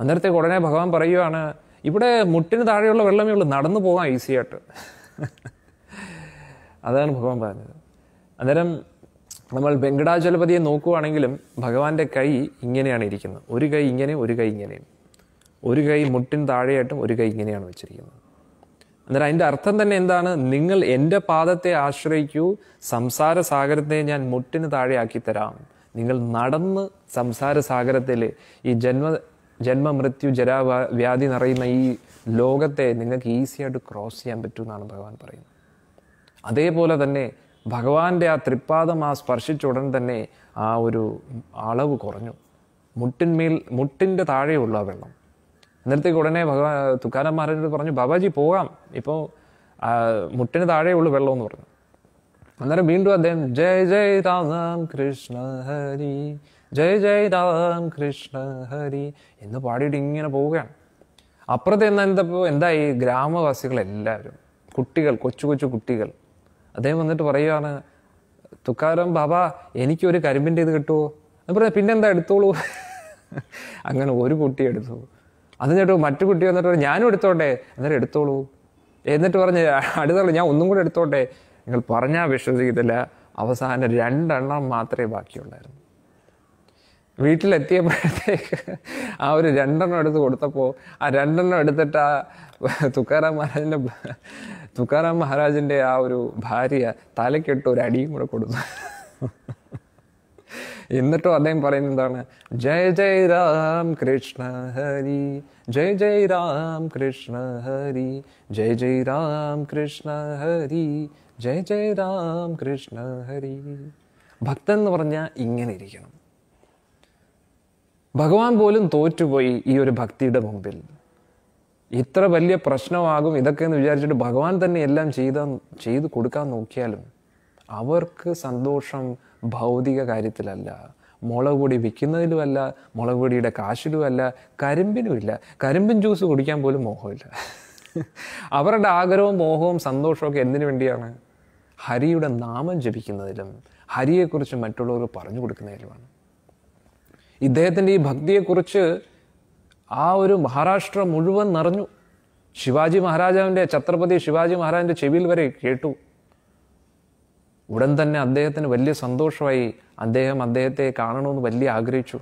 Speaker 1: അന്നേരത്തേക്ക് ഉടനെ ഭഗവാൻ പറയുവാണ് ഇവിടെ മുട്ടിന് താഴെയുള്ള വെള്ളമേ ഉള്ളൂ നടന്നു പോകാം ഈസിയായിട്ട് അതാണ് ഭഗവാൻ പറഞ്ഞത് അന്നേരം നമ്മൾ വെങ്കടാചലപതിയെ നോക്കുകയാണെങ്കിലും ഭഗവാന്റെ കൈ ഇങ്ങനെയാണ് ഇരിക്കുന്നത് ഒരു കൈ ഇങ്ങനെ ഒരു കൈ ഇങ്ങനെയും ഒരു കൈ മുട്ടിന് താഴെയായിട്ടും ഒരു കൈ ഇങ്ങനെയാണ് വെച്ചിരിക്കുന്നത് അന്നേരം അതിൻ്റെ അർത്ഥം തന്നെ എന്താണ് നിങ്ങൾ എൻ്റെ പാദത്തെ ആശ്രയിക്കൂ സംസാര സാഗരത്തെ ഞാൻ മുട്ടിന് ആക്കി തരാം നിങ്ങൾ നടന്ന് സംസാര സാഗരത്തിൽ ഈ ജന്മ ജന്മ മൃത്യു ജരാ വ്യാധി നിറയുന്ന ഈ ലോകത്തെ നിങ്ങൾക്ക് ഈസിയായിട്ട് ക്രോസ് ചെയ്യാൻ പറ്റുമെന്നാണ് ഭഗവാൻ പറയുന്നത് അതേപോലെ തന്നെ ഭഗവാന്റെ ആ തൃപ്പാദം ആ ഉടൻ തന്നെ ആ ഒരു അളവ് കുറഞ്ഞു മുട്ടിന്മേൽ മുട്ടിൻ്റെ താഴെയുള്ള വെള്ളം എന്നിടത്തേക്ക് ഉടനെ ഭഗവാൻ തുക്കാരം മഹാരാജോട് പറഞ്ഞു ബാബാജി പോകാം ഇപ്പോൾ മുട്ടിന് താഴെയുള്ള വെള്ളം എന്ന് പറഞ്ഞു അന്നേരം വീണ്ടും അദ്ദേഹം ജയ് ജയ് രാം കൃഷ്ണ ഹരി ജയ് ജയ് രാം കൃഷ്ണ ഹരി എന്ന് പാടിയിട്ട് ഇങ്ങനെ പോവുകയാണ് അപ്പുറത്ത് എന്താ ഗ്രാമവാസികൾ ഗ്രാമവാസികളെല്ലാവരും കുട്ടികൾ കൊച്ചു കൊച്ചു കുട്ടികൾ അദ്ദേഹം വന്നിട്ട് പറയുകയാണ് തുക്കാരം ബാബ എനിക്കൊരു കരിമ്പിൻ്റെ ഇത് കിട്ടുമോ എന്ന് പറഞ്ഞാൽ പിന്നെന്താ എടുത്തോളൂ അങ്ങനെ ഒരു കുട്ടി എടുത്തു അതിനിട്ട് മറ്റു കുട്ടി വന്നിട്ട് ഞാനും എടുത്തോട്ടെ എന്നിട്ട് എടുത്തോളൂ എന്നിട്ട് പറഞ്ഞ് അടുത്തുള്ള ഞാൻ ഒന്നും കൂടെ എടുത്തോട്ടെ നിങ്ങൾ പറഞ്ഞാൽ വിശ്വസിക്കത്തില്ല അവസാനം രണ്ടെണ്ണം മാത്രമേ ബാക്കിയുള്ളായിരുന്നു വീട്ടിലെത്തിയപ്പോഴത്തേക്ക് ആ ഒരു രണ്ടെണ്ണം എടുത്ത് കൊടുത്തപ്പോൾ ആ രണ്ടെണ്ണം എടുത്തിട്ട് ആ തുക്കാരാം മഹാരാജിൻ്റെ തുക്കാറാം മഹാരാജൻ്റെ ആ ഒരു ഭാര്യ തലക്കെട്ട് ഒരു അടിയും കൂടെ കൊടുത്തു എന്നിട്ടോ അദ്ദേഹം പറയുന്നത് എന്താണ് ജയ ജയ രാം കൃഷ്ണ ഹരി ജയ ജയ രാം കൃഷ്ണ ഹരി ജയ ജയ രാം കൃഷ്ണ ഹരി ജയ ജയ രാം കൃഷ്ണ ഹരി ഭക്തൻ എന്ന് പറഞ്ഞാൽ ഇങ്ങനെ ഇരിക്കണം ഭഗവാൻ പോലും തോറ്റുപോയി ഈ ഒരു ഭക്തിയുടെ മുമ്പിൽ ഇത്ര വലിയ പ്രശ്നമാകും ഇതൊക്കെ എന്ന് വിചാരിച്ചിട്ട് ഭഗവാൻ തന്നെ എല്ലാം ചെയ്ത ചെയ്തു കൊടുക്കാൻ നോക്കിയാലും അവർക്ക് സന്തോഷം ഭൗതിക കാര്യത്തിലല്ല മുളക് പൊടി വിൽക്കുന്നതിലുമല്ല മുളക് പൊടിയുടെ കാശിലുമല്ല കരിമ്പിനുമില്ല കരിമ്പിൻ ജ്യൂസ് കുടിക്കാൻ പോലും മോഹമില്ല അവരുടെ ആഗ്രഹവും മോഹവും സന്തോഷമൊക്കെ എന്തിനു വേണ്ടിയാണ് ഹരിയുടെ നാമം ജപിക്കുന്നതിലും ഹരിയെക്കുറിച്ച് മറ്റുള്ളവർ പറഞ്ഞു കൊടുക്കുന്നതിലുമാണ് ഇദ്ദേഹത്തിൻ്റെ ഈ ഭക്തിയെക്കുറിച്ച് ആ ഒരു മഹാരാഷ്ട്ര മുഴുവൻ നിറഞ്ഞു ശിവാജി മഹാരാജാവിൻ്റെ ഛത്രപതി ശിവാജി മഹാരാജൻ്റെ ചെവിയിൽ വരെ കേട്ടു ഉടൻ തന്നെ അദ്ദേഹത്തിന് വലിയ സന്തോഷമായി അദ്ദേഹം അദ്ദേഹത്തെ കാണണമെന്ന് വലിയ ആഗ്രഹിച്ചു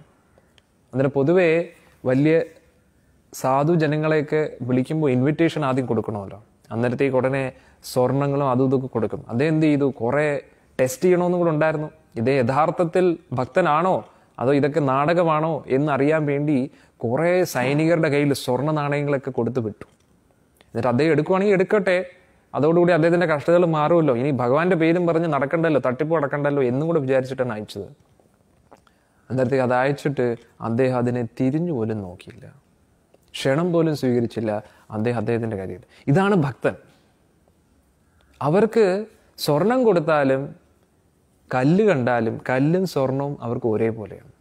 Speaker 1: അതിന് പൊതുവേ വലിയ സാധു ജനങ്ങളെയൊക്കെ വിളിക്കുമ്പോൾ ഇൻവിറ്റേഷൻ ആദ്യം കൊടുക്കണമല്ലോ അന്നേരത്തേക്ക് ഉടനെ സ്വർണങ്ങളും അതും ഇതൊക്കെ കൊടുക്കും അദ്ദേഹം എന്ത് ചെയ്തു കുറേ ടെസ്റ്റ് ചെയ്യണമെന്നും കൂടെ ഉണ്ടായിരുന്നു ഇതേ യഥാർത്ഥത്തിൽ ഭക്തനാണോ അതോ ഇതൊക്കെ നാടകമാണോ എന്നറിയാൻ വേണ്ടി കുറേ സൈനികരുടെ കയ്യിൽ സ്വർണ്ണ നാണയങ്ങളൊക്കെ കൊടുത്തു വിട്ടു എന്നിട്ട് അദ്ദേഹം എടുക്കുവാണെങ്കിൽ എടുക്കട്ടെ അതോടുകൂടി അദ്ദേഹത്തിൻ്റെ കഷ്ടതകൾ മാറുമല്ലോ ഇനി ഭഗവാന്റെ പേരും പറഞ്ഞ് നടക്കണ്ടല്ലോ തട്ടിപ്പ് നടക്കണ്ടല്ലോ എന്നും കൂടെ വിചാരിച്ചിട്ടാണ് അയച്ചത് അന്നേരത്തേക്ക് അത് അയച്ചിട്ട് അദ്ദേഹം അതിനെ തിരിഞ്ഞു പോലും നോക്കിയില്ല ക്ഷണം പോലും സ്വീകരിച്ചില്ല അദ്ദേഹം അദ്ദേഹത്തിൻ്റെ കാര്യത്തിൽ ഇതാണ് ഭക്തൻ അവർക്ക് സ്വർണം കൊടുത്താലും കല്ല് കണ്ടാലും കല്ലും സ്വർണവും അവർക്ക് ഒരേപോലെയാണ്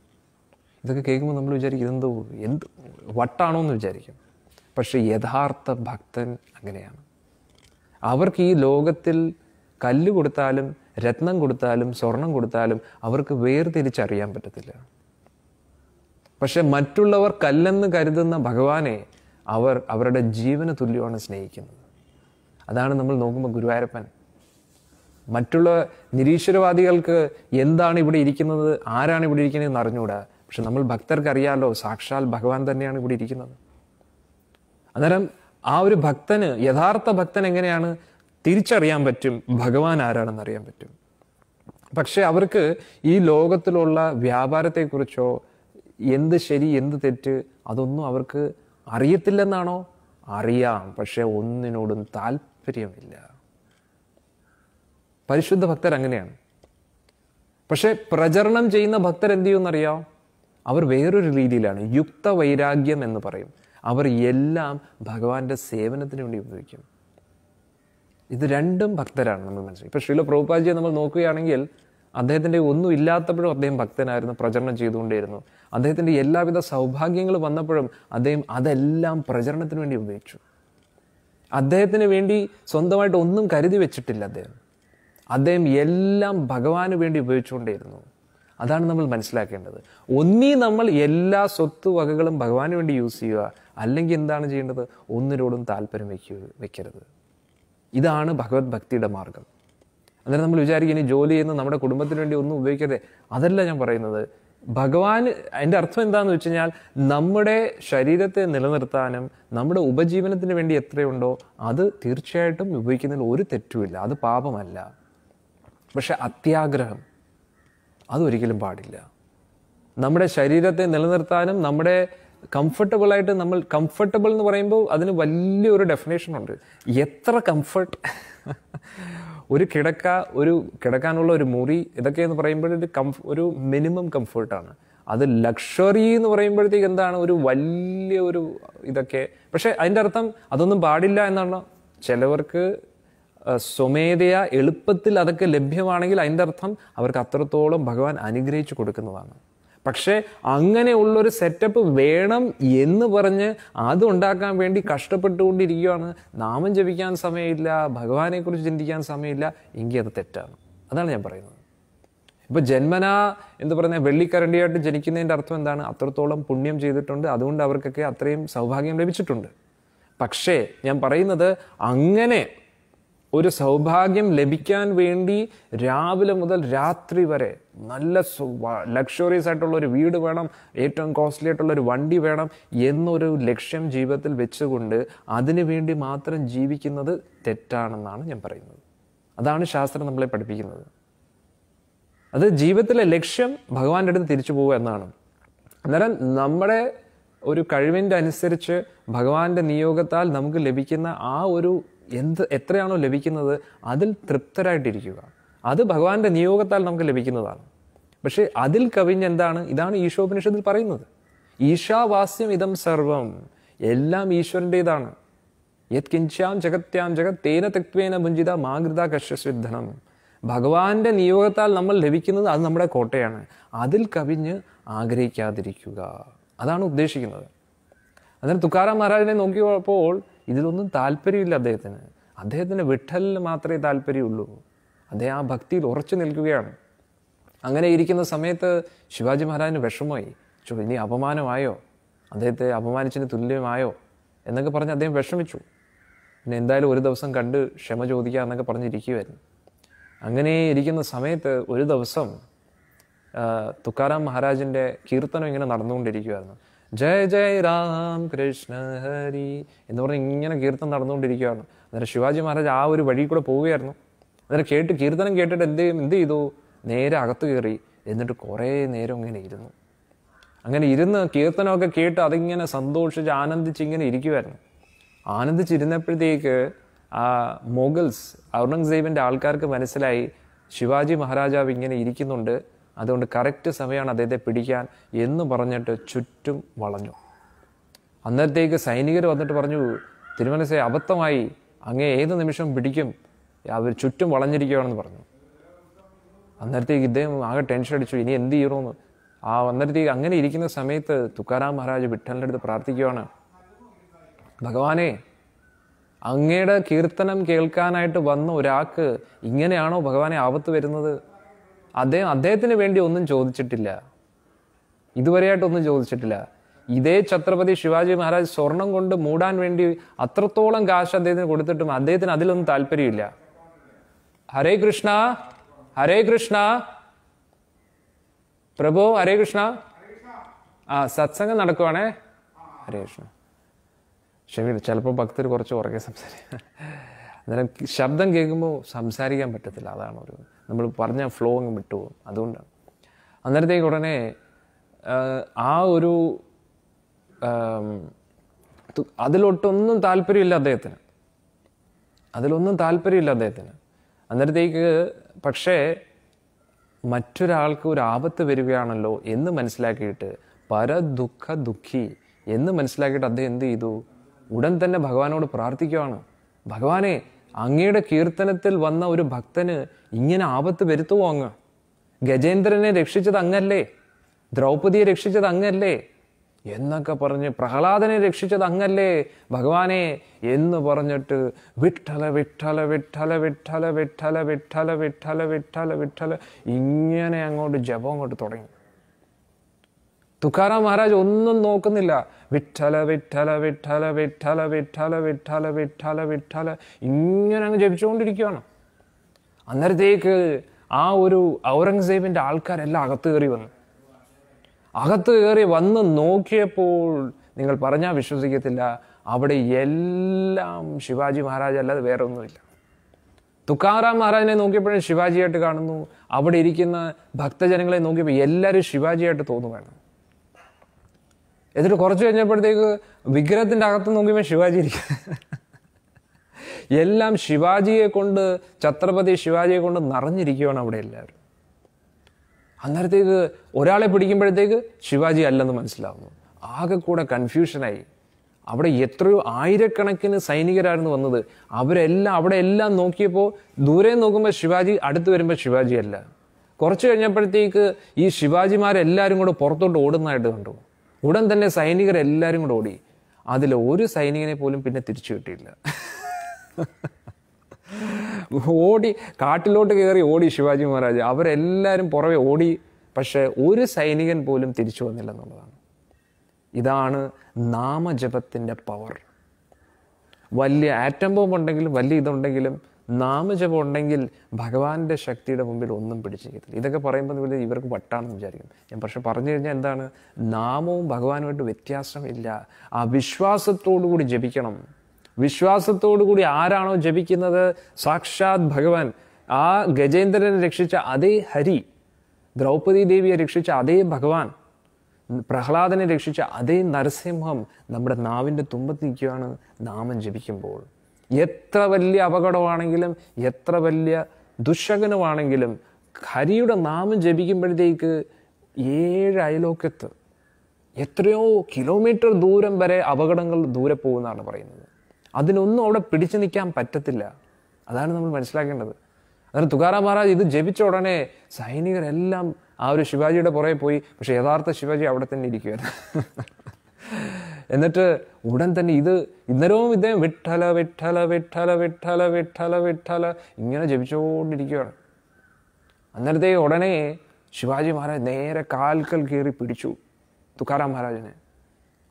Speaker 1: ഇതൊക്കെ കേൾക്കുമ്പോൾ നമ്മൾ വിചാരിക്കും ഇതെന്തോ എന്ത് വട്ടാണോ എന്ന് വിചാരിക്കും പക്ഷേ യഥാർത്ഥ ഭക്തൻ അങ്ങനെയാണ് അവർക്ക് ഈ ലോകത്തിൽ കല്ല് കൊടുത്താലും രത്നം കൊടുത്താലും സ്വർണം കൊടുത്താലും അവർക്ക് വേർതിരിച്ചറിയാൻ പറ്റത്തില്ല പക്ഷെ മറ്റുള്ളവർ കല്ലെന്ന് കരുതുന്ന ഭഗവാനെ അവർ അവരുടെ ജീവന തുല്യമാണ് സ്നേഹിക്കുന്നത് അതാണ് നമ്മൾ നോക്കുമ്പോൾ ഗുരുവായൂരപ്പൻ മറ്റുള്ള നിരീശ്വരവാദികൾക്ക് എന്താണ് ഇവിടെ ഇരിക്കുന്നത് ആരാണ് ഇവിടെ ഇരിക്കുന്നത് എന്ന് അറിഞ്ഞുകൂടാ പക്ഷെ നമ്മൾ ഭക്തർക്കറിയാലോ സാക്ഷാൽ ഭഗവാൻ തന്നെയാണ് ഇവിടെ ഇരിക്കുന്നത് അന്നേരം ആ ഒരു ഭക്തന് യഥാർത്ഥ ഭക്തൻ എങ്ങനെയാണ് തിരിച്ചറിയാൻ പറ്റും ഭഗവാൻ ആരാണെന്ന് അറിയാൻ പറ്റും പക്ഷെ അവർക്ക് ഈ ലോകത്തിലുള്ള വ്യാപാരത്തെക്കുറിച്ചോ എന്ത് ശരി എന്ത് തെറ്റ് അതൊന്നും അവർക്ക് അറിയത്തില്ലെന്നാണോ അറിയാം പക്ഷെ ഒന്നിനോടും താല്പര്യമില്ല പരിശുദ്ധ ഭക്തർ അങ്ങനെയാണ് പക്ഷെ പ്രചരണം ചെയ്യുന്ന ഭക്തർ എന്ത് ചെയ്യുമെന്നറിയാം അവർ വേറൊരു രീതിയിലാണ് യുക്ത വൈരാഗ്യം എന്ന് പറയും അവർ എല്ലാം ഭഗവാന്റെ സേവനത്തിന് വേണ്ടി ഉപയോഗിക്കും ഇത് രണ്ടും ഭക്തരാണ് നമ്മൾ മനസ്സിലാക്കി ഇപ്പൊ ശ്രീല പ്രഭുപാജിയെ നമ്മൾ നോക്കുകയാണെങ്കിൽ അദ്ദേഹത്തിൻ്റെ ഒന്നും ഇല്ലാത്തപ്പോഴും അദ്ദേഹം ഭക്തനായിരുന്നു പ്രചരണം ചെയ്തുകൊണ്ടേയിരുന്നു അദ്ദേഹത്തിൻ്റെ എല്ലാവിധ സൗഭാഗ്യങ്ങൾ വന്നപ്പോഴും അദ്ദേഹം അതെല്ലാം പ്രചരണത്തിന് വേണ്ടി ഉപയോഗിച്ചു അദ്ദേഹത്തിന് വേണ്ടി സ്വന്തമായിട്ട് ഒന്നും കരുതി വെച്ചിട്ടില്ല അദ്ദേഹം അദ്ദേഹം എല്ലാം ഭഗവാന് വേണ്ടി ഉപയോഗിച്ചുകൊണ്ടേയിരുന്നു അതാണ് നമ്മൾ മനസ്സിലാക്കേണ്ടത് ഒന്നീ നമ്മൾ എല്ലാ സ്വത്ത് വകകളും ഭഗവാന് വേണ്ടി യൂസ് ചെയ്യുക അല്ലെങ്കിൽ എന്താണ് ചെയ്യേണ്ടത് ഒന്നിനോടും താല്പര്യം വയ്ക്കുക വയ്ക്കരുത് ഇതാണ് ഭഗവത് ഭക്തിയുടെ മാർഗം അന്നേരം നമ്മൾ വിചാരിക്കും ഇനി ജോലി ചെയ്യുന്ന നമ്മുടെ കുടുംബത്തിന് വേണ്ടി ഒന്നും ഉപയോഗിക്കരുത് അതല്ല ഞാൻ പറയുന്നത് ഭഗവാൻ അതിൻ്റെ അർത്ഥം എന്താണെന്ന് വെച്ച് കഴിഞ്ഞാൽ നമ്മുടെ ശരീരത്തെ നിലനിർത്താനും നമ്മുടെ ഉപജീവനത്തിന് വേണ്ടി എത്രയുണ്ടോ അത് തീർച്ചയായിട്ടും ഉപയോഗിക്കുന്നതിൽ ഒരു തെറ്റുമില്ല അത് പാപമല്ല പക്ഷെ അത്യാഗ്രഹം അതൊരിക്കലും പാടില്ല നമ്മുടെ ശരീരത്തെ നിലനിർത്താനും നമ്മുടെ കംഫർട്ടബിളായിട്ട് നമ്മൾ കംഫർട്ടബിൾ എന്ന് പറയുമ്പോൾ അതിന് വലിയൊരു ഉണ്ട് എത്ര കംഫർട്ട് ഒരു കിടക്ക ഒരു കിടക്കാനുള്ള ഒരു മുറി ഇതൊക്കെ എന്ന് പറയുമ്പോൾ ഒരു കംഫ് ഒരു മിനിമം കംഫർട്ടാണ് അത് ലക്ഷറി എന്ന് പറയുമ്പോഴത്തേക്ക് എന്താണ് ഒരു വലിയ ഒരു ഇതൊക്കെ പക്ഷേ അതിൻ്റെ അർത്ഥം അതൊന്നും പാടില്ല എന്നാണ് ചിലവർക്ക് സ്വമേധയാ എളുപ്പത്തിൽ അതൊക്കെ ലഭ്യമാണെങ്കിൽ അതിൻ്റെ അർത്ഥം അവർക്ക് അത്രത്തോളം ഭഗവാൻ അനുഗ്രഹിച്ചു കൊടുക്കുന്നതാണ് പക്ഷേ അങ്ങനെയുള്ളൊരു സെറ്റപ്പ് വേണം എന്ന് പറഞ്ഞ് അതുണ്ടാക്കാൻ വേണ്ടി കഷ്ടപ്പെട്ടുകൊണ്ടിരിക്കുകയാണ് നാമം ജപിക്കാൻ സമയമില്ല ഭഗവാനെക്കുറിച്ച് ചിന്തിക്കാൻ സമയമില്ല എങ്കിൽ അത് തെറ്റാണ് അതാണ് ഞാൻ പറയുന്നത് ഇപ്പോൾ ജന്മന എന്ന് പറയുന്ന വെള്ളിക്കരണ്ടിയായിട്ട് ജനിക്കുന്നതിൻ്റെ അർത്ഥം എന്താണ് അത്രത്തോളം പുണ്യം ചെയ്തിട്ടുണ്ട് അതുകൊണ്ട് അവർക്കൊക്കെ അത്രയും സൗഭാഗ്യം ലഭിച്ചിട്ടുണ്ട് പക്ഷേ ഞാൻ പറയുന്നത് അങ്ങനെ ഒരു സൗഭാഗ്യം ലഭിക്കാൻ വേണ്ടി രാവിലെ മുതൽ രാത്രി വരെ നല്ല ലക്ഷറീസ് ആയിട്ടുള്ള ഒരു വീട് വേണം ഏറ്റവും കോസ്റ്റ്ലി ആയിട്ടുള്ള ഒരു വണ്ടി വേണം എന്നൊരു ലക്ഷ്യം ജീവിതത്തിൽ വെച്ചുകൊണ്ട് അതിനു വേണ്ടി മാത്രം ജീവിക്കുന്നത് തെറ്റാണെന്നാണ് ഞാൻ പറയുന്നത് അതാണ് ശാസ്ത്രം നമ്മളെ പഠിപ്പിക്കുന്നത് അത് ജീവിതത്തിലെ ലക്ഷ്യം ഭഗവാന്റെ അടുത്ത് തിരിച്ചു പോകുക എന്നാണ് അന്നേരം നമ്മുടെ ഒരു കഴിവിൻ്റെ അനുസരിച്ച് ഭഗവാന്റെ നിയോഗത്താൽ നമുക്ക് ലഭിക്കുന്ന ആ ഒരു എന്ത് എത്രയാണോ ലഭിക്കുന്നത് അതിൽ തൃപ്തരായിട്ടിരിക്കുക അത് ഭഗവാന്റെ നിയോഗത്താൽ നമുക്ക് ലഭിക്കുന്നതാണ് പക്ഷേ അതിൽ എന്താണ് ഇതാണ് ഈശോപനിഷത്തിൽ പറയുന്നത് ഈശാവാസ്യം ഇതം സർവം എല്ലാം ഈശ്വരൻ്റേതാണ് യത് കിഞ്ചാം ജഗത്യാം ജഗത് തേന തക്വേന മുഞ്ചിത മാകൃത കശ്യസ്വിദ്ധനം ഭഗവാന്റെ നിയോഗത്താൽ നമ്മൾ ലഭിക്കുന്നത് അത് നമ്മുടെ കോട്ടയാണ് അതിൽ കവിഞ്ഞ് ആഗ്രഹിക്കാതിരിക്കുക അതാണ് ഉദ്ദേശിക്കുന്നത് അന്നേരം തുക്കാറാം മഹാരാജനെ നോക്കിയപ്പോൾ ഇതിലൊന്നും താല്പര്യമില്ല അദ്ദേഹത്തിന് അദ്ദേഹത്തിന് വിട്ടലിൽ മാത്രമേ താല്പര്യമുള്ളൂ അദ്ദേഹം ആ ഭക്തിയിൽ ഉറച്ചു നിൽക്കുകയാണ് അങ്ങനെ ഇരിക്കുന്ന സമയത്ത് ശിവാജി മഹാരാജിന് വിഷമമായി ചോ ഇനി അപമാനമായോ അദ്ദേഹത്തെ അപമാനിച്ചതിന് തുല്യമായോ എന്നൊക്കെ പറഞ്ഞ് അദ്ദേഹം വിഷമിച്ചു പിന്നെ എന്തായാലും ഒരു ദിവസം കണ്ട് ക്ഷമ ചോദിക്കുക എന്നൊക്കെ പറഞ്ഞിരിക്കുമായിരുന്നു അങ്ങനെ ഇരിക്കുന്ന സമയത്ത് ഒരു ദിവസം തുക്കാറാം മഹാരാജിൻ്റെ കീർത്തനം ഇങ്ങനെ നടന്നുകൊണ്ടിരിക്കുമായിരുന്നു ജയ ജയ രാം കൃഷ്ണ ഹരി എന്ന് പറഞ്ഞ് ഇങ്ങനെ കീർത്തനം നടന്നുകൊണ്ടിരിക്കുകയാണ് അന്നേരം ശിവാജി മഹാരാജ് ആ ഒരു വഴി കൂടെ പോവുകയായിരുന്നു അന്നേരം കേട്ട് കീർത്തനം കേട്ടിട്ട് എന്ത് എന്ത് ചെയ്തു നേരെ അകത്ത് കയറി എന്നിട്ട് കുറേ നേരം ഇങ്ങനെ ഇരുന്നു അങ്ങനെ ഇരുന്ന് കീർത്തനമൊക്കെ കേട്ട് അതിങ്ങനെ സന്തോഷിച്ച് ആനന്ദിച്ച് ഇങ്ങനെ ഇരിക്കുമായിരുന്നു ആനന്ദിച്ചിരുന്നപ്പോഴത്തേക്ക് ആ മുഗൾസ് ഔറംഗസേബിൻ്റെ ആൾക്കാർക്ക് മനസ്സിലായി ശിവാജി മഹാരാജാവ് ഇങ്ങനെ ഇരിക്കുന്നുണ്ട് അതുകൊണ്ട് കറക്റ്റ് സമയമാണ് അദ്ദേഹത്തെ പിടിക്കാൻ എന്ന് പറഞ്ഞിട്ട് ചുറ്റും വളഞ്ഞു അന്നത്തേക്ക് സൈനികർ വന്നിട്ട് പറഞ്ഞു തിരുമനസെ അബദ്ധമായി അങ്ങേ ഏത് നിമിഷം പിടിക്കും അവർ ചുറ്റും വളഞ്ഞിരിക്കുകയാണെന്ന് പറഞ്ഞു അന്നേരത്തേക്ക് ഇദ്ദേഹം ആകെ ടെൻഷൻ അടിച്ചു ഇനി എന്ത് ചെയ്യണമെന്ന് ആ അന്നേരത്തേക്ക് അങ്ങനെ ഇരിക്കുന്ന സമയത്ത് തുക്കാരാം മഹാരാജ് വിട്ടലിൻ്റെ അടുത്ത് പ്രാർത്ഥിക്കുകയാണ് ഭഗവാനെ അങ്ങയുടെ കീർത്തനം കേൾക്കാനായിട്ട് വന്ന ഒരാൾക്ക് ഇങ്ങനെയാണോ ഭഗവാനെ ആപത്ത് വരുന്നത് അദ്ദേഹം അദ്ദേഹത്തിന് വേണ്ടി ഒന്നും ചോദിച്ചിട്ടില്ല ഇതുവരെയായിട്ടൊന്നും ചോദിച്ചിട്ടില്ല ഇതേ ഛത്രപതി ശിവാജി മഹാരാജ് സ്വർണം കൊണ്ട് മൂടാൻ വേണ്ടി അത്രത്തോളം കാശ് അദ്ദേഹത്തിന് കൊടുത്തിട്ടും അദ്ദേഹത്തിന് അതിലൊന്നും താല്പര്യമില്ല ഹരേ കൃഷ്ണ ഹരേ കൃഷ്ണ പ്രഭു ഹരേ കൃഷ്ണ ആ സത്സംഗം നടക്കുവാണേ ഹരേ കൃഷ്ണ ക്ഷമിക്കും ചിലപ്പോൾ ഭക്തർ കുറച്ച് ഉറക്കെ സംസാരിക്കാം അന്നേരം ശബ്ദം കേൾക്കുമ്പോൾ സംസാരിക്കാൻ പറ്റത്തില്ല അതാണ് ഒരു നമ്മൾ പറഞ്ഞ ഫ്ലോ അങ്ങ് വിട്ടുപോകും അതുകൊണ്ടാണ് അന്നേരത്തേക്ക് ഉടനെ ആ ഒരു അതിലൊട്ടൊന്നും താല്പര്യമില്ല അദ്ദേഹത്തിന് അതിലൊന്നും താല്പര്യമില്ല അദ്ദേഹത്തിന് അന്നേരത്തേക്ക് പക്ഷേ മറ്റൊരാൾക്ക് ഒരു ആപത്ത് വരികയാണല്ലോ എന്ന് മനസ്സിലാക്കിയിട്ട് പരദുഃഖ ദുഃഖി എന്ന് മനസ്സിലാക്കിയിട്ട് അദ്ദേഹം എന്ത് ചെയ്തു ഉടൻ തന്നെ ഭഗവാനോട് പ്രാർത്ഥിക്കുവാണ് ഭഗവാനെ അങ്ങയുടെ കീർത്തനത്തിൽ വന്ന ഒരു ഭക്തന് ഇങ്ങനെ ആപത്ത് വരുത്തുവോ അങ്ങ് ഗജേന്ദ്രനെ രക്ഷിച്ചത് അങ്ങല്ലേ ദ്രൗപദിയെ രക്ഷിച്ചത് അങ്ങല്ലേ എന്നൊക്കെ പറഞ്ഞ് പ്രഹ്ലാദനെ രക്ഷിച്ചത് അങ്ങല്ലേ ഭഗവാനെ എന്ന് പറഞ്ഞിട്ട് വിട്ടല വിട്ടല വിട്ടല വിട്ടല വിട്ടല വിട്ടല വിട്ടല വിട്ടല വിട്ടല ഇങ്ങനെ അങ്ങോട്ട് ജപം അങ്ങോട്ട് തുടങ്ങി തുക്കാറാം മഹാരാജ് ഒന്നും നോക്കുന്നില്ല വിട്ടല വിട്ടല വിട്ടല വിട്ടല വിട്ടല വിട്ടല വിട്ടല വിട്ടല ഇങ്ങനെ അങ്ങ് ജപിച്ചുകൊണ്ടിരിക്കുകയാണ് അന്നേരത്തേക്ക് ആ ഒരു ഔറംഗസേബിൻ്റെ ആൾക്കാരെല്ലാം അകത്ത് കയറി വന്നു അകത്ത് കയറി വന്ന് നോക്കിയപ്പോൾ നിങ്ങൾ പറഞ്ഞാൽ വിശ്വസിക്കത്തില്ല അവിടെ എല്ലാം ശിവാജി മഹാരാജ് അല്ലാതെ വേറെ ഒന്നുമില്ല തുക്കാറാം മഹാരാജിനെ നോക്കിയപ്പോഴും ശിവാജിയായിട്ട് കാണുന്നു അവിടെ ഇരിക്കുന്ന ഭക്തജനങ്ങളെ നോക്കിയപ്പോൾ എല്ലാവരും ശിവാജിയായിട്ട് തോന്നുമായിരുന്നു എന്നിട്ട് കുറച്ച് കഴിഞ്ഞപ്പോഴത്തേക്ക് വിഗ്രഹത്തിൻ്റെ അകത്ത് നോക്കിയപ്പോൾ ശിവാജി ഇരിക്കുക എല്ലാം ശിവാജിയെ കൊണ്ട് ഛത്രപതി ശിവാജിയെ കൊണ്ട് നിറഞ്ഞിരിക്കുകയാണ് അവിടെ എല്ലാവരും അന്നേരത്തേക്ക് ഒരാളെ പിടിക്കുമ്പോഴത്തേക്ക് ശിവാജി അല്ലെന്ന് മനസ്സിലാവുന്നു ആകെ കൂടെ കൺഫ്യൂഷനായി അവിടെ എത്രയോ ആയിരക്കണക്കിന് സൈനികരായിരുന്നു വന്നത് അവരെല്ലാം അവിടെ എല്ലാം നോക്കിയപ്പോൾ ദൂരെ നോക്കുമ്പോൾ ശിവാജി അടുത്ത് വരുമ്പോൾ ശിവാജി അല്ല കുറച്ച് കഴിഞ്ഞപ്പോഴത്തേക്ക് ഈ ശിവാജിമാരെല്ലാവരും കൂടെ പുറത്തോട്ട് ഓടുന്നതായിട്ട് കണ്ടു ഉടൻ തന്നെ എല്ലാവരും കൂടെ ഓടി അതിൽ ഒരു സൈനികനെ പോലും പിന്നെ തിരിച്ചു കിട്ടിയില്ല ഓടി കാട്ടിലോട്ട് കയറി ഓടി ശിവാജി മഹാരാജ് അവരെല്ലാവരും പുറമെ ഓടി പക്ഷേ ഒരു സൈനികൻ പോലും തിരിച്ചു വന്നില്ല എന്നുള്ളതാണ് ഇതാണ് നാമജപത്തിൻ്റെ പവർ വലിയ ആറ്റം ബോംബ് ഉണ്ടെങ്കിലും വലിയ ഇതുണ്ടെങ്കിലും നാമജപം ഉണ്ടെങ്കിൽ ഭഗവാന്റെ ശക്തിയുടെ മുമ്പിൽ ഒന്നും പിടിച്ചു ഇതൊക്കെ പറയുമ്പോൾ ഇവർ ഇവർക്ക് പട്ടാണെന്ന് വിചാരിക്കും ഞാൻ പക്ഷെ പറഞ്ഞു കഴിഞ്ഞാൽ എന്താണ് നാമവും ഭഗവാനുമായിട്ട് വ്യത്യാസമില്ല ആ വിശ്വാസത്തോടു കൂടി ജപിക്കണം വിശ്വാസത്തോടു കൂടി ആരാണോ ജപിക്കുന്നത് സാക്ഷാത് ഭഗവാൻ ആ ഗജേന്ദ്രനെ രക്ഷിച്ച അതേ ഹരി ദ്രൗപദി ദേവിയെ രക്ഷിച്ച അതേ ഭഗവാൻ പ്രഹ്ലാദനെ രക്ഷിച്ച അതേ നരസിംഹം നമ്മുടെ നാവിൻ്റെ തുമ്പത്ത് നിൽക്കുകയാണ് നാമം ജപിക്കുമ്പോൾ എത്ര വലിയ അപകടമാണെങ്കിലും എത്ര വലിയ ദുഷകനുമാണെങ്കിലും ഹരിയുടെ നാമം ജപിക്കുമ്പോഴത്തേക്ക് ഏഴ് അയലോക്കത്ത് എത്രയോ കിലോമീറ്റർ ദൂരം വരെ അപകടങ്ങൾ ദൂരെ പോകുന്നതാണ് പറയുന്നത് അതിനൊന്നും അവിടെ പിടിച്ചു നിൽക്കാൻ പറ്റത്തില്ല അതാണ് നമ്മൾ മനസ്സിലാക്കേണ്ടത് അന്നേരം തുകാറാം മഹാരാജ് ഇത് ജപിച്ച ഉടനെ സൈനികരെല്ലാം ആ ഒരു ശിവാജിയുടെ പുറകെ പോയി പക്ഷേ യഥാർത്ഥ ശിവാജി അവിടെ തന്നെ ഇരിക്കുകയാണ് എന്നിട്ട് ഉടൻ തന്നെ ഇത് ഇന്നലവും ഇദ്ദേഹം വിട്ടല വിട്ടല വിട്ടല വിട്ടല വിട്ടല വിട്ടല ഇങ്ങനെ ജപിച്ചുകൊണ്ടിരിക്കുകയാണ് അന്നേരത്തെ ഉടനെ ശിവാജി മഹാരാജ് നേരെ കാൽക്കൽ കയറി പിടിച്ചു തുക്കാറാം മഹാരാജനെ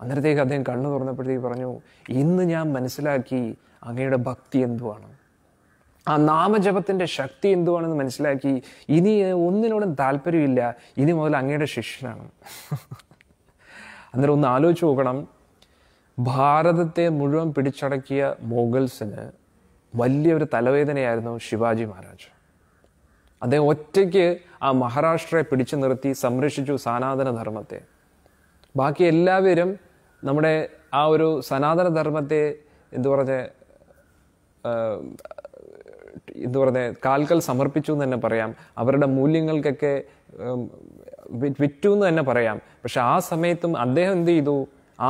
Speaker 1: അന്നേരത്തേക്ക് അദ്ദേഹം കണ്ണു തുറന്നപ്പോഴത്തേക്ക് പറഞ്ഞു ഇന്ന് ഞാൻ മനസ്സിലാക്കി അങ്ങയുടെ ഭക്തി എന്തുവാണ് ആ നാമജപത്തിൻ്റെ ശക്തി എന്തുവാണെന്ന് മനസ്സിലാക്കി ഇനി ഒന്നിനോടും താല്പര്യമില്ല ഇനി മുതൽ അങ്ങയുടെ ശിഷ്യനാണ് അന്നേരം ഒന്ന് ആലോചിച്ച് നോക്കണം ഭാരതത്തെ മുഴുവൻ പിടിച്ചടക്കിയ മുഗൾസിന് വലിയൊരു തലവേദനയായിരുന്നു ശിവാജി മഹാരാജ് അദ്ദേഹം ഒറ്റയ്ക്ക് ആ മഹാരാഷ്ട്രയെ പിടിച്ചു നിർത്തി സംരക്ഷിച്ചു സനാതന ധർമ്മത്തെ ബാക്കി എല്ലാവരും നമ്മുടെ ആ ഒരു സനാതന ധർമ്മത്തെ എന്തു പറഞ്ഞ എന്തു പറഞ്ഞ കാൽക്കൽ സമർപ്പിച്ചു എന്ന് തന്നെ പറയാം അവരുടെ മൂല്യങ്ങൾക്കൊക്കെ വിറ്റു എന്ന് തന്നെ പറയാം പക്ഷെ ആ സമയത്തും അദ്ദേഹം എന്ത് ചെയ്തു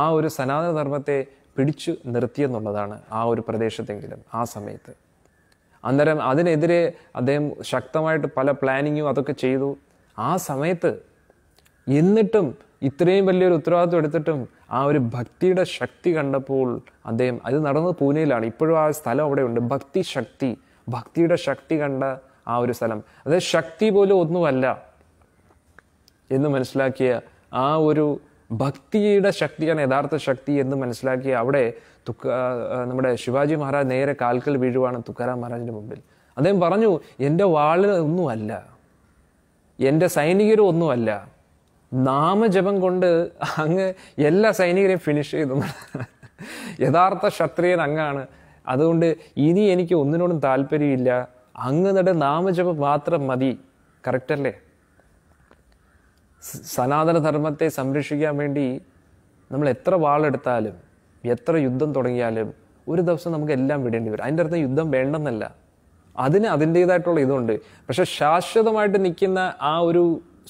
Speaker 1: ആ ഒരു സനാതന ധർമ്മത്തെ പിടിച്ചു നിർത്തിയെന്നുള്ളതാണ് ആ ഒരു പ്രദേശത്തെങ്കിലും ആ സമയത്ത് അന്നേരം അതിനെതിരെ അദ്ദേഹം ശക്തമായിട്ട് പല പ്ലാനിങ്ങും അതൊക്കെ ചെയ്തു ആ സമയത്ത് എന്നിട്ടും ഇത്രയും വലിയൊരു ഉത്തരവാദിത്വം എടുത്തിട്ടും ആ ഒരു ഭക്തിയുടെ ശക്തി കണ്ടപ്പോൾ അദ്ദേഹം അത് നടന്നത് പൂനെയിലാണ് ഇപ്പോഴും ആ സ്ഥലം അവിടെയുണ്ട് ഭക്തി ശക്തി ഭക്തിയുടെ ശക്തി കണ്ട ആ ഒരു സ്ഥലം അതായത് ശക്തി പോലും ഒന്നുമല്ല എന്ന് മനസ്സിലാക്കിയ ആ ഒരു ഭക്തിയുടെ ശക്തിയാണ് യഥാർത്ഥ ശക്തി എന്ന് മനസ്സിലാക്കി അവിടെ തുക്ക നമ്മുടെ ശിവാജി മഹാരാജ് നേരെ കാൽക്കൽ വീഴുവാണ് തുക്കാറാം മഹാരാജിൻ്റെ മുമ്പിൽ അദ്ദേഹം പറഞ്ഞു എൻ്റെ വാളിൽ ഒന്നുമല്ല എൻ്റെ സൈനികരും ഒന്നുമല്ല നാമജപം കൊണ്ട് അങ്ങ് എല്ലാ സൈനികരെയും ഫിനിഷ് ചെയ്തു യഥാർത്ഥ ക്ഷത്രിയൻ അങ്ങാണ് അതുകൊണ്ട് ഇനി എനിക്ക് ഒന്നിനോടും താല്പര്യമില്ല അങ്ങ് നട നാമജപം മാത്രം മതി കറക്റ്റല്ലേ സനാതനധർമ്മത്തെ സംരക്ഷിക്കാൻ വേണ്ടി നമ്മൾ എത്ര വാളെടുത്താലും എത്ര യുദ്ധം തുടങ്ങിയാലും ഒരു ദിവസം നമുക്ക് എല്ലാം വിടേണ്ടി വരും അതിൻ്റെ അർത്ഥം യുദ്ധം വേണ്ടെന്നല്ല അതിന് അതിൻ്റേതായിട്ടുള്ള ഇതുണ്ട് പക്ഷെ ശാശ്വതമായിട്ട് നിൽക്കുന്ന ആ ഒരു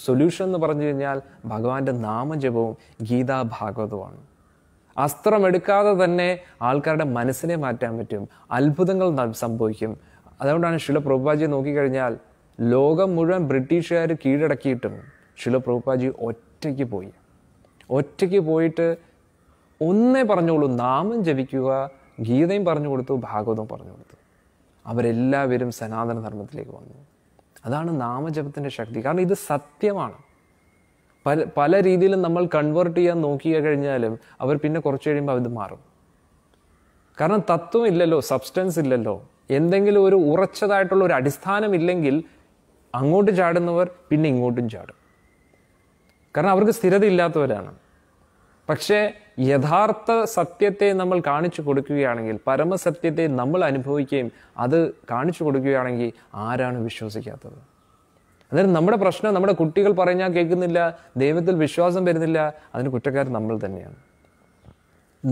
Speaker 1: സൊല്യൂഷൻ എന്ന് പറഞ്ഞു കഴിഞ്ഞാൽ ഭഗവാന്റെ നാമജപവും ഗീതാ ഭാഗവതവുമാണ് അസ്ത്രമെടുക്കാതെ തന്നെ ആൾക്കാരുടെ മനസ്സിനെ മാറ്റാൻ പറ്റും അത്ഭുതങ്ങൾ സംഭവിക്കും അതുകൊണ്ടാണ് ശില നോക്കിക്കഴിഞ്ഞാൽ ലോകം മുഴുവൻ ബ്രിട്ടീഷുകാർ കീഴടക്കിയിട്ടും ശില പ്രഭുപാജി ഒറ്റയ്ക്ക് പോയി ഒറ്റയ്ക്ക് പോയിട്ട് ഒന്നേ പറഞ്ഞോളൂ നാമം ജപിക്കുക ഗീതയും പറഞ്ഞു കൊടുത്തു ഭാഗവതവും പറഞ്ഞു കൊടുത്തു അവരെല്ലാവരും സനാതന ധർമ്മത്തിലേക്ക് വന്നു അതാണ് നാമജപത്തിൻ്റെ ശക്തി കാരണം ഇത് സത്യമാണ് പല പല രീതിയിലും നമ്മൾ കൺവേർട്ട് ചെയ്യാൻ നോക്കി കഴിഞ്ഞാലും അവർ പിന്നെ കുറച്ച് കഴിയുമ്പോൾ അത് മാറും കാരണം തത്വം ഇല്ലല്ലോ സബ്സ്റ്റൻസ് ഇല്ലല്ലോ എന്തെങ്കിലും ഒരു ഉറച്ചതായിട്ടുള്ള ഒരു അടിസ്ഥാനമില്ലെങ്കിൽ അങ്ങോട്ട് ചാടുന്നവർ പിന്നെ ഇങ്ങോട്ടും ചാടും കാരണം അവർക്ക് സ്ഥിരതയില്ലാത്തവരാണ് പക്ഷേ യഥാർത്ഥ സത്യത്തെ നമ്മൾ കാണിച്ചു കൊടുക്കുകയാണെങ്കിൽ പരമസത്യത്തെ നമ്മൾ അനുഭവിക്കുകയും അത് കാണിച്ചു കൊടുക്കുകയാണെങ്കിൽ ആരാണ് വിശ്വസിക്കാത്തത് അതായത് നമ്മുടെ പ്രശ്നം നമ്മുടെ കുട്ടികൾ പറഞ്ഞാൽ കേൾക്കുന്നില്ല ദൈവത്തിൽ വിശ്വാസം വരുന്നില്ല അതിന് കുറ്റക്കാരൻ നമ്മൾ തന്നെയാണ്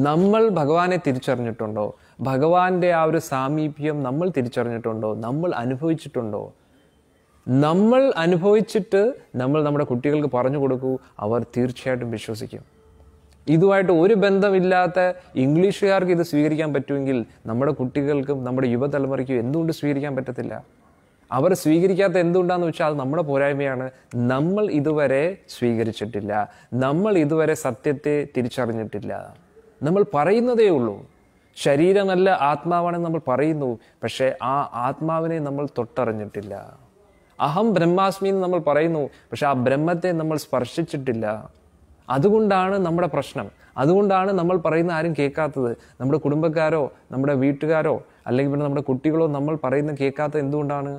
Speaker 1: നമ്മൾ ഭഗവാനെ തിരിച്ചറിഞ്ഞിട്ടുണ്ടോ ഭഗവാന്റെ ആ ഒരു സാമീപ്യം നമ്മൾ തിരിച്ചറിഞ്ഞിട്ടുണ്ടോ നമ്മൾ അനുഭവിച്ചിട്ടുണ്ടോ നമ്മൾ അനുഭവിച്ചിട്ട് നമ്മൾ നമ്മുടെ കുട്ടികൾക്ക് പറഞ്ഞു കൊടുക്കൂ അവർ തീർച്ചയായിട്ടും വിശ്വസിക്കും ഇതുമായിട്ട് ഒരു ബന്ധമില്ലാത്ത ഇംഗ്ലീഷുകാർക്ക് ഇത് സ്വീകരിക്കാൻ പറ്റുമെങ്കിൽ നമ്മുടെ കുട്ടികൾക്കും നമ്മുടെ യുവതലമുറയ്ക്കും എന്തുകൊണ്ട് സ്വീകരിക്കാൻ പറ്റത്തില്ല അവർ സ്വീകരിക്കാത്ത എന്തുകൊണ്ടാന്ന് വെച്ചാൽ അത് നമ്മുടെ പോരായ്മയാണ് നമ്മൾ ഇതുവരെ സ്വീകരിച്ചിട്ടില്ല നമ്മൾ ഇതുവരെ സത്യത്തെ തിരിച്ചറിഞ്ഞിട്ടില്ല നമ്മൾ പറയുന്നതേ ഉള്ളൂ ശരീരമല്ല ആത്മാവാണെന്ന് നമ്മൾ പറയുന്നു പക്ഷേ ആ ആത്മാവിനെ നമ്മൾ തൊട്ടറിഞ്ഞിട്ടില്ല അഹം ബ്രഹ്മാസ്മി എന്ന് നമ്മൾ പറയുന്നു പക്ഷെ ആ ബ്രഹ്മത്തെ നമ്മൾ സ്പർശിച്ചിട്ടില്ല അതുകൊണ്ടാണ് നമ്മുടെ പ്രശ്നം അതുകൊണ്ടാണ് നമ്മൾ പറയുന്ന ആരും കേൾക്കാത്തത് നമ്മുടെ കുടുംബക്കാരോ നമ്മുടെ വീട്ടുകാരോ അല്ലെങ്കിൽ പിന്നെ നമ്മുടെ കുട്ടികളോ നമ്മൾ പറയുന്ന കേൾക്കാത്തത് എന്തുകൊണ്ടാണ്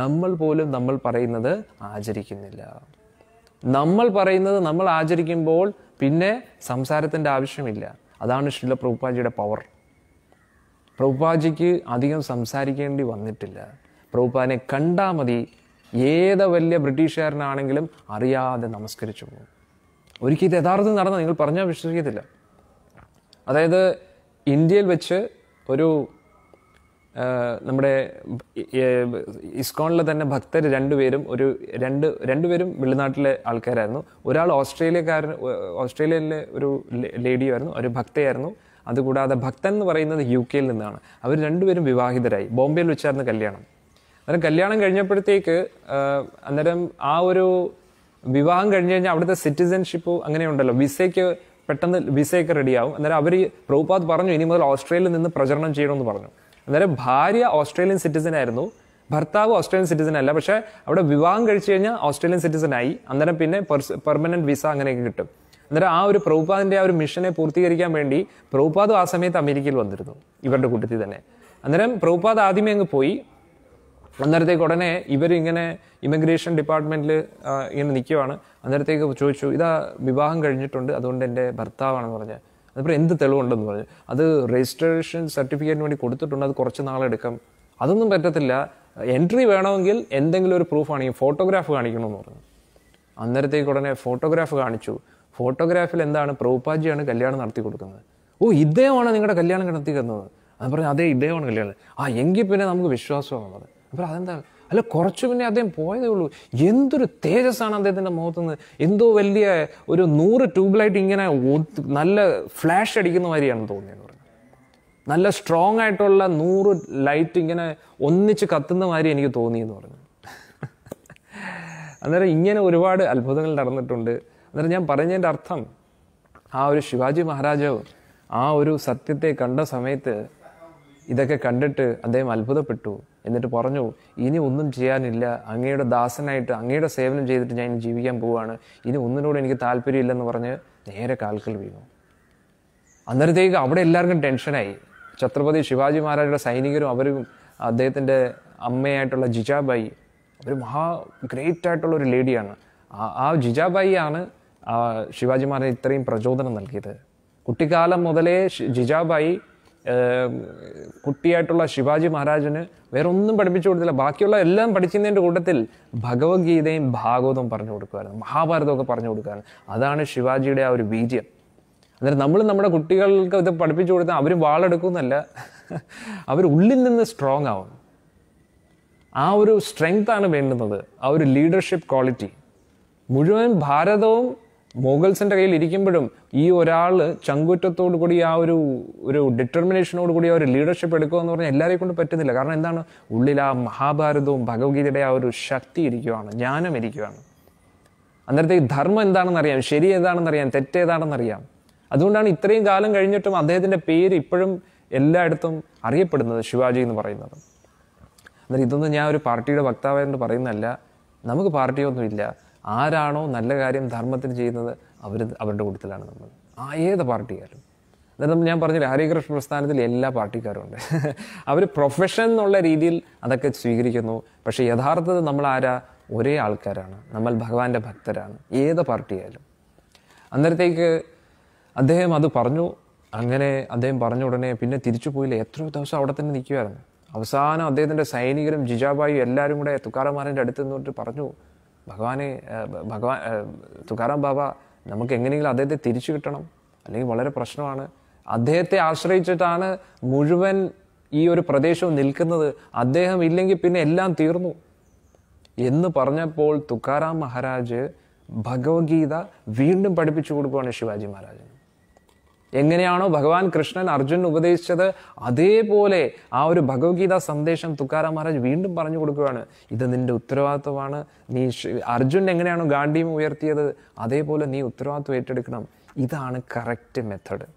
Speaker 1: നമ്മൾ പോലും നമ്മൾ പറയുന്നത് ആചരിക്കുന്നില്ല നമ്മൾ പറയുന്നത് നമ്മൾ ആചരിക്കുമ്പോൾ പിന്നെ സംസാരത്തിൻ്റെ ആവശ്യമില്ല അതാണ് ശ്രീല പ്രഭുപാജിയുടെ പവർ പ്രഭുപാജിക്ക് അധികം സംസാരിക്കേണ്ടി വന്നിട്ടില്ല പ്രഭുപാദിനെ കണ്ടാൽ മതി ഏത് വലിയ ബ്രിട്ടീഷുകാരനാണെങ്കിലും അറിയാതെ നമസ്കരിച്ചു പോകും ഒരിക്കലും ഇത് യഥാർത്ഥം നടന്ന നിങ്ങൾ പറഞ്ഞാൽ വിശ്വസിക്കത്തില്ല അതായത് ഇന്ത്യയിൽ വെച്ച് ഒരു നമ്മുടെ ഇസ്കോണിലെ തന്നെ ഭക്തർ രണ്ടുപേരും ഒരു രണ്ട് രണ്ടുപേരും വെളിനാട്ടിലെ ആൾക്കാരായിരുന്നു ഒരാൾ ഓസ്ട്രേലിയക്കാരൻ ഓസ്ട്രേലിയയിലെ ഒരു ലേഡിയായിരുന്നു ഒരു ഭക്തയായിരുന്നു അതുകൂടാതെ ഭക്തൻ എന്ന് പറയുന്നത് യു കെയിൽ നിന്നാണ് അവർ രണ്ടുപേരും വിവാഹിതരായി ബോംബെയിൽ വെച്ചായിരുന്നു കല്യാണം അന്നേരം കല്യാണം കഴിഞ്ഞപ്പോഴത്തേക്ക് അന്നേരം ആ ഒരു വിവാഹം കഴിഞ്ഞ് കഴിഞ്ഞാൽ അവിടുത്തെ സിറ്റിസൺഷിപ്പ് അങ്ങനെയുണ്ടല്ലോ വിസയ്ക്ക് പെട്ടെന്ന് വിസയൊക്കെ റെഡിയാവും അന്നേരം അവർ പ്രഭുപാത് പറഞ്ഞു ഇനി മുതൽ ഓസ്ട്രേലിയയിൽ നിന്ന് പ്രചരണം ചെയ്യണമെന്ന് പറഞ്ഞു അന്നേരം ഭാര്യ ഓസ്ട്രേലിയൻ സിറ്റിസൺ ആയിരുന്നു ഭർത്താവ് ഓസ്ട്രേലിയൻ സിറ്റിസൺ അല്ല പക്ഷേ അവിടെ വിവാഹം കഴിച്ചു കഴിഞ്ഞാൽ ഓസ്ട്രേലിയൻ സിറ്റിസൺ ആയി അന്നേരം പിന്നെ പെർമനന്റ് വിസ അങ്ങനെയൊക്കെ കിട്ടും അന്നേരം ആ ഒരു പ്രഭുപാദിന്റെ ആ ഒരു മിഷനെ പൂർത്തീകരിക്കാൻ വേണ്ടി പ്രഭുപാദ് ആ സമയത്ത് അമേരിക്കയിൽ വന്നിരുന്നു ഇവരുടെ കൂട്ടത്തിൽ തന്നെ അന്നേരം പ്രഭുപാദ് ആദ്യമേ അങ്ങ് പോയി അന്നേരത്തേക്ക് ഉടനെ ഇവരിങ്ങനെ ഇമിഗ്രേഷൻ ഡിപ്പാർട്ട്മെന്റിൽ ഇങ്ങനെ നിൽക്കുവാണ് അന്നേരത്തേക്ക് ചോദിച്ചു ഇതാ വിവാഹം കഴിഞ്ഞിട്ടുണ്ട് അതുകൊണ്ട് എൻ്റെ ഭർത്താവാണെന്ന് പറഞ്ഞത് അതിപ്പോൾ എന്ത് തെളിവുണ്ടെന്ന് പറഞ്ഞു അത് രജിസ്ട്രേഷൻ സർട്ടിഫിക്കറ്റിന് വേണ്ടി കൊടുത്തിട്ടുണ്ട് അത് കുറച്ച് നാളെടുക്കും അതൊന്നും പറ്റത്തില്ല എൻട്രി വേണമെങ്കിൽ എന്തെങ്കിലും ഒരു പ്രൂഫ് ഈ ഫോട്ടോഗ്രാഫ് കാണിക്കണമെന്ന് പറഞ്ഞു അന്നേരത്തേക്ക് ഉടനെ ഫോട്ടോഗ്രാഫ് കാണിച്ചു ഫോട്ടോഗ്രാഫിൽ എന്താണ് പ്രഭുപാജിയാണ് കല്യാണം നടത്തി കൊടുക്കുന്നത് ഓ ഇദ്ദേഹമാണ് നിങ്ങളുടെ കല്യാണം നടത്തി കിടന്നത് അത് പറഞ്ഞു അതേ ഇദ്ദേഹമാണ് കല്യാണം ആ എങ്കിൽ പിന്നെ നമുക്ക് പറഞ്ഞത് അപ്പോൾ അതെന്താ അല്ല കുറച്ചു പിന്നെ അദ്ദേഹം പോയതേ ഉള്ളൂ എന്തൊരു തേജസ്സാണ് അദ്ദേഹത്തിൻ്റെ മുഖത്തു നിന്ന് എന്തോ വലിയ ഒരു നൂറ് ട്യൂബ്ലൈറ്റ് ഇങ്ങനെ നല്ല ഫ്ലാഷ് അടിക്കുന്ന മാതിരിയാണ് തോന്നിയെന്ന് പറഞ്ഞു നല്ല സ്ട്രോങ് ആയിട്ടുള്ള നൂറ് ലൈറ്റ് ഇങ്ങനെ ഒന്നിച്ച് കത്തുന്ന മാതിരി എനിക്ക് തോന്നിയെന്ന് പറഞ്ഞു അന്നേരം ഇങ്ങനെ ഒരുപാട് അത്ഭുതങ്ങൾ നടന്നിട്ടുണ്ട് അന്നേരം ഞാൻ പറഞ്ഞതിൻ്റെ അർത്ഥം ആ ഒരു ശിവാജി മഹാരാജ് ആ ഒരു സത്യത്തെ കണ്ട സമയത്ത് ഇതൊക്കെ കണ്ടിട്ട് അദ്ദേഹം അത്ഭുതപ്പെട്ടു എന്നിട്ട് പറഞ്ഞു ഇനി ഒന്നും ചെയ്യാനില്ല അങ്ങയുടെ ദാസനായിട്ട് അങ്ങയുടെ സേവനം ചെയ്തിട്ട് ഞാൻ ജീവിക്കാൻ പോവുകയാണ് ഇനി ഒന്നിനോട് എനിക്ക് താല്പര്യമില്ലെന്ന് പറഞ്ഞ് നേരെ കാൽക്കൽ വീണു അന്നേരത്തേക്ക് അവിടെ എല്ലാവർക്കും ടെൻഷനായി ഛത്രപതി ശിവാജി മഹാരാജയുടെ സൈനികരും അവരും അദ്ദേഹത്തിൻ്റെ അമ്മയായിട്ടുള്ള ജിജാബായി ഒരു മഹാ ഗ്രേറ്റ് ആയിട്ടുള്ള ഒരു ലേഡിയാണ് ആ ജിജാബായി ആണ് ശിവാജി മഹാരാജ് ഇത്രയും പ്രചോദനം നൽകിയത് കുട്ടിക്കാലം മുതലേ ജിജാബായി കുട്ടിയായിട്ടുള്ള ശിവാജി മഹാരാജന് വേറെ ഒന്നും പഠിപ്പിച്ചു കൊടുത്തില്ല ബാക്കിയുള്ള എല്ലാം പഠിക്കുന്നതിൻ്റെ കൂട്ടത്തിൽ ഭഗവത്ഗീതയും ഭാഗവതവും പറഞ്ഞു കൊടുക്കുമായിരുന്നു മഹാഭാരതമൊക്കെ പറഞ്ഞു കൊടുക്കുമായിരുന്നു അതാണ് ശിവാജിയുടെ ആ ഒരു വീര്യം അന്നേരം നമ്മൾ നമ്മുടെ കുട്ടികൾക്ക് ഇത് പഠിപ്പിച്ചു കൊടുത്താൽ അവർ വാളെടുക്കുന്നല്ല അവർ ഉള്ളിൽ നിന്ന് സ്ട്രോങ് ആവും ആ ഒരു സ്ട്രെങ്ത്താണ് വേണ്ടുന്നത് ആ ഒരു ലീഡർഷിപ്പ് ക്വാളിറ്റി മുഴുവൻ ഭാരതവും മോഗൽസിൻ്റെ കയ്യിൽ ഇരിക്കുമ്പോഴും ഈ ഒരാൾ ചങ്കുറ്റത്തോടു കൂടി ആ ഒരു ഒരു ഡിറ്റർമിനേഷനോട് കൂടി ആ ഒരു ലീഡർഷിപ്പ് എടുക്കുക എന്ന് പറഞ്ഞാൽ എല്ലാവരെയും കൊണ്ട് പറ്റുന്നില്ല കാരണം എന്താണ് ഉള്ളിൽ ആ മഹാഭാരതവും ഭഗവത്ഗീതയുടെ ആ ഒരു ശക്തി ഇരിക്കുകയാണ് ജ്ഞാനം ഇരിക്കുകയാണ് ഈ ധർമ്മം എന്താണെന്നറിയാം ശരി ഏതാണെന്നറിയാം തെറ്റേതാണെന്നറിയാം അതുകൊണ്ടാണ് ഇത്രയും കാലം കഴിഞ്ഞിട്ടും അദ്ദേഹത്തിൻ്റെ പേര് ഇപ്പോഴും എല്ലായിടത്തും അറിയപ്പെടുന്നത് ശിവാജി എന്ന് പറയുന്നത് അന്നേരം ഇതൊന്നും ഞാൻ ഒരു പാർട്ടിയുടെ വക്താവായതുകൊണ്ട് പറയുന്നതല്ല നമുക്ക് പാർട്ടിയൊന്നുമില്ല ആരാണോ നല്ല കാര്യം ധർമ്മത്തിന് ചെയ്യുന്നത് അവർ അവരുടെ കൂട്ടത്തിലാണ് നമ്മൾ ആ ഏത് പാർട്ടിയാലും അതായത് ഞാൻ പറഞ്ഞില്ല ഹരികൃഷ്ണ പ്രസ്ഥാനത്തിൽ എല്ലാ പാർട്ടിക്കാരും ഉണ്ട് അവർ പ്രൊഫഷൻ എന്നുള്ള രീതിയിൽ അതൊക്കെ സ്വീകരിക്കുന്നു പക്ഷേ യഥാർത്ഥത്തിൽ നമ്മൾ ആരാ ഒരേ ആൾക്കാരാണ് നമ്മൾ ഭഗവാന്റെ ഭക്തരാണ് ഏത് പാർട്ടിയായാലും അന്നേരത്തേക്ക് അദ്ദേഹം അത് പറഞ്ഞു അങ്ങനെ അദ്ദേഹം പറഞ്ഞ ഉടനെ പിന്നെ തിരിച്ചു പോയില്ല എത്രയോ ദിവസം അവിടെ തന്നെ നിൽക്കുമായിരുന്നു അവസാനം അദ്ദേഹത്തിൻ്റെ സൈനികരും ജിജാബായും എല്ലാവരും കൂടെ തുക്കാരമാരൻ്റെ അടുത്ത് നിന്നിട്ട് പറഞ്ഞു ഭഗവാനെ ഭഗവാൻ തുകാറാം ബാബ നമുക്ക് എങ്ങനെയെങ്കിലും അദ്ദേഹത്തെ തിരിച്ചു കിട്ടണം അല്ലെങ്കിൽ വളരെ പ്രശ്നമാണ് അദ്ദേഹത്തെ ആശ്രയിച്ചിട്ടാണ് മുഴുവൻ ഈ ഒരു പ്രദേശവും നിൽക്കുന്നത് അദ്ദേഹം ഇല്ലെങ്കിൽ പിന്നെ എല്ലാം തീർന്നു എന്ന് പറഞ്ഞപ്പോൾ തുക്കാറാം മഹാരാജ് ഭഗവത്ഗീത വീണ്ടും പഠിപ്പിച്ചു കൊടുക്കുകയാണ് ശിവാജി മഹാരാജ് എങ്ങനെയാണോ ഭഗവാൻ കൃഷ്ണൻ അർജുൻ ഉപദേശിച്ചത് അതേപോലെ ആ ഒരു ഭഗവത്ഗീത സന്ദേശം തുക്കാറാം മഹാരാജ് വീണ്ടും പറഞ്ഞു കൊടുക്കുകയാണ് ഇത് നിന്റെ ഉത്തരവാദിത്വമാണ് നീ അർജുൻ എങ്ങനെയാണോ ഗാന്ധിയും ഉയർത്തിയത് അതേപോലെ നീ ഉത്തരവാദിത്വം ഏറ്റെടുക്കണം ഇതാണ് കറക്റ്റ് മെത്തേഡ്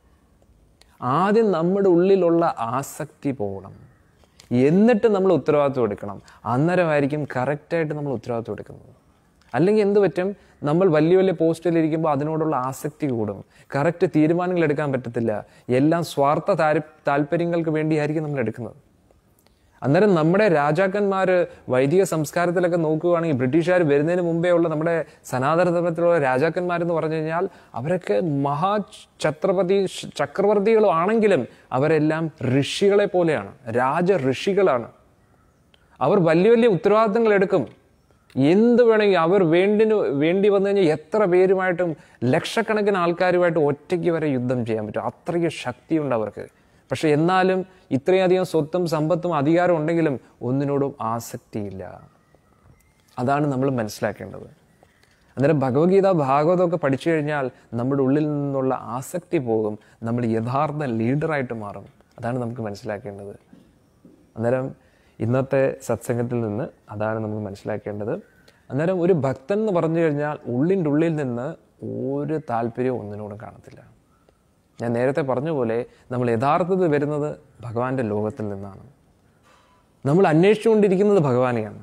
Speaker 1: ആദ്യം നമ്മുടെ ഉള്ളിലുള്ള ആസക്തി പോകണം എന്നിട്ട് നമ്മൾ ഉത്തരവാദിത്വം എടുക്കണം അന്നേരമായിരിക്കും കറക്റ്റായിട്ട് നമ്മൾ ഉത്തരവാദിത്വം എടുക്കുന്നത് അല്ലെങ്കിൽ എന്ത് പറ്റും നമ്മൾ വലിയ വലിയ പോസ്റ്റിലിരിക്കുമ്പോൾ അതിനോടുള്ള ആസക്തി കൂടും കറക്റ്റ് തീരുമാനങ്ങൾ എടുക്കാൻ പറ്റത്തില്ല എല്ലാം സ്വാർത്ഥ താല്പര്യങ്ങൾക്ക് വേണ്ടിയായിരിക്കും നമ്മൾ എടുക്കുന്നത് അന്നേരം നമ്മുടെ രാജാക്കന്മാർ വൈദിക സംസ്കാരത്തിലൊക്കെ നോക്കുകയാണെങ്കിൽ ബ്രിട്ടീഷുകാർ വരുന്നതിന് മുമ്പേ ഉള്ള നമ്മുടെ സനാതനധർമ്മത്തിലുള്ള രാജാക്കന്മാരെന്ന് പറഞ്ഞു കഴിഞ്ഞാൽ അവരൊക്കെ മഹാ ഛത്രപതി ചക്രവർത്തികളും ആണെങ്കിലും അവരെല്ലാം ഋഷികളെ പോലെയാണ് രാജ ഋഷികളാണ് അവർ വലിയ വലിയ ഉത്തരവാദിത്തങ്ങൾ എടുക്കും എന്ത് വേണമെങ്കിൽ അവർ വേണ്ടിന് വേണ്ടി വന്നു കഴിഞ്ഞാൽ എത്ര പേരുമായിട്ടും ലക്ഷക്കണക്കിന് ആൾക്കാരുമായിട്ട് ഒറ്റയ്ക്ക് വരെ യുദ്ധം ചെയ്യാൻ പറ്റും അത്രയ്ക്ക് ശക്തിയുണ്ട് അവർക്ക് പക്ഷെ എന്നാലും ഇത്രയധികം സ്വത്തും സമ്പത്തും അധികാരം ഉണ്ടെങ്കിലും ഒന്നിനോടും ആസക്തിയില്ല അതാണ് നമ്മൾ മനസ്സിലാക്കേണ്ടത് അന്നേരം ഭഗവത്ഗീത ഭാഗവതമൊക്കെ പഠിച്ചു കഴിഞ്ഞാൽ നമ്മുടെ ഉള്ളിൽ നിന്നുള്ള ആസക്തി പോകും നമ്മൾ യഥാർത്ഥ ലീഡറായിട്ട് മാറും അതാണ് നമുക്ക് മനസ്സിലാക്കേണ്ടത് അന്നേരം ഇന്നത്തെ സത്സംഗത്തിൽ നിന്ന് അതാണ് നമ്മൾ മനസ്സിലാക്കേണ്ടത് അന്നേരം ഒരു ഭക്തൻ എന്ന് പറഞ്ഞു കഴിഞ്ഞാൽ ഉള്ളിൻ്റെ ഉള്ളിൽ നിന്ന് ഒരു താല്പര്യവും ഒന്നിനോടും കാണത്തില്ല ഞാൻ നേരത്തെ പറഞ്ഞ പോലെ നമ്മൾ യഥാർത്ഥത്തിൽ വരുന്നത് ഭഗവാന്റെ ലോകത്തിൽ നിന്നാണ് നമ്മൾ അന്വേഷിച്ചുകൊണ്ടിരിക്കുന്നത് ഭഗവാനെയാണ്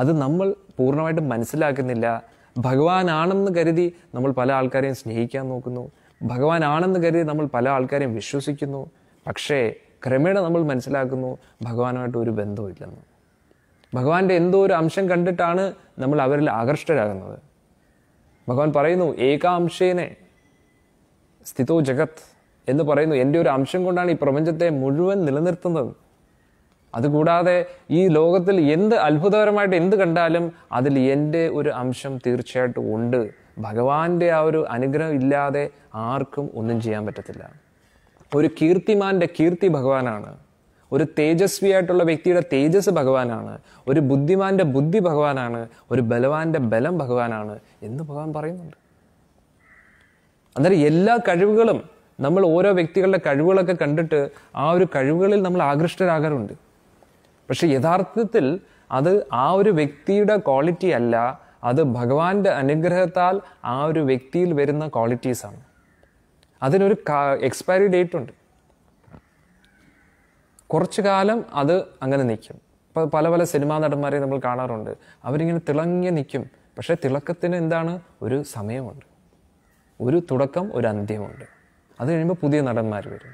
Speaker 1: അത് നമ്മൾ പൂർണ്ണമായിട്ടും മനസ്സിലാക്കുന്നില്ല ഭഗവാനാണെന്ന് കരുതി നമ്മൾ പല ആൾക്കാരെയും സ്നേഹിക്കാൻ നോക്കുന്നു ഭഗവാനാണെന്ന് കരുതി നമ്മൾ പല ആൾക്കാരെയും വിശ്വസിക്കുന്നു പക്ഷേ ക്രമേണ നമ്മൾ മനസ്സിലാക്കുന്നു ഭഗവാനുമായിട്ട് ഒരു ബന്ധമില്ലെന്ന് ഭഗവാന്റെ എന്തോ ഒരു അംശം കണ്ടിട്ടാണ് നമ്മൾ അവരിൽ ആകർഷ്ടരാകുന്നത് ഭഗവാൻ പറയുന്നു ഏകാംശേനെ സ്ഥിതോ ജഗത് എന്ന് പറയുന്നു എൻ്റെ ഒരു അംശം കൊണ്ടാണ് ഈ പ്രപഞ്ചത്തെ മുഴുവൻ നിലനിർത്തുന്നത് അതുകൂടാതെ ഈ ലോകത്തിൽ എന്ത് അത്ഭുതകരമായിട്ട് എന്ത് കണ്ടാലും അതിൽ എൻ്റെ ഒരു അംശം തീർച്ചയായിട്ടും ഉണ്ട് ഭഗവാന്റെ ആ ഒരു അനുഗ്രഹം ഇല്ലാതെ ആർക്കും ഒന്നും ചെയ്യാൻ പറ്റത്തില്ല ഒരു കീർത്തിമാൻ്റെ കീർത്തി ഭഗവാനാണ് ഒരു തേജസ്വിയായിട്ടുള്ള വ്യക്തിയുടെ തേജസ് ഭഗവാനാണ് ഒരു ബുദ്ധിമാന്റെ ബുദ്ധി ഭഗവാനാണ് ഒരു ബലവാന്റെ ബലം ഭഗവാനാണ് എന്ന് ഭഗവാൻ പറയുന്നുണ്ട് അന്നേരം എല്ലാ കഴിവുകളും നമ്മൾ ഓരോ വ്യക്തികളുടെ കഴിവുകളൊക്കെ കണ്ടിട്ട് ആ ഒരു കഴിവുകളിൽ നമ്മൾ ആകൃഷ്ടരാകാറുണ്ട് പക്ഷെ യഥാർത്ഥത്തിൽ അത് ആ ഒരു വ്യക്തിയുടെ ക്വാളിറ്റി അല്ല അത് ഭഗവാന്റെ അനുഗ്രഹത്താൽ ആ ഒരു വ്യക്തിയിൽ വരുന്ന ക്വാളിറ്റീസാണ് അതിനൊരു എക്സ്പയറി ഡേറ്റ് ഉണ്ട് കുറച്ചു കാലം അത് അങ്ങനെ നിൽക്കും ഇപ്പം പല പല സിനിമാ നടന്മാരെ നമ്മൾ കാണാറുണ്ട് അവരിങ്ങനെ തിളങ്ങി നിൽക്കും പക്ഷേ തിളക്കത്തിന് എന്താണ് ഒരു സമയമുണ്ട് ഒരു തുടക്കം ഒരു അന്ത്യമുണ്ട് അത് കഴിയുമ്പോൾ പുതിയ നടന്മാർ വരും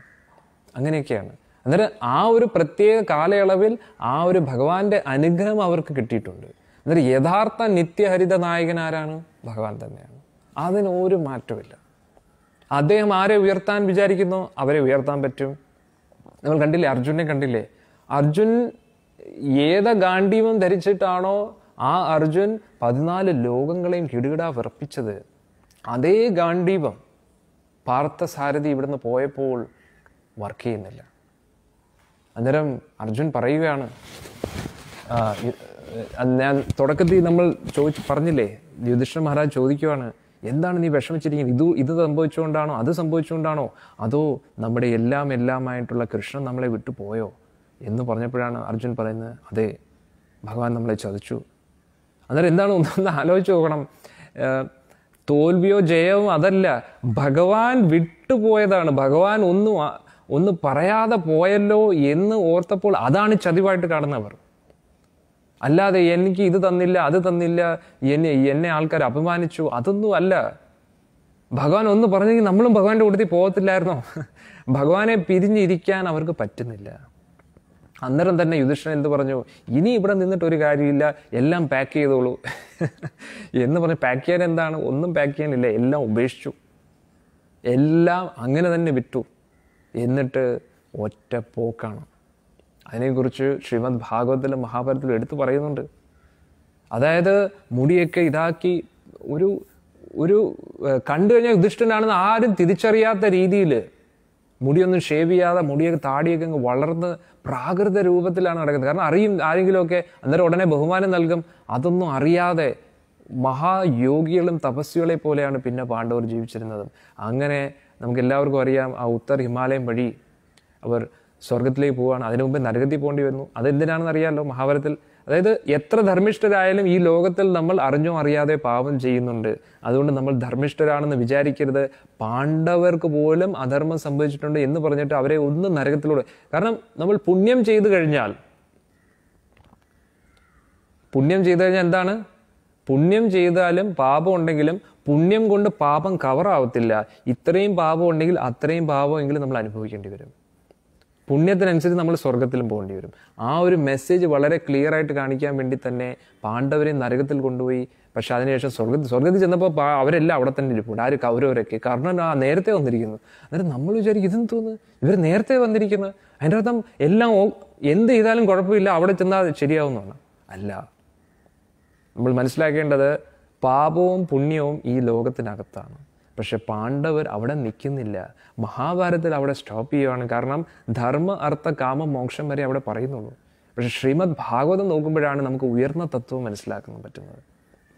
Speaker 1: അങ്ങനെയൊക്കെയാണ് എന്നിട്ട് ആ ഒരു പ്രത്യേക കാലയളവിൽ ആ ഒരു ഭഗവാന്റെ അനുഗ്രഹം അവർക്ക് കിട്ടിയിട്ടുണ്ട് എന്നിട്ട് യഥാർത്ഥ നിത്യഹരിത നായകൻ ആരാണ് ഭഗവാൻ തന്നെയാണ് അതിനൊരു മാറ്റമില്ല അദ്ദേഹം ആരെ ഉയർത്താൻ വിചാരിക്കുന്നു അവരെ ഉയർത്താൻ പറ്റും നമ്മൾ കണ്ടില്ലേ അർജുനെ കണ്ടില്ലേ അർജുൻ ഏത ഗാന്ഡീവം ധരിച്ചിട്ടാണോ ആ അർജുൻ പതിനാല് ലോകങ്ങളെയും കിടുകിടാ വിറപ്പിച്ചത് അതേ ഗാന്ഡീവം പാർത്ഥസാരഥി ഇവിടുന്ന് പോയപ്പോൾ വർക്ക് ചെയ്യുന്നില്ല അന്നേരം അർജുൻ പറയുകയാണ് ഞാൻ തുടക്കത്തിൽ നമ്മൾ ചോദിച്ച് പറഞ്ഞില്ലേ യുധിഷ്ഠ മഹാരാജ് ചോദിക്കുവാണ് എന്താണ് നീ വിഷമിച്ചിരിക്കുന്നത് ഇത് ഇത് സംഭവിച്ചുകൊണ്ടാണോ അത് സംഭവിച്ചുകൊണ്ടാണോ അതോ നമ്മുടെ എല്ലാം എല്ലാമായിട്ടുള്ള കൃഷ്ണൻ നമ്മളെ വിട്ടുപോയോ എന്ന് പറഞ്ഞപ്പോഴാണ് അർജുൻ പറയുന്നത് അതെ ഭഗവാൻ നമ്മളെ ചതിച്ചു അന്നേരം എന്താണ് ഒന്നൊന്ന് ആലോചിച്ച് നോക്കണം തോൽവിയോ ജയമോ അതല്ല ഭഗവാൻ വിട്ടുപോയതാണ് ഭഗവാൻ ഒന്നും ഒന്ന് പറയാതെ പോയല്ലോ എന്ന് ഓർത്തപ്പോൾ അതാണ് ചതിവായിട്ട് കാണുന്നവർ അല്ലാതെ എനിക്ക് ഇത് തന്നില്ല അത് തന്നില്ല എന്നെ എന്നെ ആൾക്കാർ അപമാനിച്ചു അതൊന്നും അല്ല ഭഗവാൻ ഒന്ന് പറഞ്ഞെങ്കിൽ നമ്മളും ഭഗവാന്റെ കൂട്ടത്തിൽ പോകത്തില്ലായിരുന്നോ ഭഗവാനെ പിരിഞ്ഞിരിക്കാൻ അവർക്ക് പറ്റുന്നില്ല അന്നേരം തന്നെ യുധിഷ്ഠൻ എന്ത് പറഞ്ഞു ഇനി ഇവിടെ നിന്നിട്ട് ഒരു കാര്യമില്ല എല്ലാം പാക്ക് ചെയ്തോളൂ എന്ന് പറഞ്ഞ് പാക്ക് ചെയ്യാൻ എന്താണ് ഒന്നും പാക്ക് ചെയ്യാനില്ല എല്ലാം ഉപേക്ഷിച്ചു എല്ലാം അങ്ങനെ തന്നെ വിറ്റു എന്നിട്ട് ഒറ്റ പോക്കാണ് അതിനെക്കുറിച്ച് ശ്രീമദ് ഭാഗവതത്തിലും മഹാഭാരതത്തിലും എടുത്തു പറയുന്നുണ്ട് അതായത് മുടിയൊക്കെ ഇതാക്കി ഒരു ഒരു കണ്ടു കഴിഞ്ഞാൽ യുധിഷ്ഠനാണെന്ന് ആരും തിരിച്ചറിയാത്ത രീതിയിൽ മുടിയൊന്നും ഷേവ് ചെയ്യാതെ മുടിയൊക്കെ താടിയൊക്കെ അങ്ങ് വളർന്ന് പ്രാകൃത രൂപത്തിലാണ് നടക്കുന്നത് കാരണം അറിയും ആരെങ്കിലുമൊക്കെ അന്നേരം ഉടനെ ബഹുമാനം നൽകും അതൊന്നും അറിയാതെ മഹായോഗികളും തപസ്വികളെ പോലെയാണ് പിന്നെ പാണ്ഡവർ ജീവിച്ചിരുന്നത് അങ്ങനെ നമുക്കെല്ലാവർക്കും അറിയാം ആ ഉത്തർ ഹിമാലയം വഴി അവർ സ്വർഗത്തിലേക്ക് പോവുകയാണ് അതിനു മുമ്പ് നരകത്തിൽ പോകേണ്ടി വരുന്നു അതെന്തിനാണെന്ന് അറിയാമല്ലോ മഹാഭാരതത്തിൽ അതായത് എത്ര ധർമ്മിഷ്ഠരായാലും ഈ ലോകത്തിൽ നമ്മൾ അറിഞ്ഞോ അറിയാതെ പാപം ചെയ്യുന്നുണ്ട് അതുകൊണ്ട് നമ്മൾ ധർമ്മിഷ്ഠരാണെന്ന് വിചാരിക്കരുത് പാണ്ഡവർക്ക് പോലും അധർമ്മം സംഭവിച്ചിട്ടുണ്ട് എന്ന് പറഞ്ഞിട്ട് അവരെ ഒന്ന് നരകത്തിലൂടെ കാരണം നമ്മൾ പുണ്യം ചെയ്തു കഴിഞ്ഞാൽ പുണ്യം ചെയ്തു കഴിഞ്ഞാൽ എന്താണ് പുണ്യം ചെയ്താലും പാപം ഉണ്ടെങ്കിലും പുണ്യം കൊണ്ട് പാപം കവറാവത്തില്ല ഇത്രയും പാപം ഉണ്ടെങ്കിൽ അത്രയും പാപമെങ്കിലും നമ്മൾ അനുഭവിക്കേണ്ടി വരും പുണ്യത്തിനനുസരിച്ച് നമ്മൾ സ്വർഗത്തിലും പോകേണ്ടി വരും ആ ഒരു മെസ്സേജ് വളരെ ക്ലിയർ ആയിട്ട് കാണിക്കാൻ വേണ്ടി തന്നെ പാണ്ഡവരെ നരകത്തിൽ കൊണ്ടുപോയി പക്ഷെ അതിനുശേഷം സ്വർഗത്തിൽ സ്വർഗത്തിൽ ചെന്നപ്പോൾ അവരെല്ലാം അവിടെ തന്നെ ഇരിപ്പുണ്ട് ആര് കൗരവരൊക്കെ കർണൻ ആ നേരത്തെ വന്നിരിക്കുന്നു അന്നേരം നമ്മൾ വിചാരിക്കും ഇതെന്ന് തോന്നുന്നു ഇവർ നേരത്തെ വന്നിരിക്കുന്നു അതിൻ്റെ അർത്ഥം എല്ലാം എന്ത് ചെയ്താലും കുഴപ്പമില്ല അവിടെ ചെന്നാൽ ശരിയാവുന്നതാണ് അല്ല നമ്മൾ മനസ്സിലാക്കേണ്ടത് പാപവും പുണ്യവും ഈ ലോകത്തിനകത്താണ് പക്ഷെ പാണ്ഡവർ അവിടെ നിൽക്കുന്നില്ല മഹാഭാരതത്തിൽ അവിടെ സ്റ്റോപ്പ് ചെയ്യുകയാണ് കാരണം ധർമ്മ അർത്ഥ കാമ മോക്ഷം വരെ അവിടെ പറയുന്നുള്ളൂ പക്ഷെ ശ്രീമദ് ഭാഗവതം നോക്കുമ്പോഴാണ് നമുക്ക് ഉയർന്ന തത്വം മനസ്സിലാക്കാൻ പറ്റുന്നത്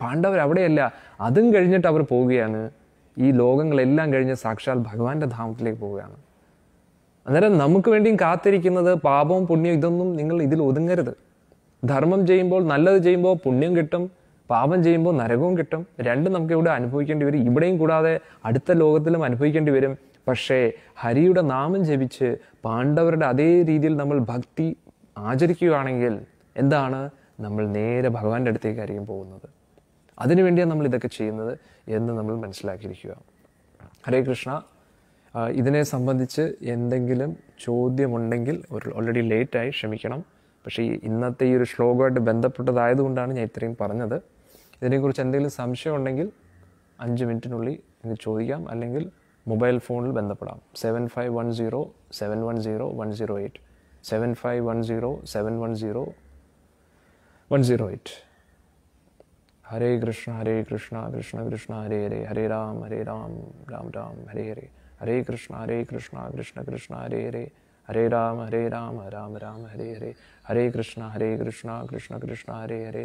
Speaker 1: പാണ്ഡവർ അവിടെയല്ല അതും കഴിഞ്ഞിട്ട് അവർ പോവുകയാണ് ഈ ലോകങ്ങളെല്ലാം കഴിഞ്ഞ് സാക്ഷാൽ ഭഗവാന്റെ ധാമത്തിലേക്ക് പോവുകയാണ് അന്നേരം നമുക്ക് വേണ്ടിയും കാത്തിരിക്കുന്നത് പാപവും പുണ്യവും ഇതൊന്നും നിങ്ങൾ ഇതിൽ ഒതുങ്ങരുത് ധർമ്മം ചെയ്യുമ്പോൾ നല്ലത് ചെയ്യുമ്പോൾ പുണ്യം കിട്ടും പാപം ചെയ്യുമ്പോൾ നരകവും കിട്ടും രണ്ടും നമുക്ക് ഇവിടെ അനുഭവിക്കേണ്ടി വരും ഇവിടെയും കൂടാതെ അടുത്ത ലോകത്തിലും അനുഭവിക്കേണ്ടി വരും പക്ഷേ ഹരിയുടെ നാമം ജപിച്ച് പാണ്ഡവരുടെ അതേ രീതിയിൽ നമ്മൾ ഭക്തി ആചരിക്കുകയാണെങ്കിൽ എന്താണ് നമ്മൾ നേരെ ഭഗവാന്റെ അടുത്തേക്കായിരിക്കും പോകുന്നത് അതിനുവേണ്ടിയാണ് നമ്മൾ ഇതൊക്കെ ചെയ്യുന്നത് എന്ന് നമ്മൾ മനസ്സിലാക്കിയിരിക്കുക ഹരേ കൃഷ്ണ ഇതിനെ സംബന്ധിച്ച് എന്തെങ്കിലും ചോദ്യമുണ്ടെങ്കിൽ ഒരു ഓൾറെഡി ലേറ്റായി ക്ഷമിക്കണം പക്ഷേ ഇന്നത്തെ ഈ ഒരു ശ്ലോകമായിട്ട് ബന്ധപ്പെട്ടതായതുകൊണ്ടാണ് ഞാൻ ഇത്രയും പറഞ്ഞത് ഇതിനെക്കുറിച്ച് എന്തെങ്കിലും സംശയം ഉണ്ടെങ്കിൽ അഞ്ച് മിനിറ്റിനുള്ളിൽ എനിക്ക് ചോദിക്കാം അല്ലെങ്കിൽ മൊബൈൽ ഫോണിൽ ബന്ധപ്പെടാം seven five one zero seven one zero one zero eight seven five one zero seven one zero one zero eight Hare Krishna Hare Krishna Krishna Krishna Hare Hare Hare Ram Hare Ram Ram Ram Hare Hare Hare Krishna Hare Krishna Krishna Krishna Hare Hare Hare Ram Hare Ram Ram Ram Hare Hare Hare Krishna Hare Krishna Krishna Krishna Hare Hare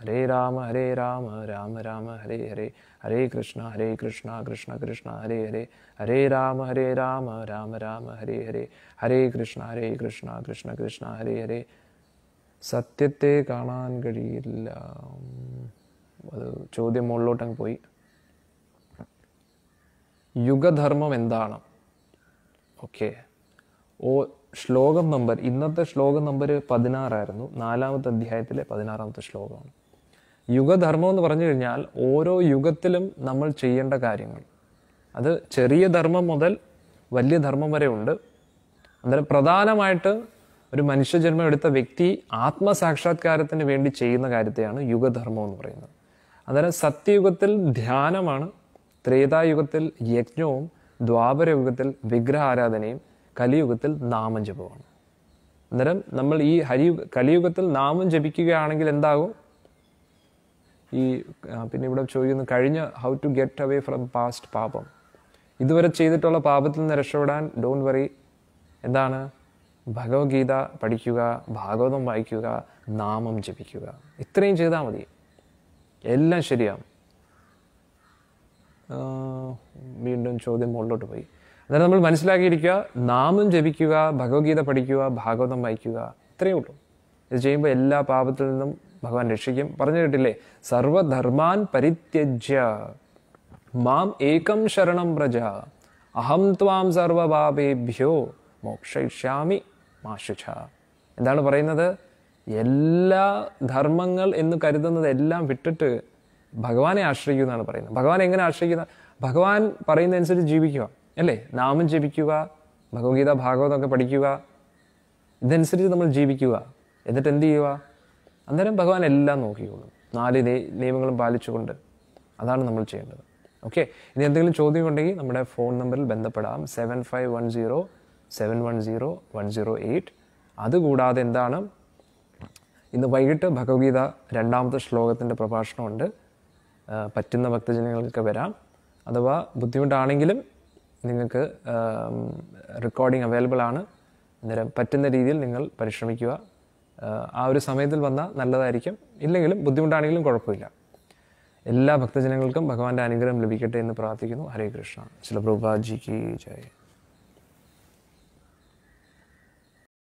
Speaker 1: Hare Rama Hare Rama Rama Rama Hare Hare Hare Krishna Hare Krishna Krishna Krishna Hare Hare Hare Rama Hare Rama Rama Rama Hare Hare Hare Krishna Hare Krishna Krishna Krishna Hare Hare സത്യത്തെ കാണാൻ കഴിയില്ല അത് ചോദ്യം മുകളിലോട്ടങ്ങ് പോയി യുഗധർമ്മം എന്താണ് ഓക്കെ ഓ ശ്ലോകം നമ്പർ ഇന്നത്തെ ശ്ലോകം നമ്പർ പതിനാറായിരുന്നു നാലാമത്തെ അധ്യായത്തിലെ പതിനാറാമത്തെ ശ്ലോകമാണ് യുഗധർമ്മം എന്ന് പറഞ്ഞു കഴിഞ്ഞാൽ ഓരോ യുഗത്തിലും നമ്മൾ ചെയ്യേണ്ട കാര്യങ്ങൾ അത് ചെറിയ ധർമ്മം മുതൽ വലിയ ധർമ്മം വരെ ഉണ്ട് അന്നേരം പ്രധാനമായിട്ട് ഒരു മനുഷ്യജന്മം എടുത്ത വ്യക്തി ആത്മസാക്ഷാത്കാരത്തിന് വേണ്ടി ചെയ്യുന്ന കാര്യത്തെയാണ് യുഗധർമ്മം എന്ന് പറയുന്നത് അന്നേരം സത്യയുഗത്തിൽ ധ്യാനമാണ് ത്രേതായുഗത്തിൽ യജ്ഞവും ദ്വാപരയുഗത്തിൽ വിഗ്രഹാരാധനയും കലിയുഗത്തിൽ നാമം ജപമാണ് അന്നേരം നമ്മൾ ഈ ഹരിയുഗ കലിയുഗത്തിൽ നാമം ജപിക്കുകയാണെങ്കിൽ എന്താകും ഈ പിന്നെ ഇവിടെ ചോദിക്കുന്നു കഴിഞ്ഞ how to get away from past പാപം ഇതുവരെ ചെയ്തിട്ടുള്ള പാപത്തിൽ നിന്ന് രക്ഷപ്പെടാൻ ഡോണ്ട് വറി എന്താണ് ഭഗവത്ഗീത പഠിക്കുക ഭാഗവതം വായിക്കുക നാമം ജപിക്കുക ഇത്രയും ചെയ്താൽ മതി എല്ലാം ശരിയാവും വീണ്ടും ചോദ്യം മുകളിലോട്ട് പോയി അന്നേരം നമ്മൾ മനസ്സിലാക്കിയിരിക്കുക നാമം ജപിക്കുക ഭഗവത്ഗീത പഠിക്കുക ഭാഗവതം വായിക്കുക ഇത്രയേ ഉള്ളൂ ഇത് ചെയ്യുമ്പോൾ എല്ലാ പാപത്തിൽ നിന്നും ഭഗവാൻ രക്ഷിക്കും പറഞ്ഞു കേട്ടില്ലേ സർവധർമാൻ പരിത്യജ്യ മാം ഏകം ശരണം പ്രജ അഹം ത്വാം സർവപാപേഭ്യോ മോക്ഷയിഷ്യാമി മാശുച എന്താണ് പറയുന്നത് എല്ലാ ധർമ്മങ്ങൾ എന്ന് കരുതുന്നത് എല്ലാം വിട്ടിട്ട് ഭഗവാനെ ആശ്രയിക്കും എന്നാണ് പറയുന്നത് ഭഗവാൻ എങ്ങനെ ആശ്രയിക്കുന്ന ഭഗവാൻ പറയുന്നതനുസരിച്ച് ജീവിക്കുക അല്ലേ നാമം ജപിക്കുക ഭഗവത്ഗീത ഭാഗവതമൊക്കെ പഠിക്കുക ഇതനുസരിച്ച് നമ്മൾ ജീവിക്കുക എന്നിട്ട് എന്ത് ചെയ്യുക അന്നേരം ഭഗവാൻ എല്ലാം നോക്കിക്കോളും നാല് നിയമങ്ങളും പാലിച്ചുകൊണ്ട് അതാണ് നമ്മൾ ചെയ്യേണ്ടത് ഓക്കെ ഇനി എന്തെങ്കിലും ചോദ്യം ഉണ്ടെങ്കിൽ നമ്മുടെ ഫോൺ നമ്പറിൽ ബന്ധപ്പെടാം seven five one zero seven one zero one zero eight അതുകൂടാതെ എന്താണ് ഇന്ന് വൈകിട്ട് ഭഗവത്ഗീത രണ്ടാമത്തെ ശ്ലോകത്തിൻ്റെ പ്രഭാഷണമുണ്ട് പറ്റുന്ന ഭക്തജനങ്ങൾക്ക് വരാം അഥവാ ബുദ്ധിമുട്ടാണെങ്കിലും നിങ്ങൾക്ക് റെക്കോർഡിംഗ് അവൈലബിൾ ആണ് അന്നേരം പറ്റുന്ന രീതിയിൽ നിങ്ങൾ പരിശ്രമിക്കുക ആ ഒരു സമയത്തിൽ വന്നാൽ നല്ലതായിരിക്കും ഇല്ലെങ്കിലും ബുദ്ധിമുട്ടാണെങ്കിലും കുഴപ്പമില്ല എല്ലാ ഭക്തജനങ്ങൾക്കും ഭഗവാന്റെ അനുഗ്രഹം ലഭിക്കട്ടെ എന്ന് പ്രാർത്ഥിക്കുന്നു ഹരേ കൃഷ്ണ ചില പ്രഭാജിക്ക് ജയ